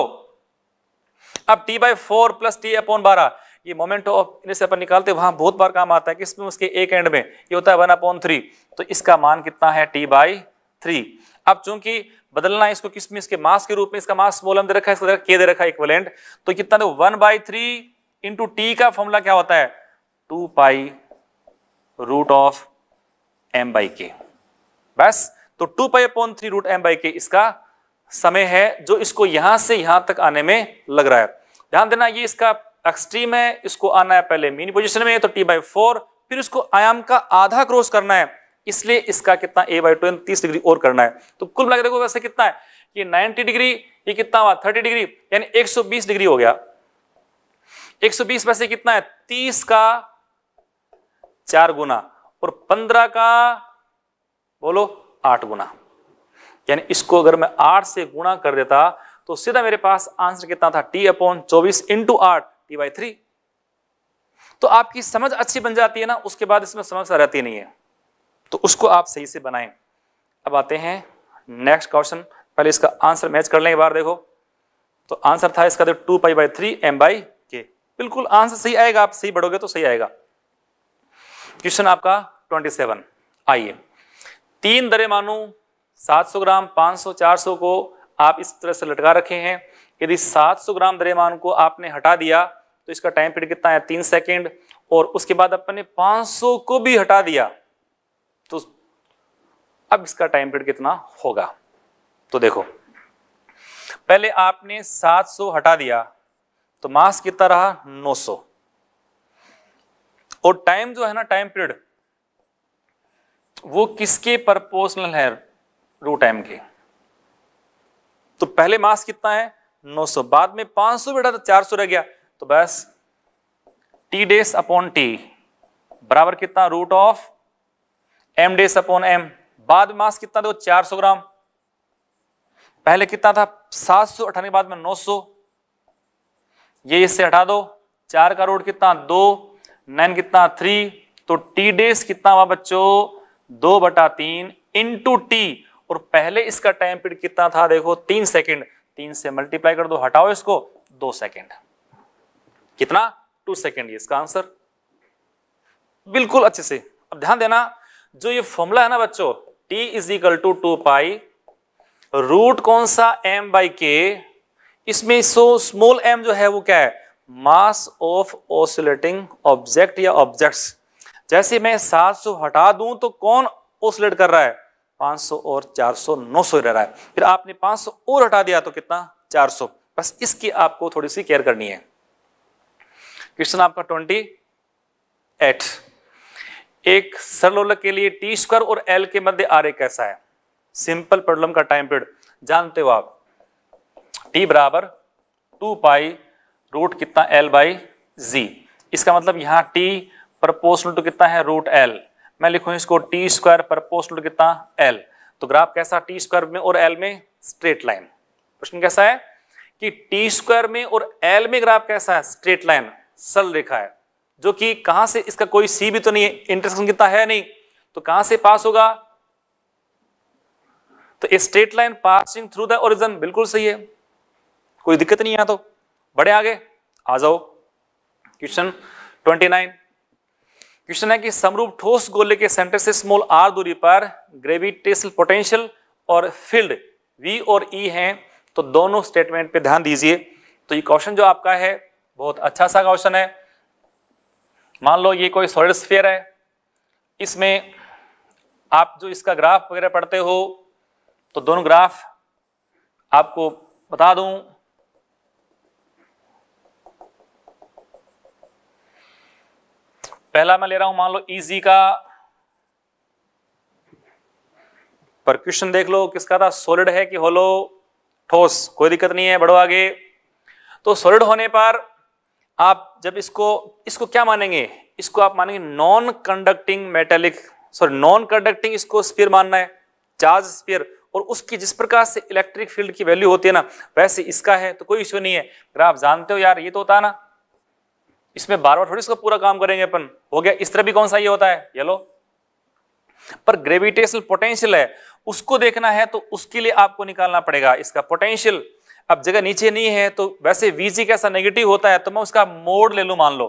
अब T by four plus T upon बारह ये मोमेंट ऑफ इन्हें से अपन निकालते हैं वहां बहुत बार काम आता है किसमें उसके एक एंड में ये होता है वन अपॉन थ्री तो इसका मान कितना है टी बाई थ्री अब चूंकि बदलना है इसको किस में इसके मास के रूप में इसका मास मोलम दे रखा है इसका के दे रखा है इक्वलेंट तो कितना दो one by three into T का फॉर्मूला क्या होता है two pi root of M by K बस तो two pi upon three root M by K इसका समय है जो इसको यहां से यहां तक आने में लग रहा है ध्यान देना ये इसका एक्सट्रीम है इसको आना है पहले मीन पोजिशन में तो टी बाई फोर फिर इसको आयाम का आधा क्रॉस करना है इसलिए इसका कितना ए बाई टू एन तीस डिग्री और करना है तो कुल मिला देखो वैसे कितना है ये 90 डिग्री ये कितना हुआ 30 डिग्री यानी 120 डिग्री हो गया 120 वैसे कितना है 30 का चार गुना और 15 का बोलो आठ गुना यानी इसको अगर मैं आठ से गुणा कर देता तो सीधा मेरे पास आंसर कितना था टी अपॉन चौबीस इंटू आठ टी बाई थ्री तो आपकी समझ अच्छी बन जाती है ना उसके बाद इसमें समस्या रहती नहीं है तो उसको आप सही से बनाएं अब आते हैं नेक्स्ट क्वेश्चन पहले इसका आंसर मैच कर लेंगे बार देखो तो आंसर था इसका two pi by three M by K बिल्कुल आंसर सही आएगा आप सही बढ़ोगे तो सही आएगा क्वेश्चन आपका ट्वेंटी सेवन आइए तीन दरे मानू सात सौ ग्राम पांच सौ चार सौ को आप इस तरह से लटका रखे हैं यदि सात सौ ग्राम दरेमान को आपने हटा दिया तो इसका टाइम पीरियड कितना है तीन सेकेंड और उसके बाद अपने पांच 500 को भी हटा दिया तो अब इसका टाइम पीरियड कितना होगा तो देखो पहले आपने 700 हटा दिया तो मास कितना रहा 900 और टाइम जो है ना टाइम पीरियड वो किसके प्रपोर्शनल है रू टाइम के तो पहले मास कितना है 900 बाद में 500 बैठा तो 400 रह गया तो बस टी डेस अपॉन टी बराबर कितना रूट ऑफ एम डेस सपोन एम बाद मास कितना दो 400 ग्राम पहले कितना था सात सौ अठाने बाद में 900 ये इससे हटा दो चार का कितना दो नाइन कितना थ्री तो टी डेस कितना हुआ बच्चों दो बटा तीन इंटू टी और पहले इसका टाइम पीरियड कितना था देखो तीन सेकंड तीन से मल्टीप्लाई कर दो हटाओ इसको दो सेकंड कितना टू सेकेंड इसका आंसर बिल्कुल अच्छे से अब ध्यान देना जो ये फॉर्मूला है ना बच्चों T is equal to two pi root कौन सा एम बाई के इसमें सो स्मॉल एम जो है वो क्या है मास ऑफ ऑसिलेटिंग ऑब्जेक्ट या ऑब्जेक्ट्स जैसे मैं 700 हटा दूं तो कौन ऑसिलेट कर रहा है 500 और 400 900 रह रहा है फिर आपने 500 और हटा दिया तो कितना 400 बस इसकी आपको थोड़ी सी केयर करनी है क्वेश्चन आपका ट्वेंटी एट एक सरलोलक के लिए टी स्क्वायर और एल के मध्य आर कैसा है सिंपल प्रॉब्लम का टाइम पीरियड जानते हो आप टी बराबर टू पाई रूट कितना एल बाई जी इसका मतलब यहाँ टी प्रपोर्शनल टू कितना है रूट एल मैं लिखूँ इसको टी स्क्वायर प्रपोर्शनल टू कितना एल तो ग्राफ कैसा टी स्क्वायर में और एल में स्ट्रेट लाइन प्रश्न कैसा है कि टी स्क्वायर में और एल में ग्राफ कैसा है स्ट्रेट लाइन सल रेखा है जो कि कहां से इसका कोई सी भी तो नहीं है इंटरसेक्शन कितना है नहीं तो कहां से पास होगा तो straight line passing through the origin बिल्कुल सही है कोई दिक्कत नहीं है तो बड़े आगे आ जाओ क्वेश्चन 29 क्वेश्चन है कि समरूप ठोस गोले के सेंटर से स्मॉल आर दूरी पर ग्रेविटेशन पोटेंशियल और फील्ड वी और ई e हैं तो दोनों स्टेटमेंट पे ध्यान दीजिए तो ये क्वेश्चन जो आपका है बहुत अच्छा सा क्वेश्चन है मान लो ये कोई सॉलिड स्फेयर है इसमें आप जो इसका ग्राफ वगैरह पढ़ते हो तो दोनों ग्राफ आपको बता दूं पहला मैं ले रहा हूं मान लो इजी e का क्वेश्चन देख लो किसका था सॉलिड है कि होलो ठोस कोई दिक्कत नहीं है बढ़ो आगे तो सॉलिड होने पर आप जब इसको इसको क्या मानेंगे इसको आप मानेंगे non conducting metallic sorry non conducting इसको स्पीयर मानना है चार्ज स्पीयर और उसकी जिस प्रकार से इलेक्ट्रिक फील्ड की वैल्यू होती है ना वैसे इसका है तो कोई इश्यू नहीं है अगर आप जानते हो यार ये तो होता है ना इसमें बार बार थोड़ी इसका पूरा काम करेंगे अपन हो गया इस तरह भी कौन सा ये होता है येलो पर ग्रेविटेशनल पोटेंशियल है उसको देखना है तो उसके लिए आपको निकालना पड़ेगा इसका पोटेंशियल अब जगह नीचे नहीं है तो वैसे वी कैसा नेगेटिव होता है तो मैं उसका मोड ले लूँ मान लो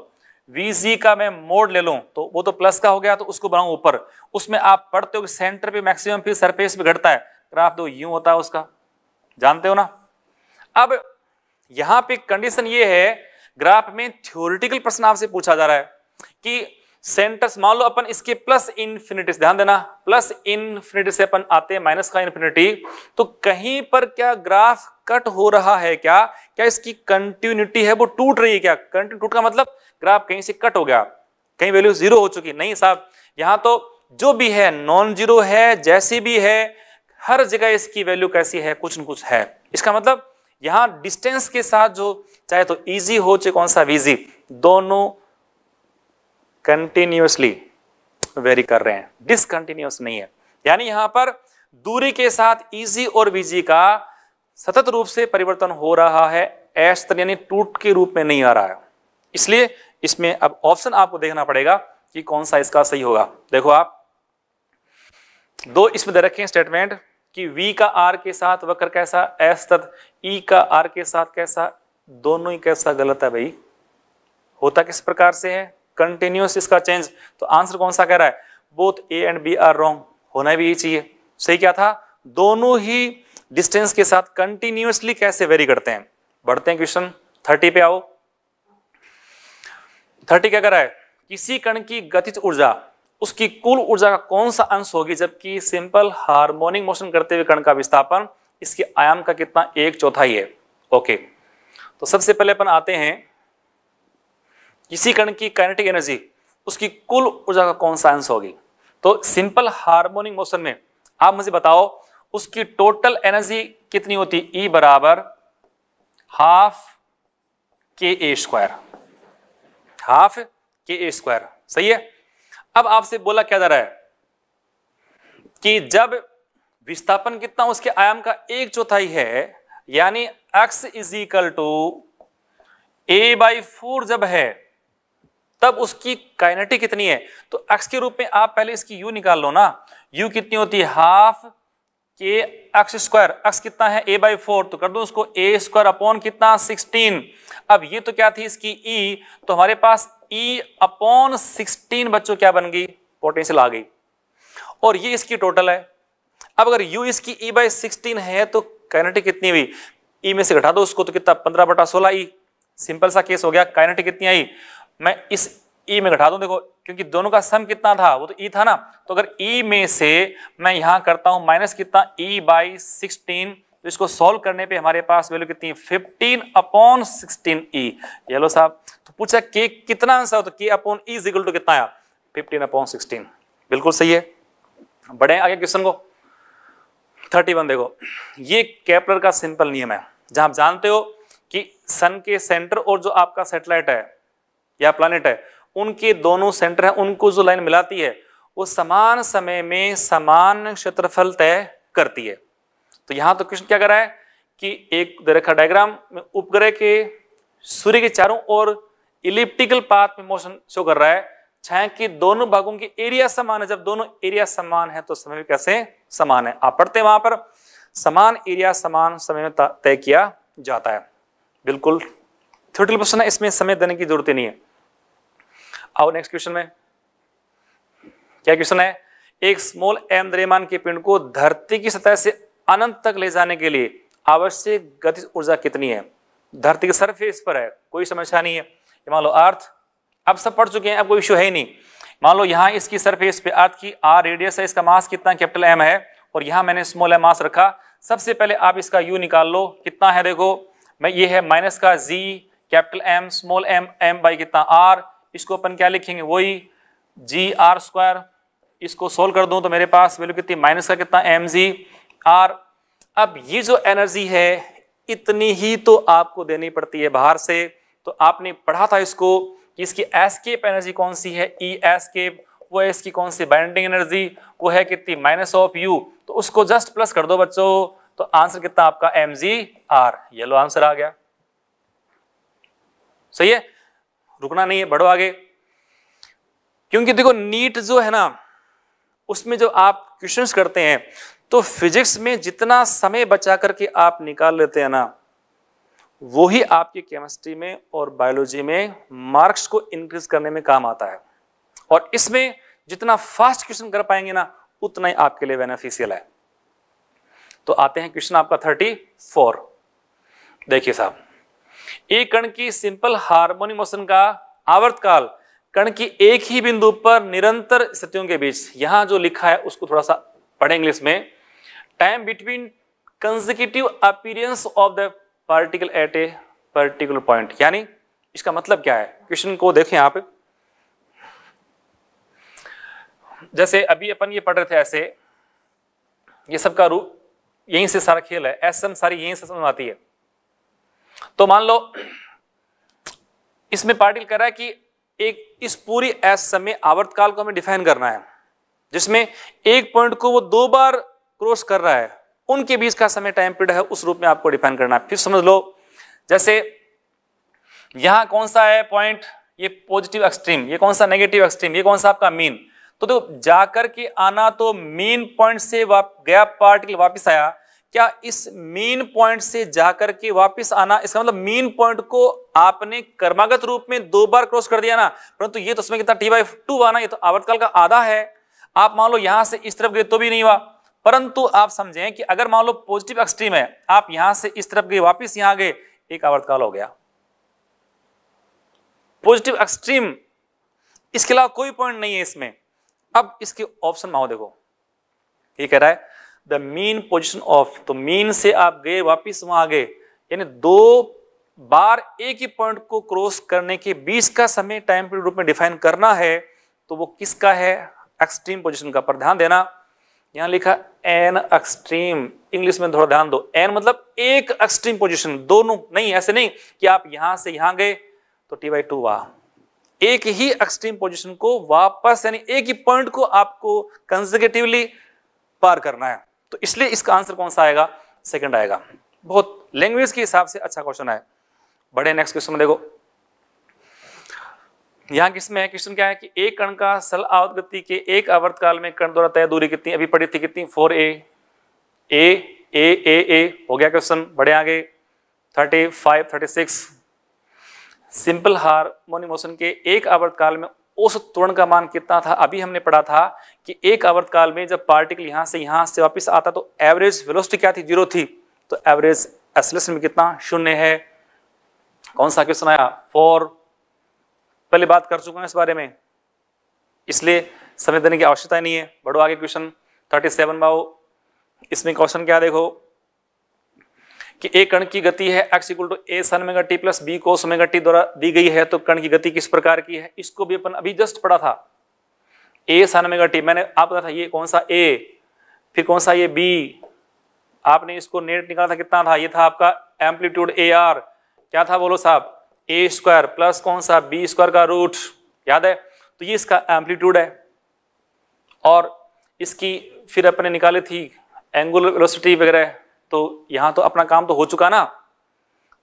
वी का मैं मोड ले लूँ तो वो तो प्लस का हो गया तो उसको बनाऊँ ऊपर उसमें आप पढ़ते हो कि सेंटर पे मैक्सिमम फिर सरफेस पे घटता है ग्राफ तो यूं होता है उसका जानते हो ना अब यहाँ पे कंडीशन ये है ग्राफ में थ्योरिटिकल प्रश्न आपसे पूछा जा रहा है कि सेंटर्स मान लो अपन इसके प्लस इन्फिनिटी ध्यान देना प्लस इन्फिनिटी से अपन आते हैं माइनस का इन्फिनिटी तो कहीं पर क्या ग्राफ कट हो रहा है क्या क्या इसकी कंटिन्यूटी है वो टूट रही है क्या कंटिन्यू टूट का मतलब ग्राफ कहीं से कट हो गया कहीं वैल्यू जीरो हो चुकी नहीं साहब यहाँ तो जो भी है नॉन जीरो है जैसी भी है हर जगह इसकी वैल्यू कैसी है कुछ न कुछ है इसका मतलब यहाँ डिस्टेंस के साथ जो चाहे तो इजी हो चाहे कौन सा वीजी दोनों कंटिन्यूसली वेरी कर रहे हैं डिसकंटिन्यूस नहीं है यानी यहां पर दूरी के साथ इजी और विजी का सतत रूप से परिवर्तन हो रहा है एस्तर यानी टूट के रूप में नहीं आ रहा है इसलिए इसमें अब ऑप्शन आपको देखना पड़ेगा कि कौन सा इसका सही होगा देखो आप दो इसमें दे रखे स्टेटमेंट कि V का R के साथ वक्र कैसा एस तत् E का R के साथ कैसा दोनों ही कैसा गलत है भाई होता किस प्रकार से है कंटिन्यूस इसका चेंज तो आंसर कौन सा कह रहा है both A and B are wrong होना भी यही चाहिए सही क्या था दोनों ही डिस्टेंस के साथ कंटिन्यूसली कैसे वेरी करते हैं बढ़ते हैं क्वेश्चन थर्टी पे आओ थर्टी क्या कर रहा है किसी कण की गतिज ऊर्जा उसकी कुल ऊर्जा का कौन सा अंश होगी जबकि सिंपल हार्मोनिक मोशन करते हुए कण का विस्थापन इसके आयाम का कितना एक चौथाई है ओके तो सबसे पहले अपन आते हैं किसी कण की काइनेटिक एनर्जी उसकी कुल ऊर्जा का कौन सा अंश होगी तो सिंपल हार्मोनिक मोशन में आप मुझे बताओ उसकी टोटल एनर्जी कितनी होती है e ई बराबर हाफ के ए स्क्वायर हाफ के ए स्क्वायर सही है अब आपसे बोला क्या जा रहा है कि जब विस्थापन कितना उसके आयाम का एक चौथाई है यानी x is equal to a by four जब है तब उसकी काइनेटिक कितनी है तो x के रूप में आप पहले इसकी u निकाल लो ना u कितनी होती है हाफ कि एक्स स्क्वायर एक्स कितना है ए बाई फोर तो कर दो उसको ए स्क्वायर अपॉन कितना सिक्सटीन अब ये तो क्या थी इसकी ई e, तो हमारे पास ई अपॉन सिक्सटीन बच्चों क्या बन गई पोटेंशियल आ गई और ये इसकी टोटल है अब अगर यू इसकी ई बाई सिक्सटीन है तो काइनेटिक कितनी हुई ई e में से घटा दो उसको तो कितना पंद्रह बटा सोलह ई सिंपल सा केस हो गया काइनेटिक कितनी आई मैं इस ई e में घटा दूं देखो क्योंकि दोनों का सम कितना था वो तो ई e था ना तो अगर ई e में से मैं यहां करता हूं माइनस कितना ई बाई सिक्सटीन तो इसको सॉल्व करने पे हमारे पास वैल्यू कितनी फिफ्टीन अपॉन सिक्सटीन ई ये लो साहब तो पूछा के कितना आंसर तो के अपॉन ई इजिकल टू कितना आया फिफ्टीन अपॉन सिक्सटीन बिल्कुल सही है बढ़े आगे क्वेश्चन को थर्टी वन देखो ये कैपलर का सिंपल नियम है जहां आप जानते हो कि सन के सेंटर और जो आपका सेटेलाइट है या प्लानिट है उनके दोनों सेंटर हैं उनको जो लाइन मिलाती है वो समान समय में समान क्षेत्रफल तय करती है तो यहां तो कृष्ण क्या कर रहा है कि एक रेखा डायग्राम में उपग्रह के सूर्य के चारों ओर इलिप्टिकल पाथ में मोशन शो कर रहा है छाया की दोनों भागों के एरिया समान है जब दोनों एरिया समान है तो समय कैसे समान है आप पढ़ते हैं वहां पर समान एरिया समान समय में तय किया जाता है बिल्कुल थ्योरेटिकल प्रश्न है इसमें समय देने की जरूरत ही नहीं है आओ नेक्स्ट क्वेश्चन में क्या क्वेश्चन है एक स्मॉल एम द्रेमान के पिंड को धरती की सतह से अनंत तक ले जाने के लिए आवश्यक गति ऊर्जा कितनी है धरती के सरफेस पर है कोई समस्या नहीं है मान लो अर्थ अब सब पढ़ चुके हैं अब कोई इश्यू है ही नहीं मान लो यहाँ इसकी सरफेस पे अर्थ की आर रेडियस है इसका मास कितना कैपिटल एम है और यहाँ मैंने स्मॉल एम मास रखा सबसे पहले आप इसका यू निकाल लो कितना है देखो मैं ये है माइनस का G capital M small m m by कितना आर इसको अपन क्या लिखेंगे वही जी आर स्क्वायर इसको सोल्व कर दूं तो मेरे पास वैल्यू कितनी माइनस का कितना एम जी आर अब ये जो एनर्जी है इतनी ही तो आपको देनी पड़ती है बाहर से तो आपने पढ़ा था इसको कि इसकी एस्केप एनर्जी कौन सी है ई e एस्केप वो है इसकी कौन सी बाइंडिंग एनर्जी वो है कितनी माइनस ऑफ यू तो उसको जस्ट प्लस कर दो बच्चों तो आंसर कितना आपका एम जी आर येलो आंसर आ गया सही है रुकना नहीं है बढ़ो आगे क्योंकि देखो नीट जो है ना उसमें जो आप क्वेश्चंस करते हैं तो फिजिक्स में जितना समय बचा करके आप निकाल लेते हैं ना वो ही आपके केमिस्ट्री में और बायोलॉजी में मार्क्स को इंक्रीज करने में काम आता है और इसमें जितना फास्ट क्वेश्चन कर पाएंगे ना उतना ही आपके लिए बेनिफिशियल है तो आते हैं क्वेश्चन आपका थर्टी फोर देखिए साहब एक कण की सिंपल हार्मोनिक मोशन का आवर्तकाल कण की एक ही बिंदु पर निरंतर स्थितियों के बीच यहां जो लिखा है उसको थोड़ा सा पढ़े इंग्लिश में time between consecutive appearance of the particle at a particular point यानी इसका मतलब क्या है क्वेश्चन को देखें आप जैसे अभी अपन ये पढ़ रहे थे ऐसे ये सब का रूप यहीं से सारा खेल है एस सारी यहीं से समझ आती है तो मान लो इसमें पार्टिकल कह रहा है कि एक इस पूरी एस समय आवर्तकाल को हमें डिफाइन करना है जिसमें एक पॉइंट को वो दो बार क्रॉस कर रहा है उनके बीच का समय टाइम पीरियड है उस रूप में आपको डिफाइन करना है फिर समझ लो जैसे यहां कौन सा है पॉइंट ये पॉजिटिव एक्सट्रीम ये कौन सा नेगेटिव एक्सट्रीम ये कौन सा आपका मीन तो देखो जाकर के आना तो मीन पॉइंट से वाप, गया पार्टिकल वापस आया क्या इस मेन पॉइंट से जाकर के वापस आना इसका मतलब मेन पॉइंट को आपने कर्मागत रूप में दो बार क्रॉस कर दिया ना परंतु ये तो उसमें कितना टी बाई टू आना ये तो आवर्तकाल का आधा है आप मान लो यहां से इस तरफ गए तो भी नहीं हुआ परंतु आप समझें कि अगर मान लो पॉजिटिव एक्सट्रीम है आप यहां से इस तरफ गए वापिस यहां गए एक आवर्तकाल हो गया पॉजिटिव एक्सट्रीम इसके अलावा कोई पॉइंट नहीं है इसमें अब इसके ऑप्शन माओ देखो ये कह रहा है द मीन पोजिशन ऑफ तो मीन से आप गए वापिस वहां आ गए यानी दो बार एक ही पॉइंट को क्रॉस करने के बीच का समय टाइम पीरियड रूप में डिफाइन करना है तो वो किसका है एक्सट्रीम पोजिशन का पर ध्यान देना यहां लिखा एन एक्सट्रीम इंग्लिश में थोड़ा ध्यान दो एन मतलब एक एक्सट्रीम पोजिशन दोनों नहीं ऐसे नहीं कि आप यहां से यहां गए तो टी बाई टू वाह एक ही एक्सट्रीम पोजिशन को वापस यानी एक ही पॉइंट को आपको कंजर्गेटिवली पार करना है तो इसलिए इसका आंसर कौन सा आएगा सेकंड आएगा बहुत लैंग्वेज के हिसाब से अच्छा क्वेश्चन है बड़े नेक्स्ट क्वेश्चन में देखो यहाँ किसमें क्वेश्चन क्या है कि एक कण का सल आवत गति के एक आवर्त काल में कण द्वारा तय दूरी कितनी अभी पड़ी थी कितनी फोर ए ए ए ए ए हो गया क्वेश्चन बड़े आगे thirty five thirty six simple हार मोनिमोशन के एक आवर्त काल में उस त्वरण का मान कितना था अभी हमने पढ़ा था कि एक आवर्त काल में जब पार्टिकल यहां से यहां से वापस आता तो एवरेज वेलोसिटी क्या थी जीरो थी तो एवरेज एसलेशन में कितना शून्य है कौन सा क्वेश्चन आया फोर पहले बात कर चुका हूं इस बारे में इसलिए समय देने की आवश्यकता नहीं है बढ़ो आगे क्वेश्चन थर्टी सेवन इसमें क्वेश्चन क्या देखो कि ए कण की गति है x equal to a sin omega t plus b cos omega t द्वारा दी गई है तो कण की गति किस प्रकार की है इसको भी अपन अभी जस्ट पढ़ा था ए सन मेगा टी मैंने आप बताया था ये कौन सा ए फिर कौन सा ये बी आपने इसको नेट निकाला था कितना था ये था आपका एम्पलीट्यूड ए आर क्या था बोलो साहब ए स्क्वायर प्लस कौन सा बी स्क्वायर का रूट याद है तो ये इसका एम्पलीट्यूड है और इसकी फिर अपने निकाली थी एंगुलर वेलोसिटी वगैरह तो यहां तो अपना काम तो हो चुका ना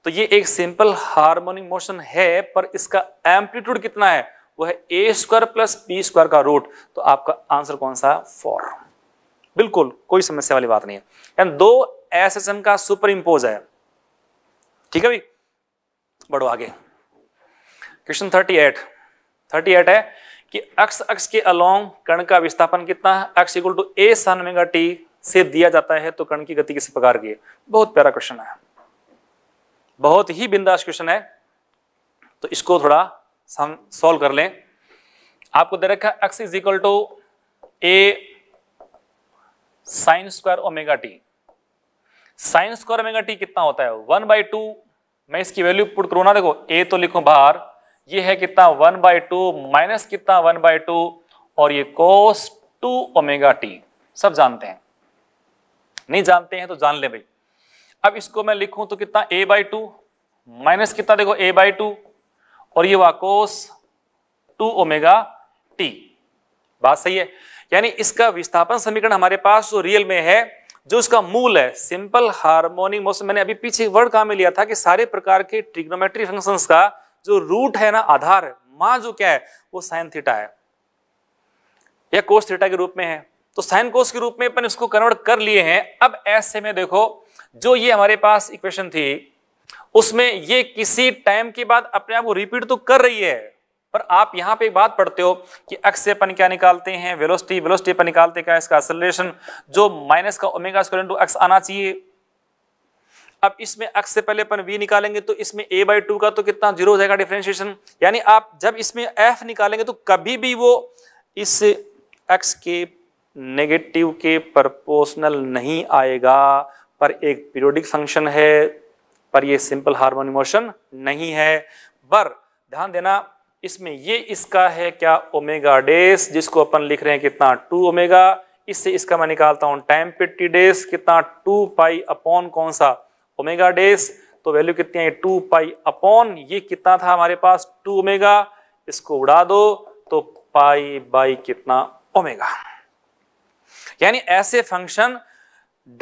तो ये एक सिंपल हार्मोनिक मोशन है पर इसका एम्पलीट्यूड कितना है वो है a square plus p square का रूट तो आपका आंसर कौन सा फोर बिल्कुल कोई समस्या वाली बात नहीं है यानी दो एस एस एम का सुपर इम्पोज है ठीक है भाई बढ़ो आगे question thirty eight thirty eight है कि अक्स अक्ष के अलोंग कण का विस्थापन कितना है x equal to a sin omega t से दिया जाता है तो कर्ण की गति किस प्रकार की है बहुत प्यारा क्वेश्चन है बहुत ही बिंदास क्वेश्चन है तो इसको थोड़ा हम सॉल्व कर लें आपको दे रखा है x is equal to a sine square omega t sine square omega t कितना होता है वन बाई टू मैं इसकी वैल्यू पुट करू ना देखो ए तो लिखो बाहर ये है कितना वन बाई टू माइनस कितना वन बाई टू और ये कोस टू ओमेगा टी सब जानते हैं नहीं जानते हैं तो जान ले भाई अब इसको मैं लिखूं तो कितना ए बाई टू माइनस कितना देखो ए बाई टू और ये वाकोस टू ओमेगा टी बात सही है यानी इसका विस्थापन समीकरण हमारे पास जो रियल में है जो उसका मूल है सिंपल हार्मोनिक मोशन मैंने अभी पीछे वर्ड काम में लिया था कि सारे प्रकार के ट्रिग्नोमेट्री फंक्शंस का जो रूट है ना आधार मां जो क्या है वो साइन थीटा है या कोस थीटा के रूप में है तो साइन कोस के रूप में अपन इसको कन्वर्ट कर लिए हैं अब ऐसे में देखो जो ये हमारे पास इक्वेशन थी उसमें ये किसी टाइम के बाद अपने आप को रिपीट तो कर रही है पर आप यहां पे एक बात पढ़ते हो कि एक्स से अपन क्या निकालते हैं वेलोसिटी वेलोसिटी अपन निकालते क्या इसका एक्सेलरेशन जो माइनस का ओमेगा स्क्वायर इनटू एक्स आना चाहिए अब इसमें एक्स से पहले अपन वी निकालेंगे तो इसमें ए बाई टू का तो कितना जीरो हो जाएगा डिफ्रेंशिएशन यानी आप जब इसमें एफ निकालेंगे तो कभी भी वो इस एक्स के नेगेटिव के प्रपोर्शनल नहीं आएगा पर एक पीरियोडिक फंक्शन है पर ये सिंपल हार्मोनिक मोशन नहीं है पर ध्यान देना इसमें ये इसका है क्या ओमेगा डेस जिसको अपन लिख रहे हैं कितना टू ओमेगा इससे इसका मैं निकालता हूं टाइम पिटी डेस कितना टू पाई अपॉन कौन सा ओमेगा डेस तो वैल्यू कितनी है टू पाई अपॉन ये कितना था हमारे पास टू ओमेगा इसको उड़ा दो तो पाई बाई कितना ओमेगा यानी ऐसे फंक्शन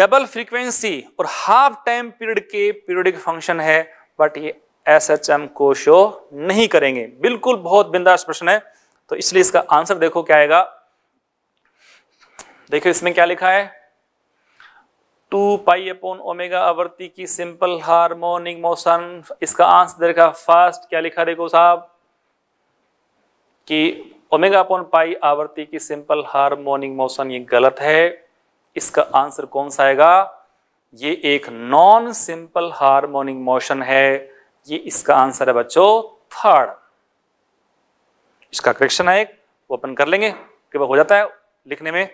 डबल फ्रीक्वेंसी और हाफ टाइम पीरियड के पीरियडिक फंक्शन है बट ये एस एच एम को शो नहीं करेंगे बिल्कुल बहुत बिंदास प्रश्न है तो इसलिए इसका आंसर देखो क्या आएगा देखो इसमें क्या लिखा है टू पाई अपोन ओमेगा आवर्ती की सिंपल हार्मोनिक मोशन इसका आंसर देखा फर्स्ट क्या लिखा देखो साहब कि ओमेगा अपॉन पाई आवर्ती की सिंपल हार्मोनिक मोशन ये गलत है इसका आंसर कौन सा आएगा ये एक नॉन सिंपल हार्मोनिक मोशन है ये इसका आंसर है बच्चों थर्ड इसका क्वेश्चन है एक वो कर लेंगे हो जाता है लिखने में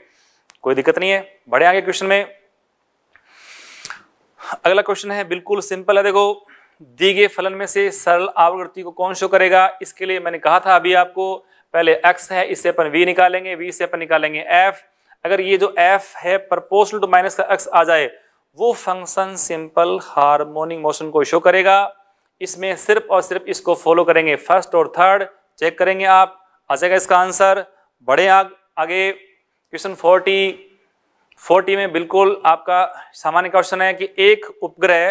कोई दिक्कत नहीं है बढ़े आगे क्वेश्चन में अगला क्वेश्चन है बिल्कुल सिंपल है देखो दी गए फलन में से सरल आवृत्ति को कौन शो करेगा इसके लिए मैंने कहा था अभी आपको पहले x है इससे अपन v निकालेंगे v से अपन निकालेंगे f अगर ये जो f है प्रपोर्शनल टू माइनस का x आ जाए वो फंक्शन सिंपल हार्मोनिक मोशन को शो करेगा इसमें सिर्फ और सिर्फ इसको फॉलो करेंगे फर्स्ट और थर्ड चेक करेंगे आप आ जाएगा इसका आंसर बड़े आग आगे क्वेश्चन फोर्टी फोर्टी में बिल्कुल आपका सामान्य क्वेश्चन है कि एक उपग्रह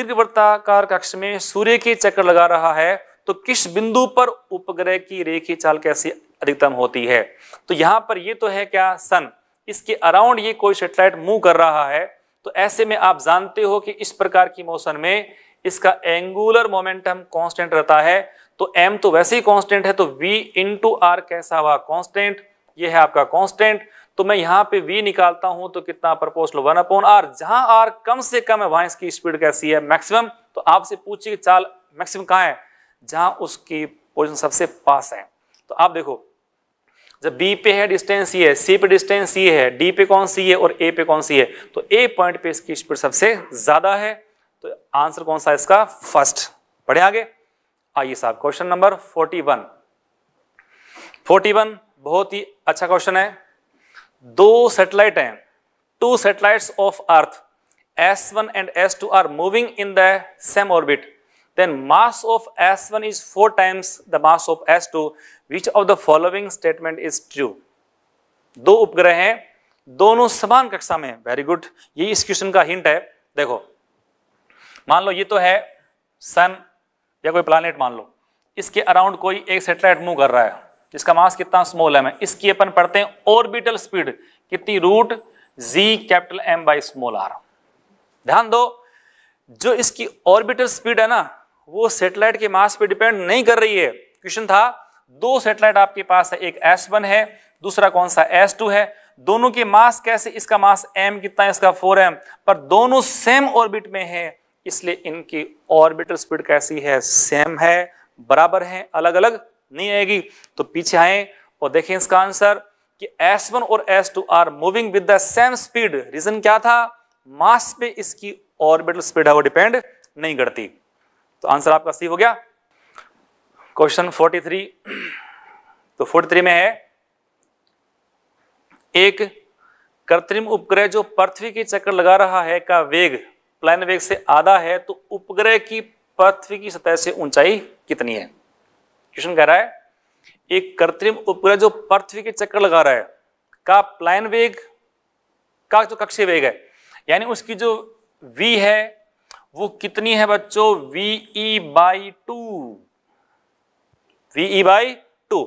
दीर्घवृत्ताकार कक्ष में सूर्य के चक्कर लगा रहा है तो किस बिंदु पर उपग्रह की रेखी चाल कैसी अधिकतम होती है तो यहां पर ये तो है क्या सन इसके अराउंड ये कोई सेटेलाइट मूव कर रहा है तो ऐसे में आप जानते हो कि इस प्रकार की मोशन में इसका एंगुलर मोमेंटम कांस्टेंट रहता है तो एम तो वैसे ही कांस्टेंट है तो इन इंटू आर कैसा हुआ कांस्टेंट ये है आपका कांस्टेंट तो मैं यहां पे वी निकालता हूं तो कितना प्रपोज वन अपॉन आर जहां आर कम से कम है वहां इसकी स्पीड कैसी है मैक्सिमम तो आपसे पूछिए चाल मैक्सिमम कहाँ है जहां उसकी पोजिशन सबसे पास है तो आप देखो जब बी पे है डिस्टेंस ये है सी पे डिस्टेंस ये है डी पे कौन सी है और ए पे कौन सी है तो ए पॉइंट पे इसकी स्पीड सबसे ज़्यादा है तो आंसर कौन सा है इसका फर्स्ट पढ़े आगे आइए साहब question number forty one forty one बहुत ही अच्छा क्वेश्चन है दो सेटेलाइट हैं two satellites of earth S one and S two are moving in the same orbit then mass of S1 is 4 times the mass of S2. Which of the following statement is true? दो उपग्रह हैं दोनों समान कक्षा में हैं वेरी गुड ये इस क्वेश्चन का हिंट है देखो मान लो ये तो है सन या कोई प्लानट मान लो इसके अराउंड कोई एक सेटेलाइट मूव कर रहा है जिसका मास कितना स्मॉल है मैं इसकी अपन पढ़ते हैं ऑर्बिटल स्पीड कितनी root G capital M by small r ध्यान दो जो इसकी ऑर्बिटल स्पीड है ना वो सेटेलाइट के मास पे डिपेंड नहीं कर रही है क्वेश्चन था दो सेटेलाइट आपके पास है एक एस वन है दूसरा कौन सा एस टू है दोनों के मास कैसे इसका मास एम कितना है इसका एम पर दोनों सेम ऑर्बिट में है इसलिए इनकी ऑर्बिटल स्पीड कैसी है सेम है बराबर है अलग अलग नहीं आएगी तो पीछे आए और देखें इसका आंसर कि S1 और S2 are moving with the same speed reason क्या था मास पे इसकी ऑर्बिटल स्पीड है वो डिपेंड नहीं करती तो आंसर आपका सी हो गया क्वेश्चन 43 तो 43 में है एक कृत्रिम उपग्रह जो पृथ्वी के चक्कर लगा रहा है का वेग प्लान वेग से आधा है तो उपग्रह की पृथ्वी की सतह से ऊंचाई कितनी है क्वेश्चन कह रहा है एक कृत्रिम उपग्रह जो पृथ्वी के चक्कर लगा रहा है का प्लान वेग का जो कक्षीय वेग है यानी उसकी जो v है वो कितनी है बच्चों v e by two v e by two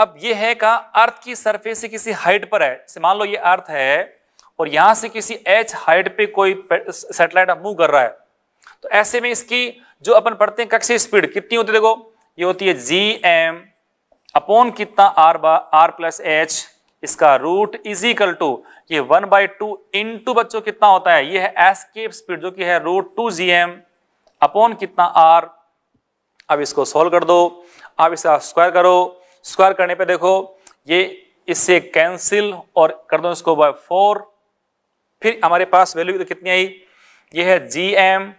अब ये है का अर्थ की सरफेस से किसी हाइट पर है जैसे मान लो ये अर्थ है और यहां से किसी एच हाइट पे कोई सेटेलाइट मूव कर रहा है तो ऐसे में इसकी जो अपन पढ़ते हैं कक्ष स्पीड कितनी होती है देखो ये होती है जी एम अपोन कितना आर बा आर प्लस एच इसका रूट इज इक्वल टू ये one by two into बच्चों कितना होता है ये है एस्केप स्पीड जो कि है root two G M upon कितना आर अब इसको सॉल्व कर दो अब इसका स्क्वायर करो स्क्वायर करने पे देखो ये इससे कैंसिल और कर दो इसको बाय फोर फिर हमारे पास वैल्यू तो कितनी आई ये है जी एम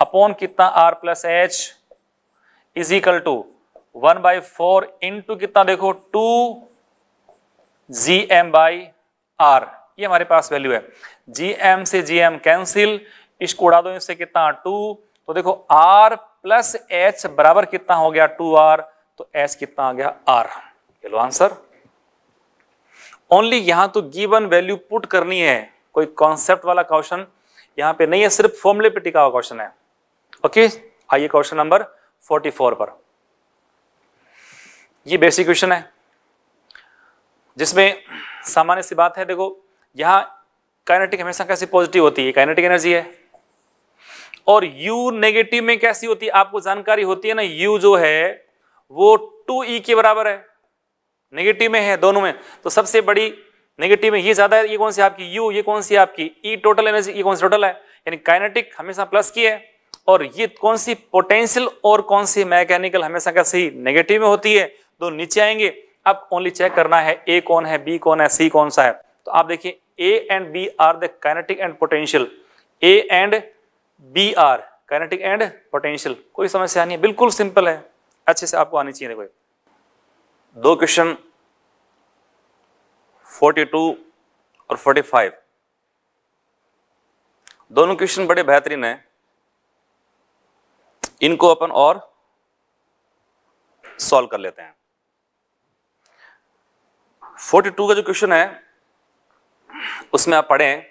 अपॉन कितना are plus h is equal to one by four into कितना देखो two G M by are ये हमारे पास वैल्यू है जी एम से जी एम कैंसिल इसको उड़ा दो इससे कितना टू तो देखो आर प्लस एच बराबर कितना हो गया टू आर तो एच कितना आ गया आर चलो लो आंसर ओनली यहां तो गिवन वैल्यू पुट करनी है कोई कॉन्सेप्ट वाला क्वेश्चन यहां पे नहीं है सिर्फ फॉर्मुले पे टिका हुआ क्वेश्चन है ओके आइए क्वेश्चन नंबर 44 पर ये बेसिक क्वेश्चन है जिसमें सामान्य सी बात है देखो यहाँ काइनेटिक हमेशा कैसी पॉजिटिव होती है काइनेटिक एनर्जी है और U नेगेटिव में कैसी होती है आपको जानकारी होती है ना U जो है वो टू e के बराबर है नेगेटिव में है दोनों में तो सबसे बड़ी नेगेटिव में ये ज्यादा है ये कौन सी आपकी U ये कौन सी आपकी E टोटल एनर्जी ये कौन सी टोटल है यानी काइनेटिक हमेशा प्लस की है और ये कौन सी पोटेंशियल और कौन सी मैकेनिकल हमेशा कैसे नेगेटिव में होती है दो नीचे आएंगे अब ओनली चेक करना है ए कौन है बी कौन है सी कौन सा है तो आप देखिए A and B are the kinetic and potential A and B are kinetic and potential कोई समस्या नहीं है बिल्कुल सिंपल है अच्छे से आपको आनी चाहिए देखो दो क्वेश्चन 42 और 45 दोनों क्वेश्चन बड़े बेहतरीन हैं इनको अपन और सॉल्व कर लेते हैं 42 का जो क्वेश्चन है उसमें आप पढ़ें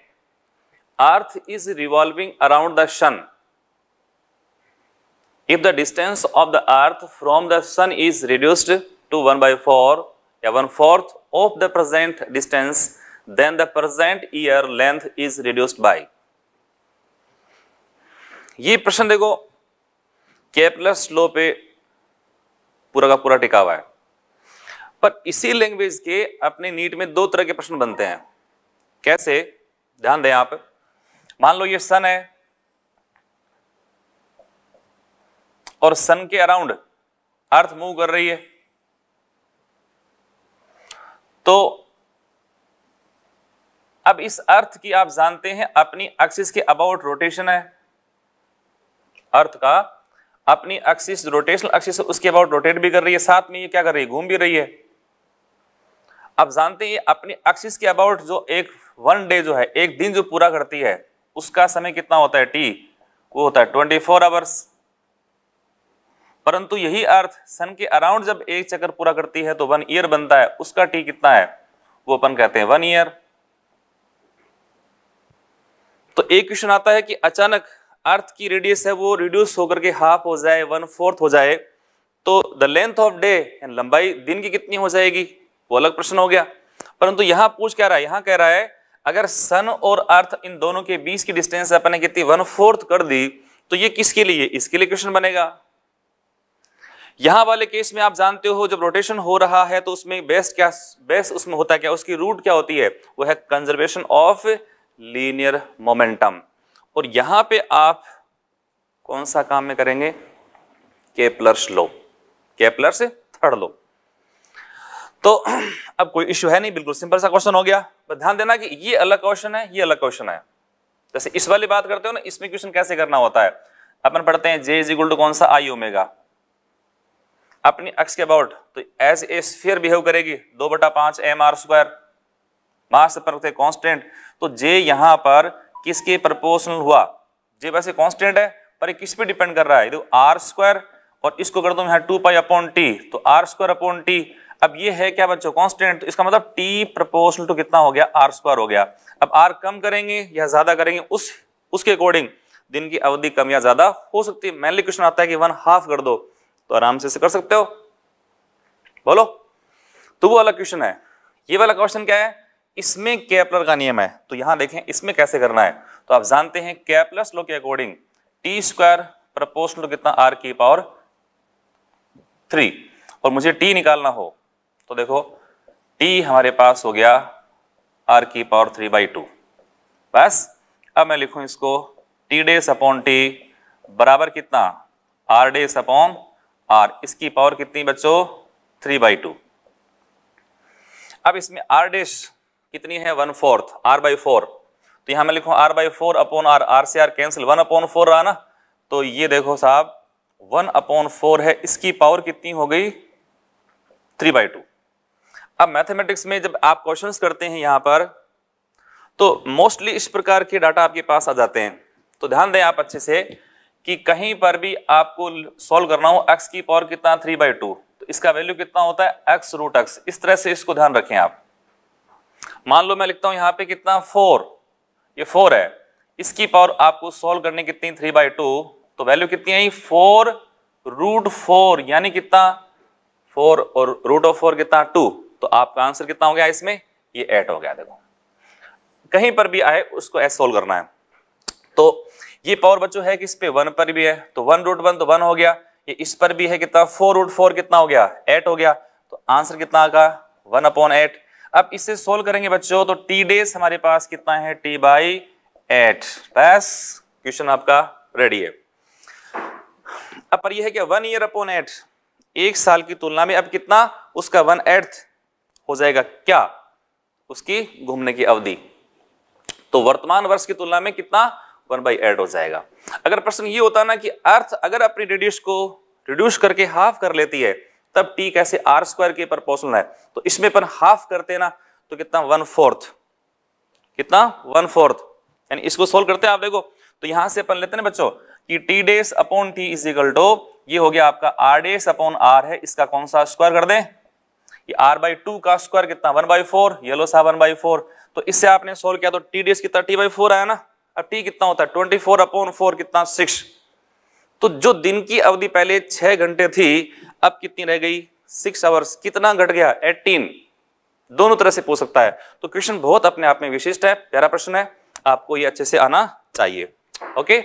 earth is revolving around the sun if the distance of the earth from the sun is reduced to one by four या one fourth of the present distance then the present year length is reduced by ये प्रश्न देखो केपलर स्लो पे पूरा का पूरा टिका हुआ है पर इसी लैंग्वेज के अपने नीट में दो तरह के प्रश्न बनते हैं कैसे ध्यान दें आप मान लो ये सन है और सन के अराउंड अर्थ मूव कर रही है तो अब इस अर्थ की आप जानते हैं अपनी एक्सिस के अबाउट रोटेशन है अर्थ का अपनी एक्सिस रोटेशनल एक्सिस उसके अबाउट रोटेट भी कर रही है साथ में ये क्या कर रही है घूम भी रही है आप जानते हैं अपनी एक्सिस के अबाउट जो एक वन डे जो है एक दिन जो पूरा करती है उसका समय कितना होता है टी वो होता है ट्वेंटी फोर आवर्स परंतु यही अर्थ सन के अराउंड जब एक चक्कर पूरा करती है तो वन ईयर बनता है उसका टी कितना है वो अपन कहते हैं वन ईयर तो एक क्वेश्चन आता है कि अचानक अर्थ की रेडियस है वो रिड्यूस होकर के हाफ हो जाए वन फोर्थ हो जाए तो द लेंथ ऑफ डे लंबाई दिन की कितनी हो जाएगी वो अलग प्रश्न हो गया परंतु यहां पूछ क्या रहा है यहां कह रहा है अगर सन और अर्थ इन दोनों के बीच की डिस्टेंस अपने ने कितनी वन फोर्थ कर दी तो ये किसके लिए इसके लिए क्वेश्चन बनेगा यहां वाले केस में आप जानते हो जब रोटेशन हो रहा है तो उसमें बेस्ट क्या बेस्ट उसमें होता है क्या उसकी रूट क्या होती है वो है कंजर्वेशन ऑफ लीनियर मोमेंटम और यहां पे आप कौन सा काम में करेंगे Kepler's law Kepler's third law तो अब कोई इश्यू है नहीं बिल्कुल सिंपल सा क्वेश्चन हो गया पर ध्यान देना कि ये अलग क्वेश्चन है ये अलग क्वेश्चन है जैसे इस वाली बात करते हो ना इसमें क्वेश्चन कैसे करना होता है अपन पढ़ते हैं जे इजिकल टू कौन सा आई ओमेगा अपनी अक्स के अबाउट तो एज ए स्फीयर बिहेव करेगी दो बटा पांच एम आर स्क्वायर मास पर रखते कॉन्स्टेंट तो जे यहां पर किसके प्रपोर्शनल हुआ जे वैसे कॉन्स्टेंट है पर किस पे डिपेंड कर रहा है देखो आर स्क्वायर और इसको कर दो यहाँ टू पाई अपॉन टी तो आर स्क्वायर अपॉन टी अब ये है क्या बच्चों कांस्टेंट इसका मतलब टी प्रोपोर्शनल टू कितना हो गया आर स्क्वायर हो गया अब आर कम करेंगे या ज्यादा करेंगे उस उसके अकॉर्डिंग दिन की अवधि कम या ज्यादा हो सकती है मेनली क्वेश्चन आता है कि वन हाफ कर दो तो आराम से इसे कर सकते हो बोलो तो वो अलग क्वेश्चन है ये वाला क्वेश्चन क्या है इसमें कैपलर का नियम है तो यहां देखें इसमें कैसे करना है तो आप जानते हैं कैपलस लो के अकॉर्डिंग टी स्क्वायर प्रपोर्शनल कितना आर की पावर थ्री और मुझे टी निकालना हो तो देखो टी हमारे पास हो गया आर की पावर थ्री बाई टू बस अब मैं लिखूं इसको टी डेस अपॉन टी बराबर कितना आर डे अपॉन आर इसकी पावर कितनी बच्चों थ्री बाई टू अब इसमें आर डेस कितनी है one fourth r by four तो यहां मैं लिखूं r by four upon r r से are cancel one upon four रहा ना तो ये देखो साहब वन अपॉन फोर है इसकी पावर कितनी हो गई थ्री बाई टू अब मैथमेटिक्स में जब आप क्वेश्चंस करते हैं यहाँ पर तो मोस्टली इस प्रकार के डाटा आपके पास आ जाते हैं तो ध्यान दें आप अच्छे से कि कहीं पर भी आपको सॉल्व करना हो एक्स की पावर कितना थ्री बाई टू तो इसका वैल्यू कितना होता है एक्स रूट एक्स इस तरह से इसको ध्यान रखें आप मान लो मैं लिखता हूं यहां पे कितना फोर ये फोर है इसकी पावर आपको सॉल्व करने कितनी थ्री बाई टू तो वैल्यू कितनी आई फोर रूट फोर यानी कितना फोर और रूट ऑफ फोर कितना टू तो आपका आंसर कितना हो गया इसमें ये एट हो गया देखो कहीं पर भी आए उसको एस सोल्व करना है तो ये पावर बच्चों है कि इस पे वन पर भी है तो वन रूट वन तो वन हो गया ये इस पर भी है कितना फोर रूट फोर कितना हो गया एट हो गया तो आंसर कितना आगा वन अपॉन एट अब इसे सोल्व करेंगे बच्चों तो टी डेज हमारे पास कितना है टी बाई एट बस क्वेश्चन आपका रेडी है अब पर यह है कि वन ईयर अपॉन एट एक साल की तुलना में अब कितना उसका वन एट्थ हो जाएगा क्या उसकी घूमने की अवधि तो वर्तमान वर्ष की तुलना में कितना वन बाई एड हो जाएगा अगर प्रश्न ये होता ना कि अर्थ अगर अपनी रेडियस को रिड्यूस करके हाफ कर लेती है तब टी कैसे आर स्क्वायर के पर प्रपोर्शनल है तो इसमें अपन हाफ करते ना तो कितना वन फोर्थ कितना वन फोर्थ यानी इसको सोल्व करते हैं आप देखो तो यहां से अपन लेते हैं बच्चों कि t dash upon t is equal to ये हो गया आपका आर डेस अपॉन आर है इसका कौन सा स्क्वायर कर दें कि आर बाई टू का स्क्वायर कितना वन बाई फोर येलो सा वन बाई फोर तो इससे आपने सोल्व किया तो टी डी एस कितना टी बाई फोर आया ना अब टी कितना होता है ट्वेंटी फोर अपॉन फोर कितना सिक्स तो जो दिन की अवधि पहले छह घंटे थी अब कितनी रह गई सिक्स आवर्स कितना घट गया एटीन दोनों तरह से पूछ सकता है तो क्वेश्चन बहुत अपने आप में विशिष्ट है प्यारा प्रश्न है आपको ये अच्छे से आना चाहिए ओके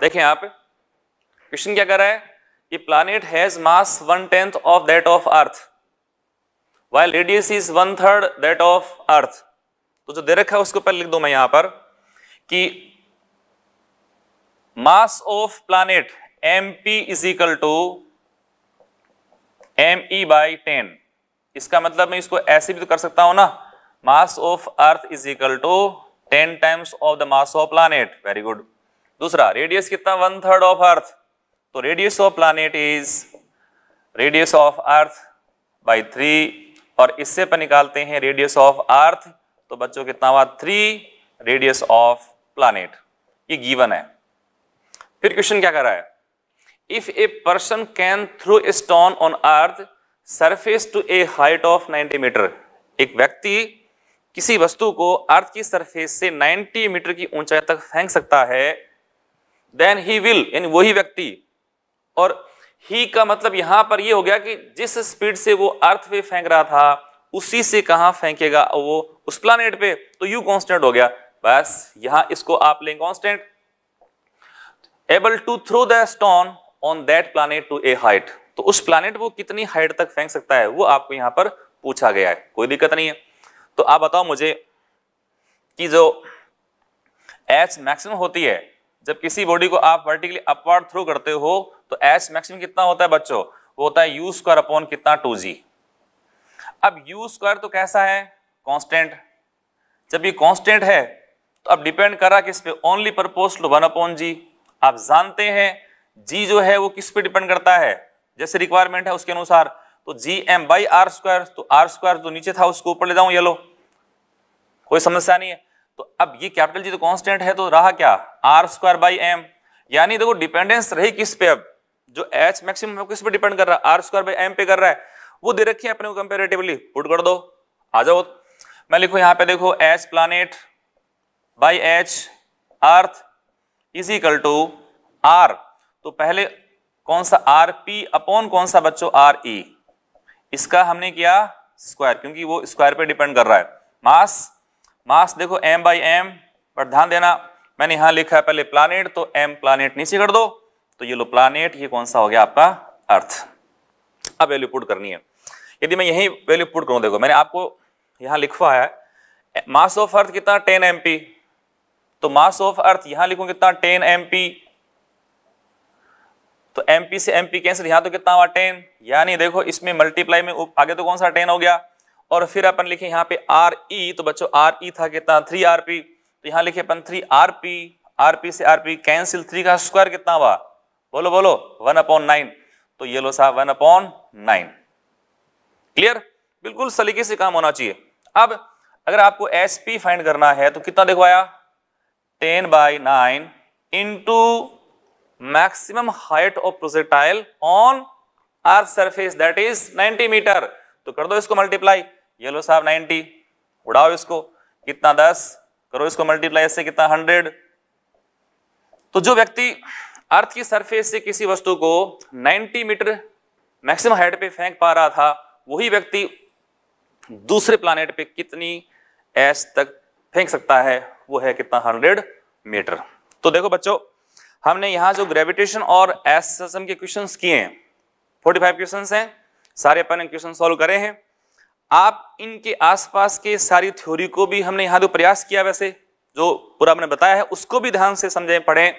देखें आप क्वेश्चन क्या कर रहा है कि planet has mass one tenth of that of earth while radius is one third that of earth तो जो दे रखा है उसको पहले लिख दो मैं यहां पर कि mass of planet M P is equal to M E by ten इसका मतलब मैं इसको ऐसे भी तो कर सकता हूं ना mass of earth is equal to ten times of the mass of planet very good दूसरा रेडियस कितना वन थर्ड ऑफ अर्थ तो radius of planet is radius of earth by three और इससे पर निकालते हैं रेडियस ऑफ अर्थ तो बच्चों कितना हुआ थ्री रेडियस ऑफ प्लानिट ये गिवन है फिर क्वेश्चन क्या कर रहा है if a person can throw a stone on earth surface to a height of 90 metre एक व्यक्ति किसी वस्तु को अर्थ की सरफेस से 90 मीटर की ऊंचाई तक फेंक सकता है देन ही विल यानी वही व्यक्ति और ही का मतलब यहां पर यह हो गया कि जिस स्पीड से वो अर्थ पे फेंक रहा था उसी से कहां फेंकेगा वो उस प्लानिट पे तो यू कांस्टेंट हो गया बस यहां इसको आप लें constant able to throw the stone on that planet to a height तो उस प्लानिट वो कितनी हाइट तक फेंक सकता है वो आपको यहां पर पूछा गया है कोई दिक्कत नहीं है तो आप बताओ मुझे कि जो एच मैक्सिमम होती है जब किसी बॉडी को आप वर्टिकली अपवर्ड थ्रू करते हो तो एच मैक्सिमम कितना होता है बच्चों वो होता है यू स्क्वायर अपॉन कितना टू जी अब यू स्क्वायर तो कैसा है कांस्टेंट जब ये कांस्टेंट है तो अब डिपेंड कर रहा किस पे only proportional to one upon g आप जानते हैं जी जो है वो किस पे डिपेंड करता है जैसे रिक्वायरमेंट है उसके अनुसार तो G M by are square तो आर स्क्वायर तो नीचे था उसको ऊपर ले जाऊं येलो कोई समस्या नहीं है तो अब ये कैपिटल जी तो कॉन्स्टेंट है तो रहा क्या आर स्क्वायर बाई एम यानी देखो डिपेंडेंस रही किस पे अब जो एच मैक्सिमम किस पे डिपेंड कर रहा है आर स्क्वायर बाई एम पे कर रहा है वो दे रखी है अपने कंपेरेटिवली पुट कर दो आ जाओ मैं लिखो यहां पे देखो h planet by h earth is equal to r तो पहले कौन सा आर पी अपॉन कौन सा बच्चों आर ई e. इसका हमने किया स्क्वायर क्योंकि वो स्क्वायर पे डिपेंड कर रहा है मास मास देखो एम बाई एम पर ध्यान देना मैंने यहां लिखा है पहले प्लानिट तो एम प्लानिट नीचे कर दो तो ये लो प्लानिट ये कौन सा हो गया आपका अर्थ अब वैल्यू पुट करनी है यदि मैं यही वैल्यू पुट करूं देखो मैंने आपको यहां लिखवा है मास ऑफ अर्थ कितना टेन एम तो मास ऑफ अर्थ यहां लिखू कितना टेन एम तो एम से एम कैंसिल यहां तो कितना हुआ टेन यानी देखो इसमें मल्टीप्लाई में आगे तो कौन सा टेन हो गया और फिर अपन लिखे यहाँ पे आर ई e, तो बच्चों आर ई e था कितना थ्री आर पी तो यहाँ लिखे अपन three r p r p से आर पी कैंसिल थ्री का स्क्वायर कितना हुआ बोलो बोलो वन अपॉन नाइन तो ये लो साहब वन अपॉन नाइन क्लियर बिल्कुल सलीके से काम होना चाहिए अब अगर आपको एस पी फाइंड करना है तो कितना देखवाया ten by nine into maximum height of projectile on our surface that is 90 metre तो कर दो इसको मल्टीप्लाई ये लो साहब 90 उड़ाओ इसको कितना 10 करो इसको मल्टीप्लाई से कितना 100 तो जो व्यक्ति अर्थ की सरफेस से किसी वस्तु को 90 मीटर मैक्सिमम हाइट पे फेंक पा रहा था वही व्यक्ति दूसरे प्लानट पे कितनी एस तक फेंक सकता है वो है कितना हंड्रेड मीटर तो देखो बच्चों हमने यहाँ जो ग्रेविटेशन और एस सिस्टम के क्वेश्चन किए हैं फोर्टी फाइव क्वेश्चन हैं सारे अपन क्वेश्चन सॉल्व करे हैं आप इनके आसपास के सारी थ्योरी को भी हमने यहाँ जो प्रयास किया वैसे जो पूरा हमने बताया है उसको भी ध्यान से समझें पढ़ें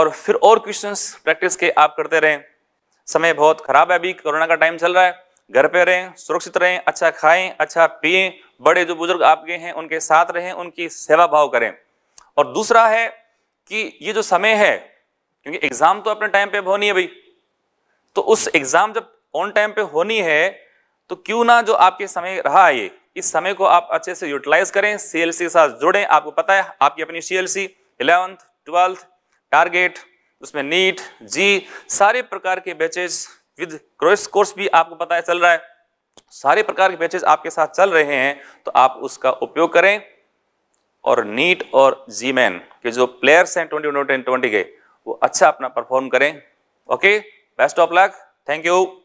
और फिर और क्वेश्चंस प्रैक्टिस के आप करते रहें समय बहुत खराब है अभी कोरोना का टाइम चल रहा है घर पे रहें सुरक्षित रहें अच्छा खाएं अच्छा पिए बड़े जो बुजुर्ग आपके हैं उनके साथ रहें उनकी सेवा भाव करें और दूसरा है कि ये जो समय है क्योंकि एग्जाम तो अपने टाइम पे होनी है भाई तो उस एग्जाम जब ऑन टाइम पे होनी है तो क्यों ना जो आपके समय रहा है ये इस समय को आप अच्छे से यूटिलाइज करें सीएलसी के साथ जुड़ें आपको पता है आपकी अपनी सीएलसी इलेवंथ ट्वेल्थ टारगेट उसमें नीट जी सारे प्रकार के बैचेस विद क्रोस कोर्स भी आपको पता है चल रहा है सारे प्रकार के बैचेज आपके साथ चल रहे हैं तो आप उसका उपयोग करें और नीट और जी मैन के जो प्लेयर्स हैं ट्वेंटी ट्वेंटी के वो अच्छा अपना परफॉर्म करें okay best of luck thank you